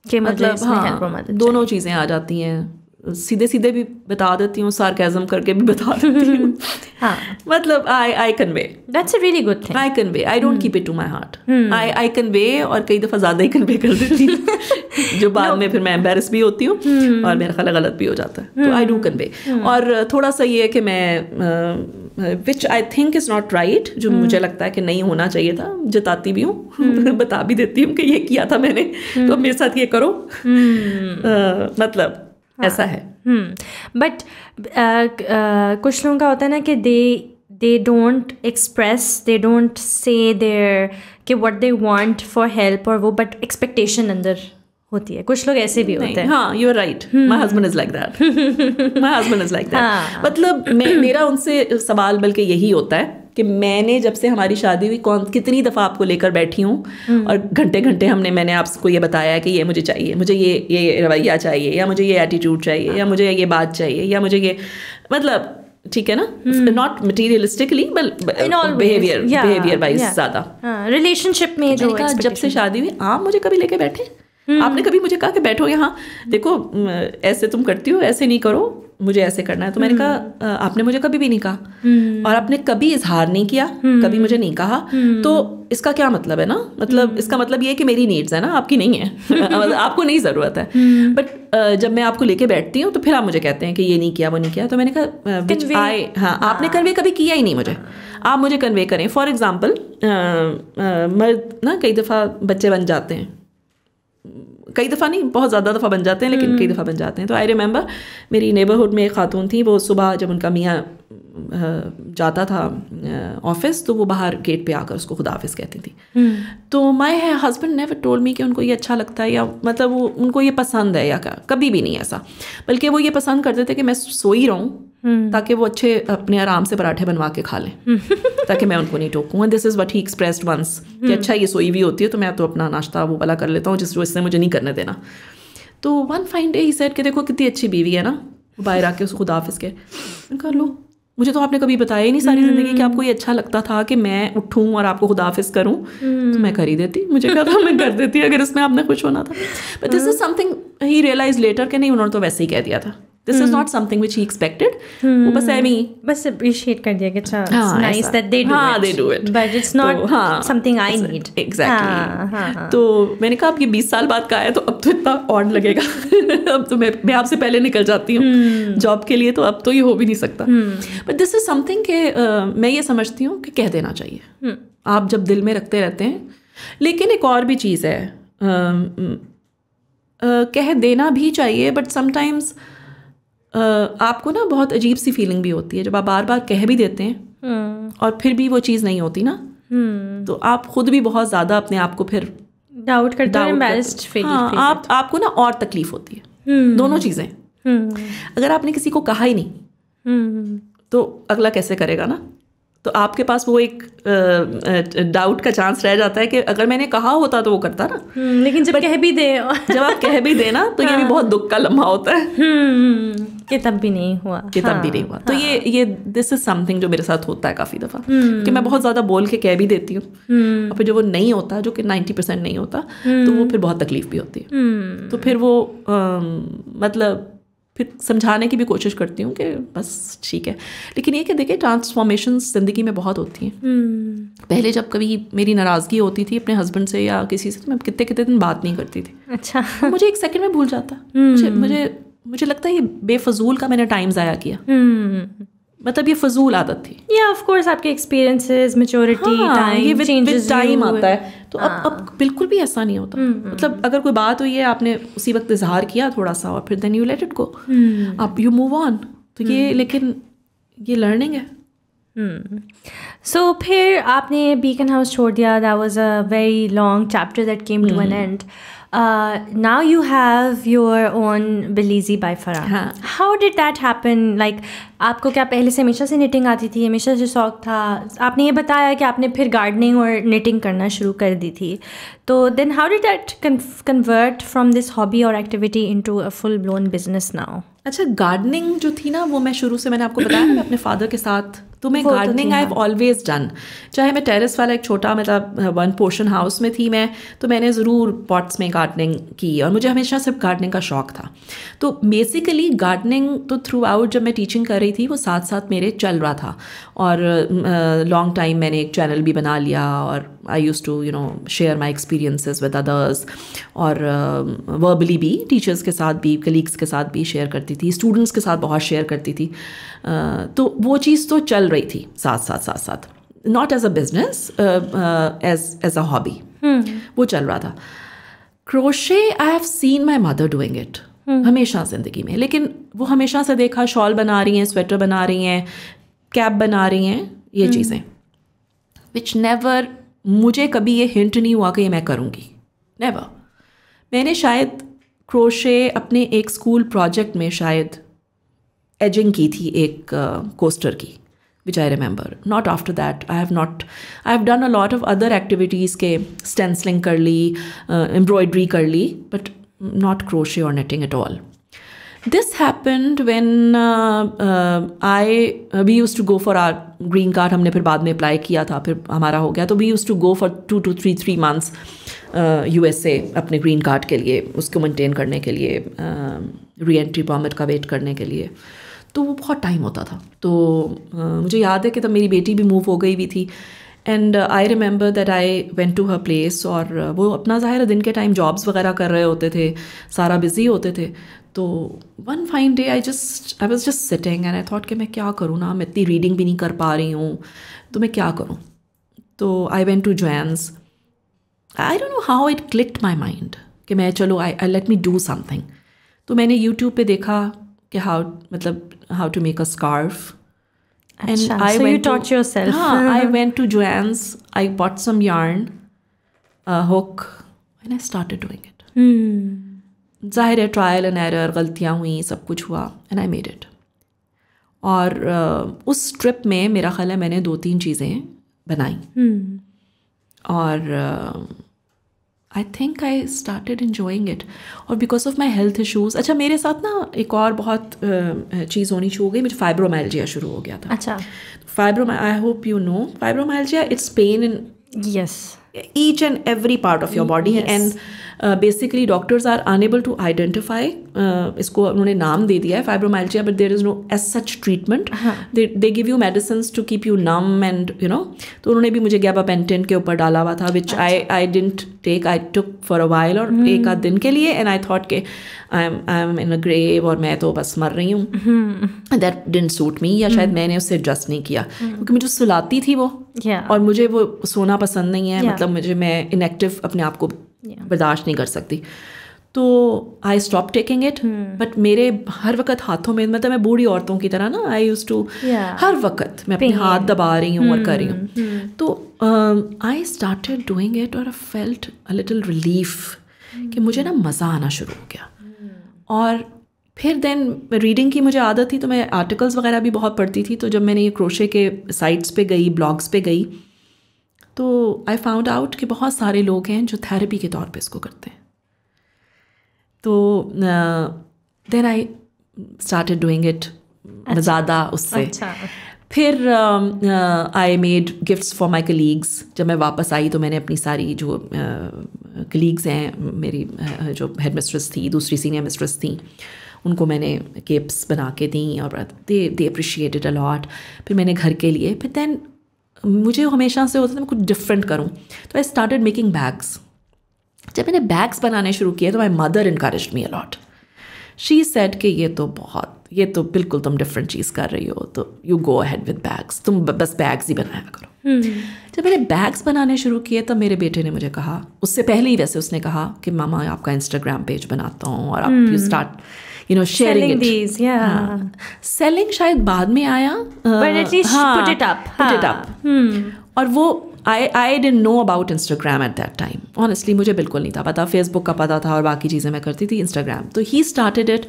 के मतलब, मतलब हाँ तो दोनों चीज़ें आ जाती हैं सीधे सीधे भी बता देती हूँ सार्केजम करके भी बता देती हूँ हाँ। मतलब I I convey that's a really good thing I convey I don't keep it to my heart I I convey और कई दफ़ा ज़्यादा ही कन्वे कर देती हूँ जो बाद no. में फिर मैं एम्बेरस भी होती हूँ hmm. और मेरा ख्याल गलत भी हो जाता है तो आई डू कन्वे और थोड़ा सा ये है कि मैं which I think is not right जो hmm. मुझे लगता है कि नहीं होना चाहिए था जताती भी हूँ hmm. बता भी देती हूँ कि ये किया था मैंने hmm। तो मेरे साथ ये करो hmm। मतलब हाँ। ऐसा है बट हम्म, कुछ लोगों का होता है ना कि they they don't express they don't say there कि what they want for help और वो बट एक्सपेक्टेशन अंदर होती है कुछ लोग ऐसे भी होते हैं हाँ you are right my husband is like that my husband is like that मतलब मेरा उनसे सवाल बल्कि यही होता है कि मैंने जब से हमारी शादी हुई कौन कितनी दफ़ा आपको लेकर बैठी हूँ हम्म। और घंटे घंटे हमने मैंने आपको ये बताया कि ये मुझे चाहिए मुझे ये ये रवैया चाहिए या मुझे ये एटीट्यूड चाहिए या मुझे ये बात चाहिए या मुझे ये मतलब ठीक है ना not materialistically behaviour behaviour wise ज्यादा रिलेशनशिप में जो जब से शादी हुई आप मुझे कभी लेके बैठे हम्म। आपने कभी मुझे कहा कि बैठो यहाँ देखो ऐसे तुम करती हो ऐसे नहीं करो मुझे ऐसे करना है तो मैंने कहा हम्म। आपने मुझे कभी भी नहीं कहा हम्म। और आपने कभी इजहार नहीं किया कभी मुझे नहीं कहा तो इसका क्या मतलब है ना मतलब इसका मतलब ये कि मेरी नीड्स है ना आपकी नहीं है मतलब आपको नहीं ज़रूरत है बट जब मैं आपको लेके बैठती हूँ तो फिर आप मुझे कहते हैं कि ये नहीं किया वो नहीं किया तो मैंने कहा विच हाँ, हाँ आपने कन्वे कभी किया ही नहीं मुझे आप मुझे कन्वे करें फॉर एग्ज़ाम्पल मर्द ना कई दफ़ा बच्चे बन जाते हैं कई दफ़ा नहीं बहुत ज़्यादा दफ़ा बन जाते हैं लेकिन कई हम्म। दफ़ा बन जाते हैं तो आई रिमेंबर मेरी नेबरहुड में एक खातून थी वो सुबह जब उनका मियाँ जाता था ऑफिस तो वो बाहर गेट पे आकर उसको खुदा ऑफिस कहती थी हम्म। तो my husband never told me कि उनको ये अच्छा लगता है या मतलब वो उनको ये पसंद है या क्या कभी भी नहीं ऐसा बल्कि वो ये पसंद करते थे कि मैं सोई रहूँ हम्म। ताकि वो अच्छे अपने आराम से पराठे बनवा के खा लें हम्म। ताकि मैं उनको नहीं टोकूँ this is what he expressed once कि हम्म। अच्छा ये सोई भी होती है तो मैं तो अपना नाश्ता वो वाला कर लेता हूँ जिस इसने मुझे नहीं करने देना तो one fine day he said के देखो कितनी अच्छी बीवी है ना बाहर आके उस खुदा हाफिज़ के कर लो मुझे तो आपने कभी बताया ही नहीं सारी ज़िंदगी कि आपको ये अच्छा लगता था कि मैं उठूँ और आपको खुदाफिज करूँ तो मैं कर ही देती मुझे क्या था मैं कर देती अगर इसमें आपने कुछ होना था but this is something he realise later कि नहीं उन्होंने तो वैसे ही कह दिया था this is not something which he expected वो बस आई hmm. एमी बस अप्रिशिएट कर दिया कि अच्छा it's nice that they do हां they do it but it's not something I need exactly तो मैंने कहा आप ये 20 साल बाद का आया तो अब तो इतना ऑड लगेगा अब तो मैं मैं आपसे पहले निकल जाती हूँ जॉब hmm. के लिए तो अब तो ये हो भी नहीं सकता बट दिस इज समथिंग के मैं ये समझती हूँ कि कह देना चाहिए hmm. आप जब दिल में रखते रहते हैं लेकिन एक और भी चीज़ है कह देना भी चाहिए बट समटाइम्स uh, आपको ना बहुत अजीब सी फीलिंग भी होती है जब आप बार बार कह भी देते हैं हम्म। और फिर भी वो चीज़ नहीं होती ना हम्म। तो आप खुद भी बहुत ज़्यादा अपने आप को फिर डाउट करते हैं हाँ, आप आपको ना और तकलीफ होती है हम्म। दोनों चीज़ें अगर आपने किसी को कहा ही नहीं तो अगला कैसे करेगा ना तो आपके पास वो एक डाउट का चांस रह जाता है कि अगर मैंने कहा होता तो वो करता ना हम्म, लेकिन जब कह भी दे जब आप कह भी दे ना तो हाँ। ये भी हाँ। बहुत दुख का लम्हा होता है कि हम्म, हम्म, तब भी नहीं हुआ कि तब भी नहीं हाँ, हुआ तो ये हाँ। ये दिस इज समथिंग जो मेरे साथ होता है काफ़ी दफ़ा कि मैं बहुत ज़्यादा बोल के कह भी देती हूँ और फिर जो वो नहीं होता जो कि नाइन्टी परसेंट नहीं होता तो वो फिर बहुत तकलीफ भी होती है तो फिर वो मतलब फिर समझाने की भी कोशिश करती हूँ कि बस ठीक है लेकिन ये कि देखिए ट्रांसफॉर्मेशन ज़िंदगी में बहुत होती हैं hmm. पहले जब कभी मेरी नाराज़गी होती थी अपने हस्बैंड से या किसी से तो मैं कितने कितने दिन बात नहीं करती थी अच्छा तो मुझे एक सेकंड में भूल जाता hmm. मुझे मुझे मुझे लगता है ये बेफजूल का मैंने टाइम ज़ाया किया hmm. मतलब ये फजूल आदत थी या ऑफ कोर्स आपके experiences maturity time changes time आता है तो हाँ. अब अब बिल्कुल भी ऐसा नहीं होता mm-hmm. मतलब अगर कोई बात हुई है आपने उसी वक्त इजहार किया थोड़ा सा और फिर then you let it go अब यू मूव ऑन तो mm-hmm. ये हम्म। लेकिन ये लर्निंग है सो hmm. so, फिर आपने बीकन हाउस छोड़ दिया that was a very long chapter that came to an end Uh, now you have your own Belize by Farah. हाँ. How did that happen? Like आपको क्या पहले से हमेशा से निटिंग आती थी हमेशा से शौक था आपने ये बताया कि आपने फिर गार्डनिंग और निटिंग करना शुरू कर दी थी तो then how did that convert from this hobby और activity into a full blown business now अच्छा गार्डनिंग जो थी ना वो मैं शुरू से मैंने आपको बताया मैं अपने फादर के साथ तो मैं gardening I have always done चाहे मैं टेरेस वाला एक छोटा मतलब वन पोर्शन हाउस में थी मैं तो मैंने ज़रूर पॉट्स में गार्डनिंग की और मुझे हमेशा सिर्फ गार्डनिंग का शौक था तो बेसिकली गार्डनिंग तो थ्रू आउट जब मैं टीचिंग कर रही थी वो साथ साथ मेरे चल रहा था और लॉन्ग uh, टाइम मैंने एक चैनल भी बना लिया और I use to you know share my experiences with others और वर्बली uh, भी टीचर्स के साथ भी कलीग्स के साथ भी शेयर करती थी स्टूडेंट्स के साथ बहुत शेयर करती थी uh, तो वो चीज़ तो चल रही थी साथ साथ साथ साथ not as a business as as a hobby वो चल रहा था crochet I have seen my mother doing it हमेशा ज़िंदगी में लेकिन वो हमेशा से देखा शॉल बना रही हैं स्वेटर बना रही हैं कैप बना रही हैं ये hmm. चीज़ें विच नेवर मुझे कभी ये हिंट नहीं हुआ कि ये मैं करूँगी नेवर मैंने शायद क्रोशे अपने एक स्कूल प्रोजेक्ट में शायद एजिंग की थी एक कोस्टर uh, की which I remember not after that I have not I have done a lot of other activities के स्टेंसलिंग कर ली एम्ब्रॉयड्री uh, कर ली बट नॉट क्रोशे और knitting at all This happened when I uh, uh, uh, we use to go for our green card हमने फिर बाद में अप्लाई किया था फिर हमारा हो गया तो we use to go for two two three three months U S A अपने ग्रीन कार्ड के लिए उसको मेंटेन करने के लिए री एंट्री परमिट का वेट करने के लिए तो वो बहुत टाइम होता था तो uh, मुझे याद है कि तब मेरी बेटी भी मूव हो गई हुई थी and I remember that I went to her place और वो अपना ज़ाहिर दिन के टाइम जॉब्स वगैरह कर रहे होते थे सारा बिज़ी होते थे तो one fine day I just I was just sitting and I thought कि मैं क्या करूँ ना मैं इतनी रीडिंग भी नहीं कर पा रही हूँ तो मैं क्या करूँ तो I went to Jams I don't know how it click my mind कि मैं चलो I I let me do something तो मैंने यूट्यूब पे देखा कि हाउ मतलब how to make a scarf and I went taught yourself I went to Jams I bought some yarn hook and I start doing it ज़ाहिर है ट्रायल एंड एरर गलतियाँ हुई सब कुछ हुआ एंड आई मेड इट और uh, उस ट्रिप में मेरा ख्याल है मैंने दो तीन चीज़ें बनाई hmm. और I think I started enjoying it और because of my health issues अच्छा मेरे साथ ना एक और बहुत uh, चीज़ होनी शुरू हो गई मुझे फाइब्रोमाइल्जिया शुरू हो गया था अच्छा fibroma I hope you know fibromyalgia it's pain in yes each and every part of your body and basically doctors are unable to identify इसको उन्होंने नाम दे दिया है fibromyalgia but there is no as such treatment they give you medicine to keep you numb and you know तो उन्होंने भी मुझे पेंटेंट के ऊपर डाला हुआ था which I I didn't take I took for a while और हम्म। एक आध दिन के लिए एंड आई थॉट के I am I am in a grave और मैं तो बस मर रही हूँ दैट डेंट सूट मी या शायद हम्म। मैंने उससे एडजस्ट नहीं किया हम्म। क्योंकि मुझे सुलाती थी वो और मुझे वो सोना पसंद नहीं है मतलब मुझे मैं इनएक्टिव अपने आप को बर्दाश्त नहीं कर सकती तो I stop taking it but मेरे हर वक्त हाथों में मतलब मैं बूढ़ी औरतों की तरह ना आई यूज टू हर वक्त मैं अपने हाथ दबा रही हूँ और कर रही हूँ hmm, hmm, hmm. तो आई स्टार्टेड डूइंग इट और फेल्ट अ लिटिल रिलीफ कि मुझे ना मज़ा आना शुरू हो गया और फिर देन रीडिंग की मुझे आदत थी तो मैं आर्टिकल्स वगैरह भी बहुत पढ़ती थी तो जब मैंने ये क्रोशे के साइट्स पे गई ब्लॉग्स पे गई तो आई फाउंड आउट कि बहुत सारे लोग हैं जो थेरेपी के तौर पे इसको करते हैं तो then I start doing it ज़्यादा उससे अच्छा। फिर I made gifts for my colleagues जब मैं वापस आई तो मैंने अपनी सारी जो कलीग्स uh, हैं मेरी uh, जो हेड मिस्ट्रेस थी दूसरी सीनियर मिस्ट्रेस थी उनको मैंने केप्स बना के दी और दे दे अप्रिशिएटेड अलॉट फिर मैंने घर के लिए फिर दैन मुझे हमेशा से होता था मैं कुछ डिफरेंट करूँ तो आई स्टार्टेड मेकिंग बैग्स जब मैंने बैग्स बनाने शुरू किए तो my mother encourage me a lot she said कि ये तो बहुत ये तो बिल्कुल तुम डिफरेंट चीज़ कर रही हो तो you go ahead with bags तुम बस बैग्स ही बनाया करो hmm. जब मैंने बैग्स बनाने शुरू किए तब मेरे बेटे ने मुझे कहा उससे पहले ही वैसे उसने कहा कि मामा आपका इंस्टाग्राम पेज बनाता हूँ और आप you start hmm. You know sharing these या सेलिंग शायद बाद में आया but at least put it up put it up और वो I I didn't know about Instagram at that time honestly मुझे बिल्कुल नहीं था पता फेसबुक का पता था और बाकी चीज़ें मैं करती थी इंस्टाग्राम तो he started it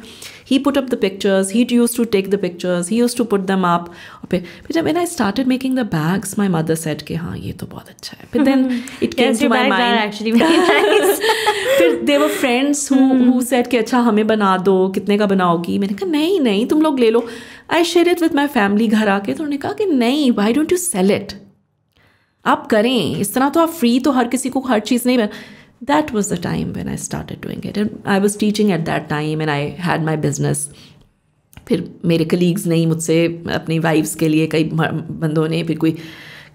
he put up the pictures he use to take the pictures he use to put them up फिर जब जब I started making the bags my mother said के हाँ ये तो बहुत अच्छा है फिर then it came to my mind actually फिर देवर फ्रेंड्स हु सेट के अच्छा हमें बना दो कितने का बनाओगी मैंने कहा नहीं नहीं तुम लोग ले लो I share it with my family घर आके तो उन्होंने कहा कि नहीं why don't you sell it आप करें इस तरह तो आप फ्री तो हर किसी को हर चीज़ नहीं that was the time when I start doing it and I was teaching at that time and I had my business फिर मेरे कलीग्स ने ही मुझसे अपनी वाइफ्स के लिए कई बंदों ने फिर कोई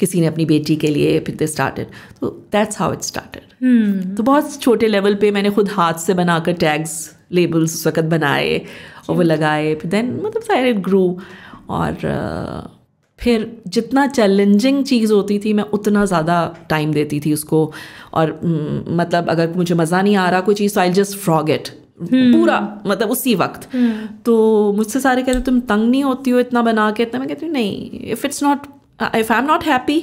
किसी ने अपनी बेटी के लिए फिर दे स्टार्टेड तो दैट्स हाउ इट स्टार्टेड तो बहुत छोटे लेवल पे मैंने खुद हाथ से बनाकर टैग्स लेबल्स उस वक्त बनाए और वो लगाए फिर देन मतलब सारे ग्रो और uh, फिर जितना चैलेंजिंग चीज़ होती थी मैं उतना ज़्यादा टाइम देती थी उसको और मतलब अगर मुझे मज़ा नहीं आ रहा कोई चीज़ तो आई जस्ट फ्रॉग इट पूरा मतलब उसी वक्त हम्म। तो मुझसे सारे कहते तुम तंग नहीं होती हो इतना बना के इतना मैं कहती हूँ नहीं if it's not if I am not happy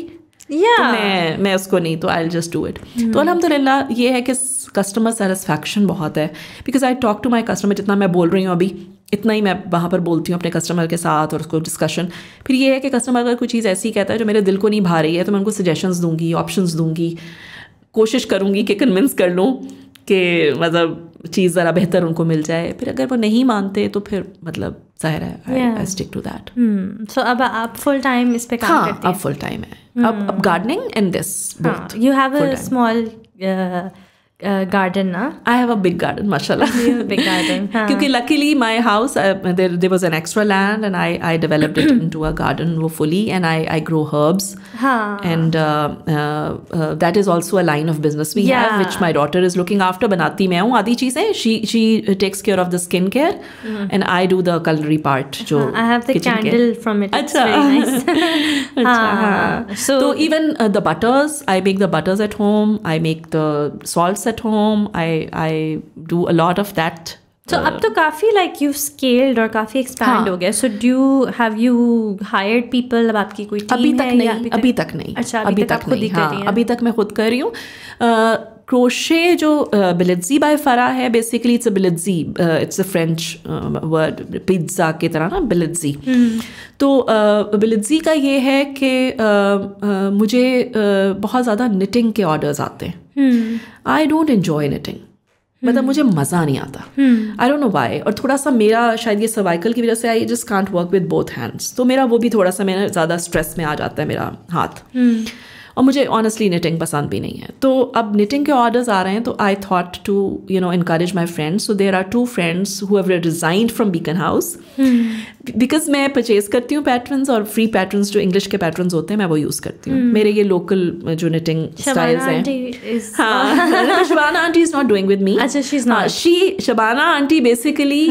या मैं मैं उसको नहीं तो आई जस्ट डू इट तो हम्म। अलहमदिल्ला ये है कि कस्टमर सेटिस्फैक्शन बहुत है because I talk to my customer जितना मैं बोल रही हूँ अभी इतना ही मैं वहाँ पर बोलती हूँ अपने कस्टमर के साथ और उसको डिस्कशन फिर ये है कि कस्टमर अगर कोई चीज़ ऐसी कहता है जो मेरे दिल को नहीं भा रही है तो मैं उनको सजेशंस दूंगी ऑप्शंस दूंगी कोशिश करूँगी कि कन्विंस कर लूँ कि मतलब चीज़ ज़रा बेहतर उनको मिल जाए फिर अगर वो नहीं मानते तो फिर मतलब जाहिर है I stick to that so अब आप फुल टाइम इस पे काम हाँ, करते हैं अब फुल टाइम है अब hmm. अब gardening and this you have a small Uh, garden na i have a big garden mashallah big garden kyunki luckily my house uh, there, there was an extra land and i i developed it into a garden fully and i i grow herbs Haan. and uh, uh, uh, that is also a line of business we yeah. have which my daughter is looking after banati main hu aadhi she she takes care of the skincare mm. Mm-hmm. and i do the culinary part uh-huh. jo i have the candle care. from it it's Achha. very nice Achha. so, uh-huh. so even uh, the butters i make the butters at home i make the salts at at home. I I do a lot of that so अब तो काफ़ी लाइक यू स्केल्ड और काफ़ी एक्सपैंड हो गया so do you you hired people अब आपकी कोई अभी तक नहीं क्रोशे जो बिलिजी बाय फरा है basically it's a Bilizi it's a French word pizza की तरह ना बिलिजी हम्म। तो बिलिजी का ये है कि मुझे बहुत ज़्यादा निटिंग के ऑर्डर्स आते हैं आई डोंट एन्जॉय एनीथिंग मतलब मुझे मज़ा नहीं आता आई डोंट नो वाई और थोड़ा सा मेरा शायद ये सर्वाइकल की वजह से I just can't work with both hands तो मेरा वो भी थोड़ा सा मेरा ज़्यादा स्ट्रेस में आ जाता है मेरा हाथ hmm. और मुझे ऑनेस्टली निटिंग पसंद भी नहीं है तो अब निटिंग के ऑर्डर्स आ रहे हैं तो I thought to you know encourage my friends so there are two friends who have resigned from Beacon House because मैं परचेज करती हूँ पैटर्न्स और फ्री पैटर्न्स जो इंग्लिश के पैटर्न्स होते हैं मैं वो यूज़ करती हूँ hmm. मेरे ये लोकल uh, जो निटिंग स्टाइल्स हैं हाँ। Shabana aunty is not doing with me अच्छा शी हाँ, Shabana aunty basically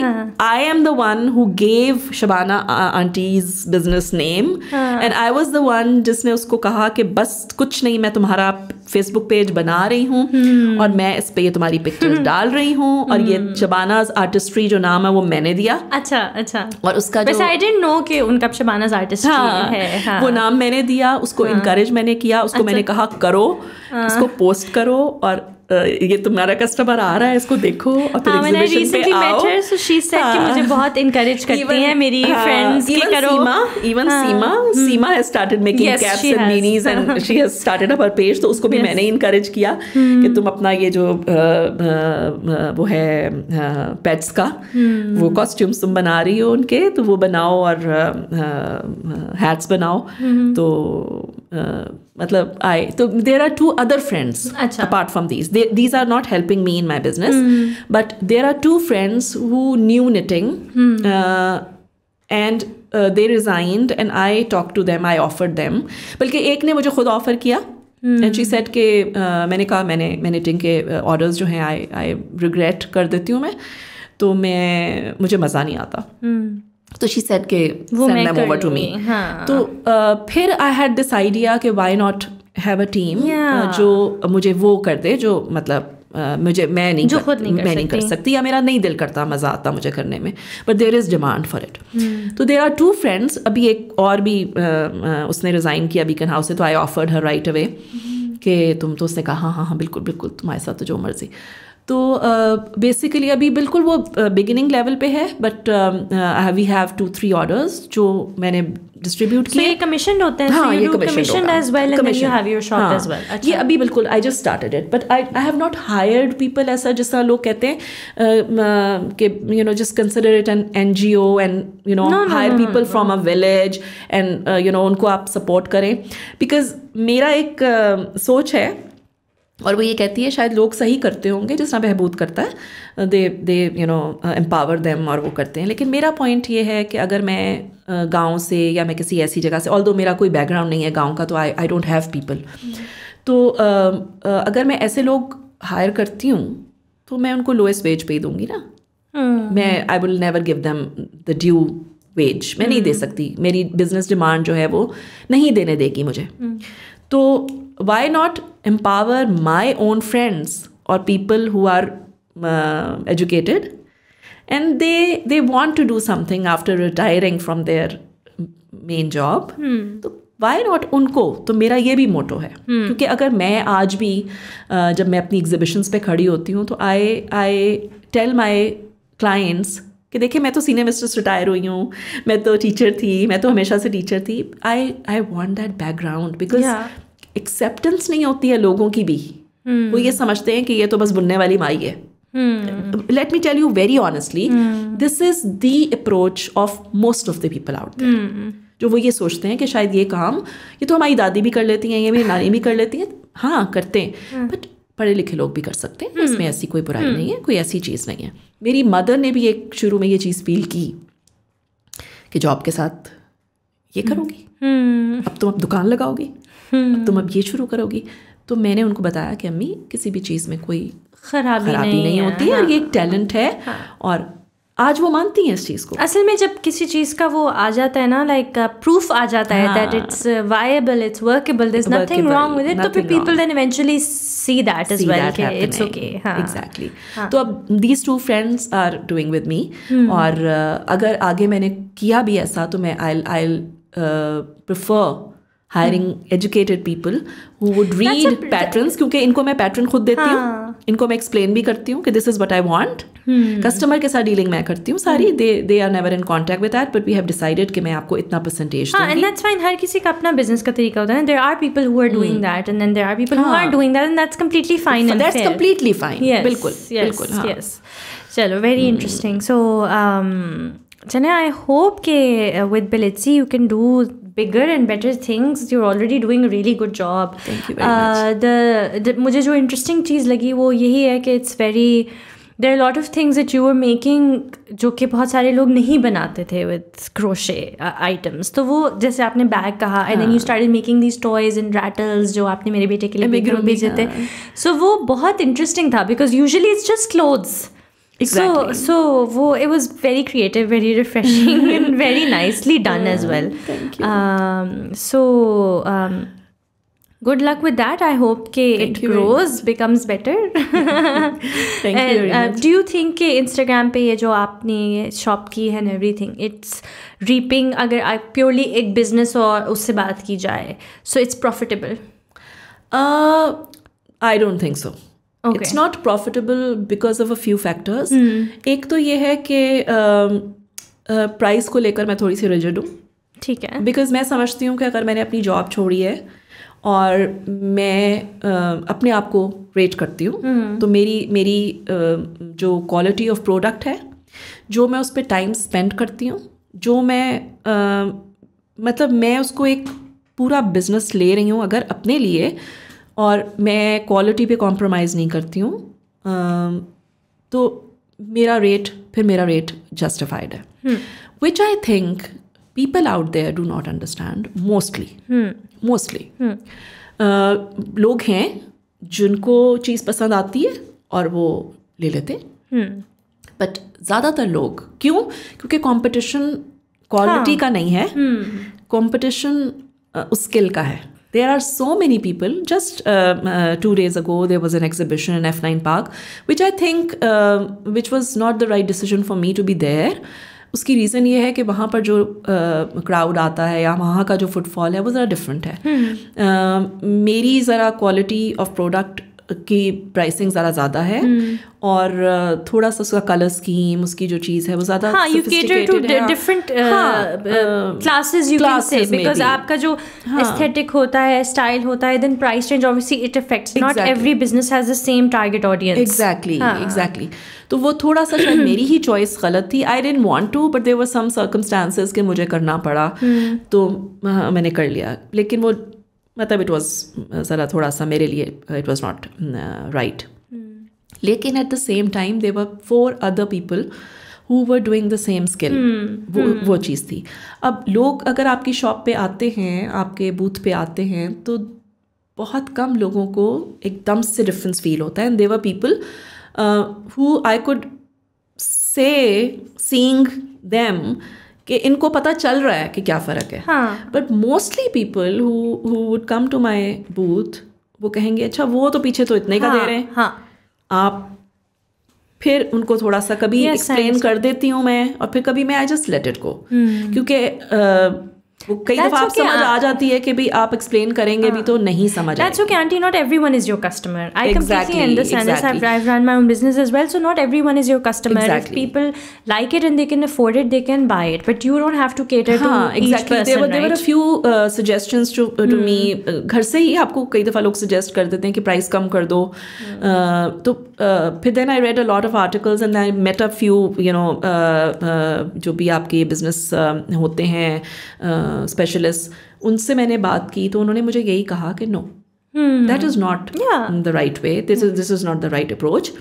I am the one who gave Shabana aunty's business name and I was the one जिसने उसको कहा कि बस कुछ नहीं मैं तुम्हारा फेसबुक पेज बना रही हूँ hmm. और मैं इस पे ये तुम्हारी पिक्चर्स hmm. डाल रही हूँ hmm. और ये शबानाज हम्म। आर्टिस्ट्री जो नाम है वो मैंने दिया अच्छा अच्छा और उसका जो आई डेंट नो कि उनका शबानाज आर्टिस्ट्री हाँ, है हाँ. वो नाम मैंने दिया उसको इनकरेज हाँ. मैंने किया उसको अच्छा. मैंने कहा करो हाँ. उसको पोस्ट करो और ये तुम्हारा कस्टमर आ रहा है इसको देखो और फिर हाँ, एग्जीबिशन पे आओ her, so she हाँ, कि मुझे बहुत इनकरेज करती even, हैं मेरी फ्रेंड्स हाँ, के करो सीमा इवन हाँ। Seema hmm. Seema has started making caps and minis and she has started up her page तो उसको भी yes. मैंने इनकरेज किया कि हम्म। तुम अपना ये जो वो है पेट्स का हम्म। वो कॉस्ट्यूम्स तुम बना रही हो उनके तो वो बनाओ और हैट्स बनाओ तो Uh, मतलब आई तो there are two other friends apart from these these are not helping me in my business but there are two friends who knew knitting and they resigned and I talk to them I offer them बल्कि एक ने मुझे खुद ऑफर किया एंड शी सेट के मैंने कहा मैंने मैंने टिंग के ऑर्डर्स uh, जो हैं आई आई रिग्रेट कर देती हूँ मैं तो मैं मुझे मज़ा नहीं आता hmm. तो शी सेट के send them over to me तो uh, फिर आई हैड दिस आइडिया कि why not have a team जो मुझे वो कर दे जो मतलब Uh, मुझे मैं नहीं जो कर, खुद नहीं कर मैं नहीं कर सकती या मेरा नहीं दिल करता मज़ा आता मुझे करने में but there is demand for it तो देर आर टू फ्रेंड्स अभी एक और भी uh, uh, उसने रिज़ाइन किया बीकन हाउस से तो I offered her right away कि तुम तो उसने कहा हाँ हाँ हाँ बिल्कुल बिल्कुल तुम्हारे साथ तो जो मर्ज़ी तो बेसिकली uh, अभी बिल्कुल वो बिगिनिंग uh, लेवल पे है but we have two three orders जो मैंने डिस्ट्रीब्यूट किए ये कमीशन होते हैं हाँ ये commission as well and you have your shop as well ये अच्छा। अभी बिल्कुल I just started it but I I have not hired people ऐसा जिस लोग कहते हैं uh, कि you know just consider it an N G O and you know hire people from a village and you know उनको आप सपोर्ट करें बिकॉज मेरा एक uh, सोच है और वो ये कहती है शायद लोग सही करते होंगे जिस तरह बहबूद करता है they they you know empower them और वो करते हैं लेकिन मेरा पॉइंट ये है कि अगर मैं uh, गांव से या मैं किसी ऐसी जगह से ऑल दो मेरा कोई बैकग्राउंड नहीं है गांव का तो I I don't have people तो uh, uh, अगर मैं ऐसे लोग हायर करती हूँ तो मैं उनको लोएस्ट वेज पे दूंगी ना hmm. मैं I will never give them the due wage मैं नहीं दे हम्म। सकती मेरी बिजनेस डिमांड जो है वो नहीं देने देगी मुझे hmm. तो why not empower my own friends और people who are uh, and they they they want to do something after retiring from their main hmm. तो वाई नॉट उनको तो मेरा ये भी मोटो है hmm. क्योंकि अगर मैं आज भी uh, जब मैं अपनी एग्जिबिशंस पे खड़ी होती हूँ तो I I tell my clients कि देखिए मैं तो सीनियर मिस्टर्स रिटायर हुई हूँ मैं तो टीचर थी मैं तो हमेशा से टीचर थी I I want that background because acceptance नहीं होती है लोगों की भी हम्म। वो ये समझते हैं कि ये तो बस बुनने वाली माई है let me tell you very honestly this is the approach of most of the people out जो वो ये सोचते हैं कि शायद ये काम ये तो हमारी दादी भी कर लेती हैं ये मेरी नानी भी कर लेती हैं हाँ करते हैं बट हाँ। पढ़े लिखे लोग भी कर सकते हैं इसमें हम्म। ऐसी कोई बुराई हम्म। नहीं है कोई ऐसी चीज़ नहीं है मेरी मदर ने भी एक शुरू में ये चीज़ फील की कि जॉब के साथ ये करोगी अब तुम अब दुकान लगाओगी तुम हम्म। अब ये शुरू करोगी तो मैंने उनको बताया कि अम्मी किसी भी चीज़ में कोई खराबी, खराबी नहीं, नहीं होती है और ये एक हाँ। टैलेंट है हाँ। और आज वो मानती हैं इस चीज़ को असल में जब किसी चीज़ का वो आ जाता है ना लाइक प्रूफ uh, आ जाता है that it's viable it's workable this nothing wrong with it तो फिर people then eventually see that is well के इट्स ओके हां एग्जैक्टली तो अब these two friends are doing with me और uh, अगर आगे मैंने किया भी ऐसा तो मैं I I prefer hiring educated people who would read patterns क्योंकि इनको मैं पैटर्न खुद देती हूँ हाँ। इनको मैं एक्सप्लेन भी करती हूँ कि this is what I want customer के साथ डीलिंग मैं करती हूँ सारी they they are never in contact with but we have decided कि मैं आपको इतना परसेंटेज एंड दैट्स फाइन हर किसी का अपना बिजनेस का तरीका होता है there are people who are doing that and then there are people who are doing that and that's completely fine that's completely fine बिल्कुल बिल्कुल यस हाँ। चलो वेरी इंटरेस्टिंग सो चने आई होप के with Bilitzi you can do bigger and better things you're already doing a really good job thank you very uh, much the, the मुझे जो interesting चीज़ लगी वो यही है कि it's very there lot of things that you are making जो कि बहुत सारे लोग नहीं बनाते थे विद क्रोशे आइटम्स तो वो जैसे आपने बैग कहा and then you started making these toys and rattles जो आपने मेरे बेटे के लिए बेगरों भेजे थे सो हाँ। so, वो बहुत इंटरेस्टिंग था because usually it's just clothes Exactly. So, so it was very creative, very refreshing, and very nicely done yeah, as well. Thank you. Um, so, um, good luck with that. I hope ke it grows, becomes better. thank and, you. Uh, do you think that Instagram page, जो आपने shop की and everything, it's reaping अगर uh, purely a business or उससे बात की so it's profitable. Uh, I don't think so. It's not profitable because of a few factors एक तो ये है कि प्राइस को लेकर मैं थोड़ी सी रिजिड हूँ ठीक है बिकॉज मैं समझती हूँ कि अगर मैंने अपनी जॉब छोड़ी है और मैं अपने आप को रेट करती हूँ hmm. तो मेरी मेरी जो क्वालिटी ऑफ प्रोडक्ट है जो मैं उस पर टाइम स्पेंड करती हूँ जो मैं मतलब मैं उसको एक पूरा बिजनेस ले रही हूँ अगर अपने लिए और मैं क्वालिटी पे कॉम्प्रोमाइज़ नहीं करती हूँ तो मेरा रेट फिर मेरा रेट जस्टिफाइड है which I think people out there do not understand mostly mostly लोग हैं जिनको चीज़ पसंद आती है और वो ले लेते बट हम्म। ज़्यादातर लोग क्यों क्योंकि कंपटीशन क्वालिटी हाँ। का नहीं है कंपटीशन हम्म। उस स्किल का है There are so many people. Just uh, uh, two days ago, there was an exhibition in F9 Park, which I think, uh, which was not the right decision for me to be there. उसकी रीज़न ये है कि वहाँ पर जो क्राउड uh, आता है या वहाँ का जो फुटफॉल है वो ज़रा डिफरेंट है hmm. uh, मेरी ज़रा क्वालिटी ऑफ प्रोडक्ट की प्राइसिंग ज़्यादा ज़्यादा है hmm. और थोड़ा सा उसका कलर स्कीम उसकी जो चीज़ है वो ज़्यादा हाँ you cater to different classes you can say because आपका जो एस्थेटिक हाँ. होता है स्टाइल होता है then price change obviously it affects not every business has the same target audience exactly exactly तो वो थोड़ा सा शायद मेरी ही चॉइस गलत थी I didn't want to but there were some circumstances के मुझे करना पड़ा hmm. तो हाँ, मैंने कर लिया लेकिन वो मतलब इट वॉज ज़रा uh, थोड़ा सा मेरे लिए इट वॉज नॉट राइट लेकिन at the same time they were four other people who were doing the same skill वो hmm. वो चीज़ थी अब लोग अगर आपकी शॉप पे आते हैं आपके बूथ पे आते हैं तो बहुत कम लोगों को एकदम से डिफरेंस फील होता है and there were people who I could say seeing them कि इनको पता चल रहा है कि क्या फ़र्क है but mostly people who would come to my booth वो कहेंगे अच्छा वो तो पीछे तो इतने का हाँ, दे रहे हैं हाँ. आप फिर उनको थोड़ा सा कभी एक्सप्लेन yes, कर देती हूँ मैं और फिर कभी मैं I just let it go क्योंकि uh, कई दफा आप समझ आ जाती है कि भाई आप एक्सप्लेन करेंगे भी हाँ। तो नहीं समझ that's okay aunty not everyone is your customer I completely understand this I have run my own business as well so not everyone is your customer people like it and they can afford it they can buy it but you don't have to cater to exactly there were there a few suggestions to to me घर से ही आपको कई दफा लोग सजेस्ट कर देते हैं कि प्राइस कम कर दो hmm. uh, तो uh, फिर then I read a lot of articles and I met a few you know जो भी आपके बिजनेस uh, होते हैं स्पेशलिस्ट उनसे मैंने बात की तो उन्होंने मुझे यही कहा कि no that is not the right way this is this is not the right approach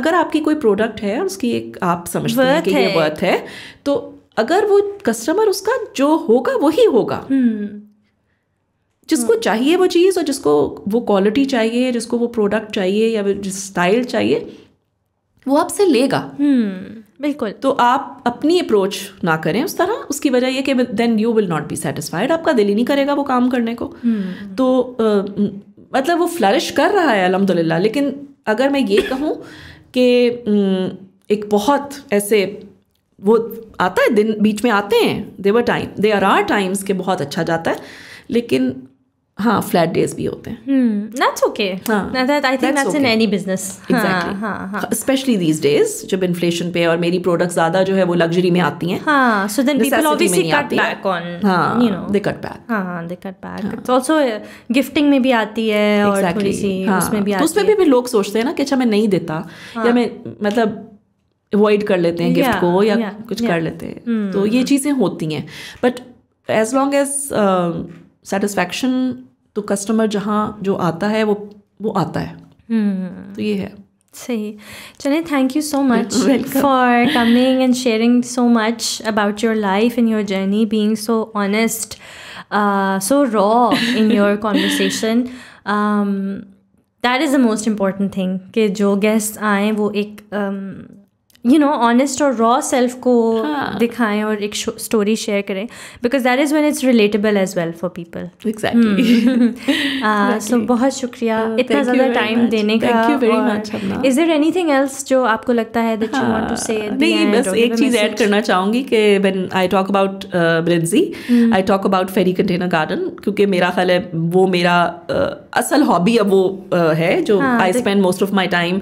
अगर आपकी कोई प्रोडक्ट है और उसकी एक आप समझते हैं कि ये वर्थ है तो अगर वो कस्टमर उसका जो होगा वही होगा hmm. जिसको hmm. चाहिए वो चीज़ और जिसको वो क्वालिटी चाहिए जिसको वो प्रोडक्ट चाहिए या जिस स्टाइल चाहिए वो आपसे लेगा hmm. बिल्कुल तो आप अपनी अप्रोच ना करें उस तरह उसकी वजह यह कि then you will not be satisfied आपका दिल ही नहीं करेगा वो काम करने को हम्म। तो मतलब वो फ्लरिश कर रहा है अलहमदिल्ला लेकिन अगर मैं ये कहूँ कि एक बहुत ऐसे वो आता है दिन बीच में आते हैं there were time they are are times के बहुत अच्छा जाता है लेकिन हाँ फ्लैट डेज भी होते हैं स्पेशली दीज डेज जब इन्फ्लेशन पे और मेरी प्रोडक्ट ज्यादा जो है वो लग्जरी में आती गिफ्टिंग हाँ, हाँ, हाँ, uh, में भी आती है और तो आती है उसमें भी लोग सोचते हैं ना कि अच्छा मैं नहीं देता या मैं मतलब अवॉइड कर लेते हैं गिफ्ट को या कुछ कर लेते हैं hmm. तो ये चीज़ें होती हैं but as long as satisfaction तो कस्टमर जहाँ जो आता है वो वो आता है हम्म। तो ये है सही चलिए thank you so much for coming and sharing so much about your life and your journey being so honest so raw in your conversation that is the most important thing कि जो गेस्ट आए वो एक um, यू नो ऑनेस्ट और रॉ सेल्फ को हाँ. दिखाएं और एक स्टोरी शेयर करें because that is when it's relatable as well for people exactly so बहुत शुक्रिया uh, इतना ज़्यादा टाइम देने का thank you very much is there anything else जो आपको लगता है दैट यू वांट टू से नहीं बस एक चीज़ ऐड करना चाहूँगी कि व्हेन आई टॉक अबाउट ब्रिंजी I talk about fairy container garden क्योंकि मेरा ख्याल है वो मेरा uh, असल हॉबी अब वो uh, है जो I spend most of my time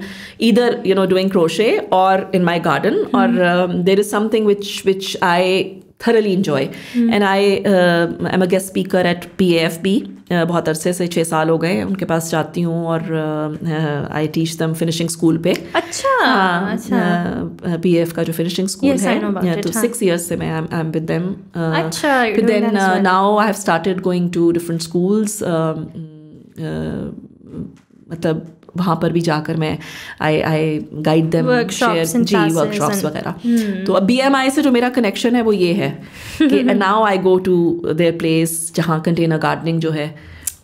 इधर यू नो डूइंग क्रोशे और in my garden mm -hmm. or um, there is something which which i thoroughly enjoy mm -hmm. and i uh, am a guest speaker at pafb uh, बहुत अरसे से छः साल हो गए उनके पास जाती हूँ और I teach them finishing school पे अच्छा uh, अच्छा पी एफ का जो फिनिशिंग स्कूल yes, है तो सिक्स इयर्स से मैं आई एम विद देम फिर then now I have started going to different schools मतलब वहाँ पर भी जाकर मैं I I guide them share जी वर्कशॉप्स वगैरह hmm. तो अब बीएमआई से जो मेरा कनेक्शन है वो ये है कि now I go to their place जहाँ कंटेनर गार्डनिंग जो है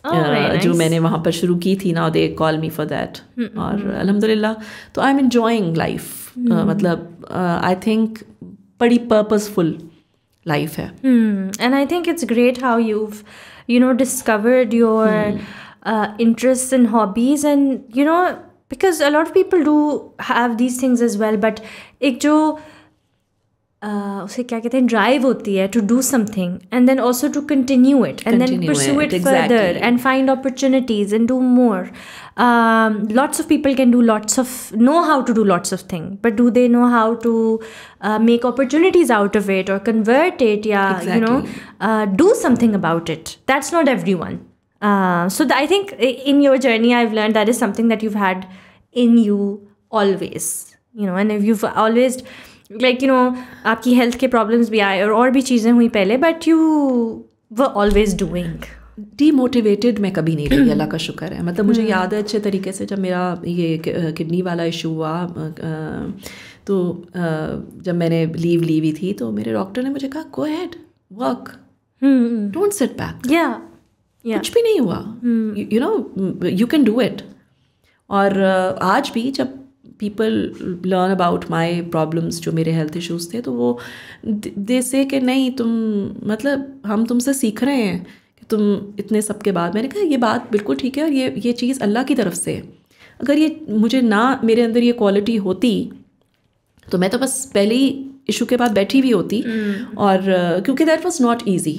Oh, uh, nice. जो मैंने वहाँ पर शुरू की थी ना they call me for that और hmm, hmm. अलहमदिल्ला तो आई एम इन्जॉइंग लाइफ मतलब आई थिंक बड़ी पर्पजफुल लाइफ है and I think it's great how you you know discovered your Uh, interests and hobbies and you know because a lot of people do have these things as well but ek jo uh, drive hoti hai to do something and then also to continue it and then pursue it, further and find opportunities and do more um, lots of people can do lots of know how to do lots of things but do they know how to uh, make opportunities out of it or convert it yeah you know uh, do something about it that's not everyone so the, I think in your journey, I've learned that is something that you've had in you always, you know, and if you've always like you know aapki health ke problems bhi aaye और और bhi चीज़ें hui pehle, but you were always doing. Demotivated मैं कभी नहीं रही अल्लाह का शुक्र है मतलब मुझे याद है अच्छे तरीके से जब मेरा ये किडनी वाला इशू हुआ तो जब मैंने लीव ली हुई थी तो मेरे डॉक्टर ने मुझे कहा go hard work don't set back या yeah. कुछ भी नहीं हुआ you know you can do it और uh, आज भी जब people learn about my problems जो मेरे हेल्थ इश्यूज़ थे तो वो दे से कि नहीं तुम मतलब हम तुमसे सीख रहे हैं कि तुम इतने सब के बाद मैंने कहा ये बात बिल्कुल ठीक है और ये ये चीज़ अल्लाह की तरफ से है अगर ये मुझे ना मेरे अंदर ये क्वालिटी होती तो मैं तो बस पहले ही इशू के बाद बैठी हुई होती mm. और uh, क्योंकि that was not easy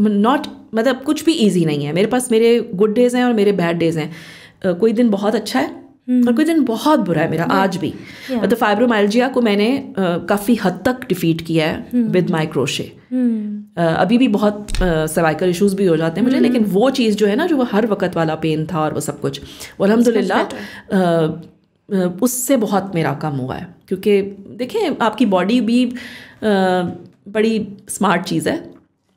not मतलब कुछ भी ईजी नहीं है मेरे पास मेरे गुड डेज हैं और मेरे बैड डेज हैं uh, कोई दिन बहुत अच्छा है hmm. और कोई दिन बहुत बुरा है मेरा yeah. आज भी मतलब yeah. फाइब्रोमाइल्जिया को मैंने uh, काफ़ी हद तक डिफीट किया है विद माई क्रोशे अभी भी बहुत सर्वाइकल uh, इश्यूज भी हो जाते हैं मुझे hmm. लेकिन वो चीज़ जो है ना जो वो हर वक्त वाला पेन था और वो सब कुछ और अलहमदिल्ला उससे बहुत मेरा कम हुआ है क्योंकि देखें आपकी बॉडी भी बड़ी स्मार्ट चीज़ है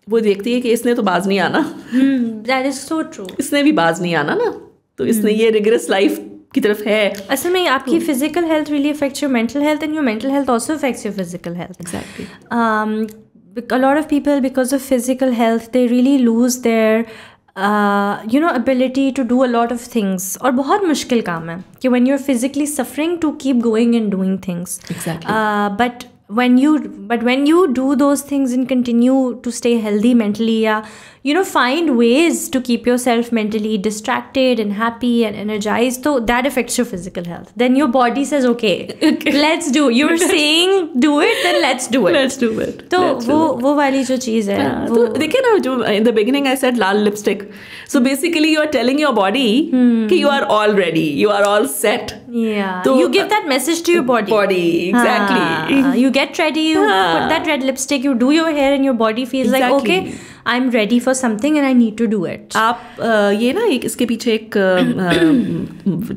वो देखती है कि इसने तो बाज नहीं आना दैट इज सो ट्रू इसने भी बाज नहीं आना ना तो इसने हम्म। ये रिग्रेस लाइफ की तरफ है असल में आपकी physical health really affects your mental health and your mental health also affects your physical health exactly a lot of people because of physical health they really lose their you know ability to do a lot of things और बहुत मुश्किल काम है कि when you are physically suffering to keep going and doing things but when you but when you do those things and continue to stay healthy mentally yeah you know find ways to keep yourself mentally distracted and happy and energized so that affects your physical health then your body says okay, okay. let's do you're saying do it then let's do it let's do it so wo, wo wali jo cheez hai yeah. wo, so, in the beginning i said lal lipstick so basically you are telling your body hmm. you are all ready you are all set yeah so, you give that message to your body body exactly ah, you get ready, you ah. put that red lipstick, you do your hair, and your body feels exactly. like, okay, I'm ready for something and I need to आप ये ना एक इसके पीछे एक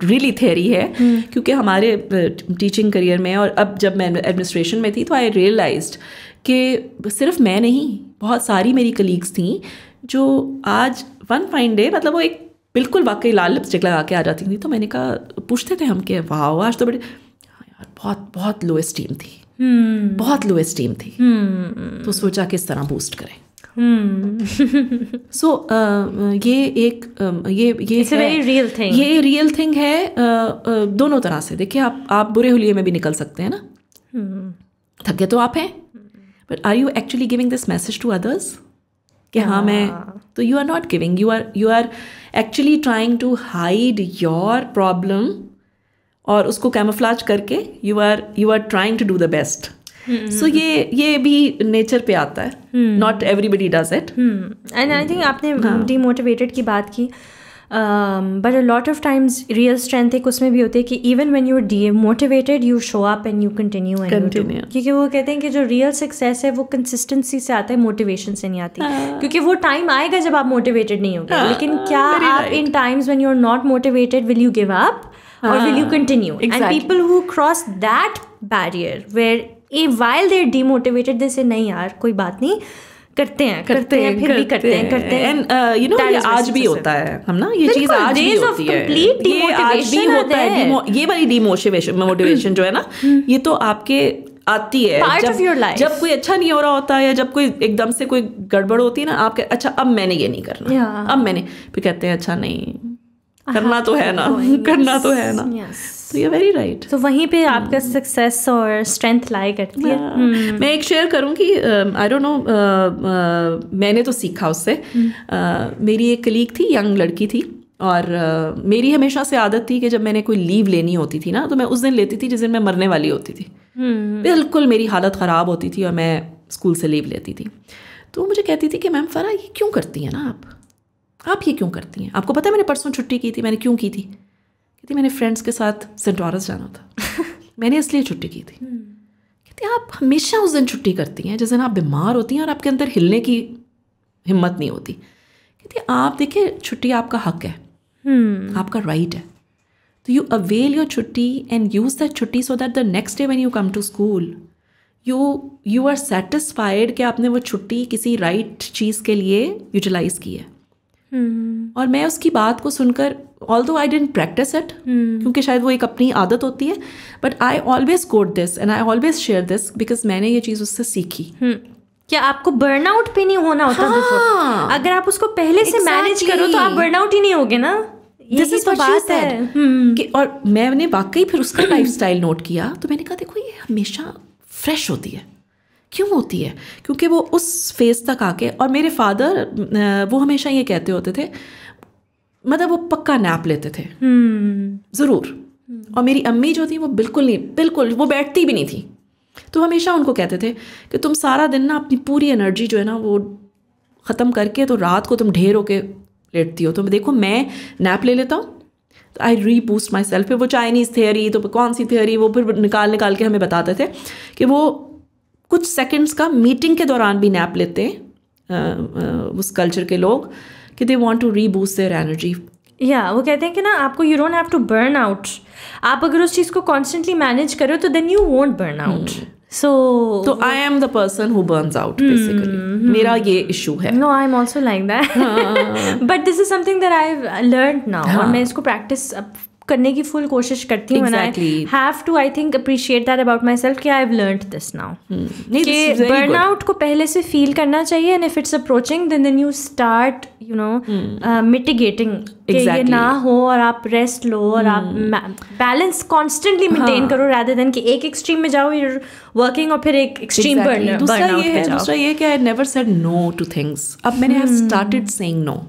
रियली थेरी है hmm. क्योंकि हमारे टीचिंग करियर में और अब जब मैं एडमिनिस्ट्रेशन में थी तो आई रियलाइज कि सिर्फ मैं नहीं बहुत सारी मेरी कलीग्स थी जो आज वन फाइन डे मतलब वो एक बिल्कुल वाकई लाल लिपस्टिक लगा के आ जाती थी तो मैंने कहा पूछते थे हम कि वाह आज तो बड़े हाँ यार बहुत बहुत लो स्टीम थी hmm. बहुत लो स्टीम थी hmm. तो सोचा किस तरह बूस्ट करें सो हम्म। ये एक ये ये रियल थिंग ये रियल थिंग है दोनों तरह से देखिए आप आप बुरे हुलिये में भी निकल सकते हैं ना थके तो आप हैं but are you actually giving this message to others कि हाँ मैं हाँ। तो you are not giving you are you are actually trying to hide your problem और उसको कैमोफ्लाज करके you are you are trying to do the best so ये ये भी नेचर पे आता है not everybody does it and I think आपने डीमोटिवेटेड हाँ. की बात की but a lot of times real strength एक उसमें भी होती है कि even when you demotivated you show up and you continue and क्योंकि वो कहते हैं कि जो रियल सक्सेस है वो कंसिस्टेंसी से आता है मोटिवेशन से नहीं आती हाँ. क्योंकि वो टाइम आएगा जब आप मोटिवेटेड नहीं होगा हाँ, लेकिन क्या आप in times when you are not motivated will you give up Huh. Or will you हाँ, continue? Exactly. And people who cross that barrier where a while there demotivated they नहीं यार कोई बात नहीं करते हैं करते, हैं फिर भी करते हैं करते हैं यू नो uh, ये आज भी होता है हम ना ये चीज आज भी होती है ये आज भी होता है ये वाली मोटिवेशन जो है ना hmm. ये तो आपके आती है जब, जब कोई अच्छा नहीं हो रहा होता है या जब कोई एकदम से कोई गड़बड़ होती है ना आपके अच्छा अब मैंने ये नहीं करना अब मैंने फिर कहते हैं अच्छा नहीं करना तो है ना करना तो है ना तो यू वेरी राइट तो वहीं पे hmm. आपका सक्सेस और स्ट्रेंथ लाई करती है hmm. मैं एक शेयर करूँ कि आई डोंट नो मैंने तो सीखा उससे hmm. uh, मेरी एक कलीग थी यंग लड़की थी और uh, मेरी हमेशा से आदत थी कि जब मैंने कोई लीव लेनी होती थी ना तो मैं उस दिन लेती थी जिस दिन मैं मरने वाली होती थी बिल्कुल मेरी हालत ख़राब होती थी और मैं स्कूल से लीव लेती थी तो मुझे कहती थी कि मैम फ़रा ये क्यों करती हैं ना आप आप ये क्यों करती हैं आपको पता है मैंने परसों छुट्टी की थी मैंने क्यों की थी कहती मैंने फ्रेंड्स के साथ सेंटोरस जाना था मैंने इसलिए छुट्टी की थी हम्म। कहती आप हमेशा उस दिन छुट्टी करती हैं जिस दिन आप बीमार होती हैं और आपके अंदर हिलने की हिम्मत नहीं होती कहती आप देखिए छुट्टी आपका हक है हम्म। आपका राइट है तो you avail your chhutti and use that chhutti so that the next day when you come to school you you are satisfied कि आपने वो छुट्टी किसी राइट right चीज़ के लिए यूटिलाइज़ की है हम्म। और मैं उसकी बात को सुनकर all though I dent practice it क्योंकि शायद वो एक अपनी आदत होती है but I always quote this and I always share this because मैंने ये चीज़ उससे सीखी हम्म। क्या आपको बर्नआउट भी नहीं होना होता हाँ, अगर आप उसको पहले exactly. से मैनेज करो तो आप बर्नआउट ही नहीं होगे ना दिस इज तो बात है हम्म। कि और मैंने वाकई फिर उसका लाइफ स्टाइल नोट किया तो मैंने कहा देखो ये हमेशा फ्रेश होती है क्यों होती है क्योंकि वो उस फेज़ तक आके और मेरे फादर वो हमेशा ये कहते होते थे मतलब वो पक्का नैप लेते थे हम्म। ज़रूर हम्म। और मेरी अम्मी जो थी वो बिल्कुल नहीं बिल्कुल वो बैठती भी नहीं थी तो हमेशा उनको कहते थे कि तुम सारा दिन ना अपनी पूरी एनर्जी जो है ना वो ख़त्म करके तो रात को तुम ढेर होके लेटती हो तो देखो मैं नैप ले लेता हूँ तो I reboost myself वो चाइनीज़ थेरी तो कौन सी थेरी वो फिर निकाल निकाल के हमें बताते थे कि वो कुछ सेकंड्स का मीटिंग के दौरान भी नैप लेते हैं उस कल्चर के लोग कि they want to reboost their energy या वो कहते हैं कि ना आपको you don't have to burn out आप अगर उस चीज़ को कॉन्स्टेंटली मैनेज करो तो then you won't burn out so तो I am the person who burns out basically मेरा ये इशू है no I am also like that but this is something that I learn now और हाँ। मैं इसको प्रैक्टिस करने की फुल कोशिश करती हूँ have to I think appreciate that about myself कि I learn this now burn out को पहले से फील करना चाहिए and if it's approaching then then you start you know mitigating ये ना हो और आप रेस्ट लो और आप बैलेंस कॉन्स्टेंटली मेंटेन करो रादर देन कि एक एक्सट्रीम में जाओ यूर वर्किंग और फिर एक एक्सट्रीम exactly. दूसरा ये है दूसरा ये कि I never said no to things अब मैंने started saying no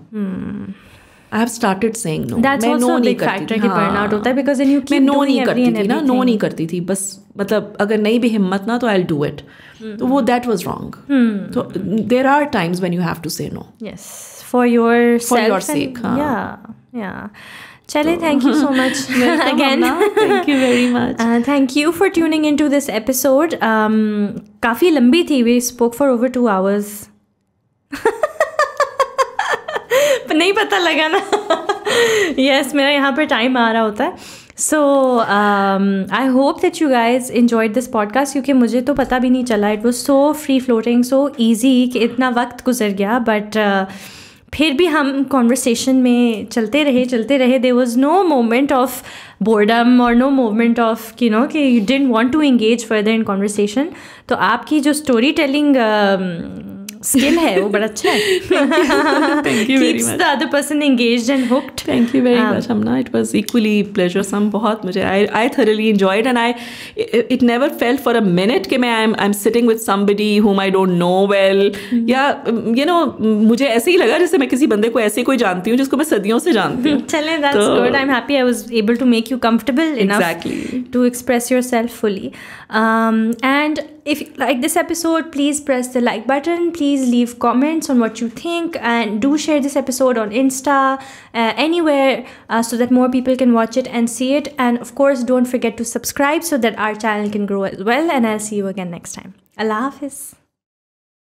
I have started saying no that's मैं नो नहीं करती थी बर्न आउट हाँ। होता है because then you keep no नहीं करती थी ना नो नहीं करती थी बस मतलब अगर नहीं भी हिम्मत ना तो आई विल डू इट तो वो दैट वाज रॉन्ग तो there are times when you have to say no yes for your for your sake या या चले thank you so much again thank you very much thank you for tuning in to this episode काफ़ी लंबी थी we spoke for over two hours नहीं पता लगा ना यस yes, मेरा यहाँ पर टाइम आ रहा होता है so I hope that you guys enjoyed this podcast क्योंकि मुझे तो पता भी नहीं चला it was so free floating so easy कि इतना वक्त गुजर गया बट uh, फिर भी हम कॉन्वर्सेशन में चलते रहे चलते रहे there was no moment of boredom और no moment of you know कि you didn't want to engage further in conversation तो आपकी जो स्टोरी टेलिंग um, स्किल है वो बड़ा अच्छा है thank you very much the other person engaged and hooked thank you very much हमना it was equally pleasure some बहुत मुझे I I thoroughly enjoyed and I it never felt for a minute कि मैं I am I am sitting with somebody whom I don't know well yeah you know मुझे ऐसे ही लगा जैसे मैं किसी बंदे को ऐसे कोई जानती हूँ जिसको मैं सदियों से जानती हूँ चलें that's good I am happy I was able to make you comfortable enough to express yourself fully and if you like this episode please press the like button please leave comments on what you think and do share this episode on insta uh, anywhere uh, so that more people can watch it and see it and of course don't forget to subscribe so that our channel can grow as well and i'll see you again next time allah hafiz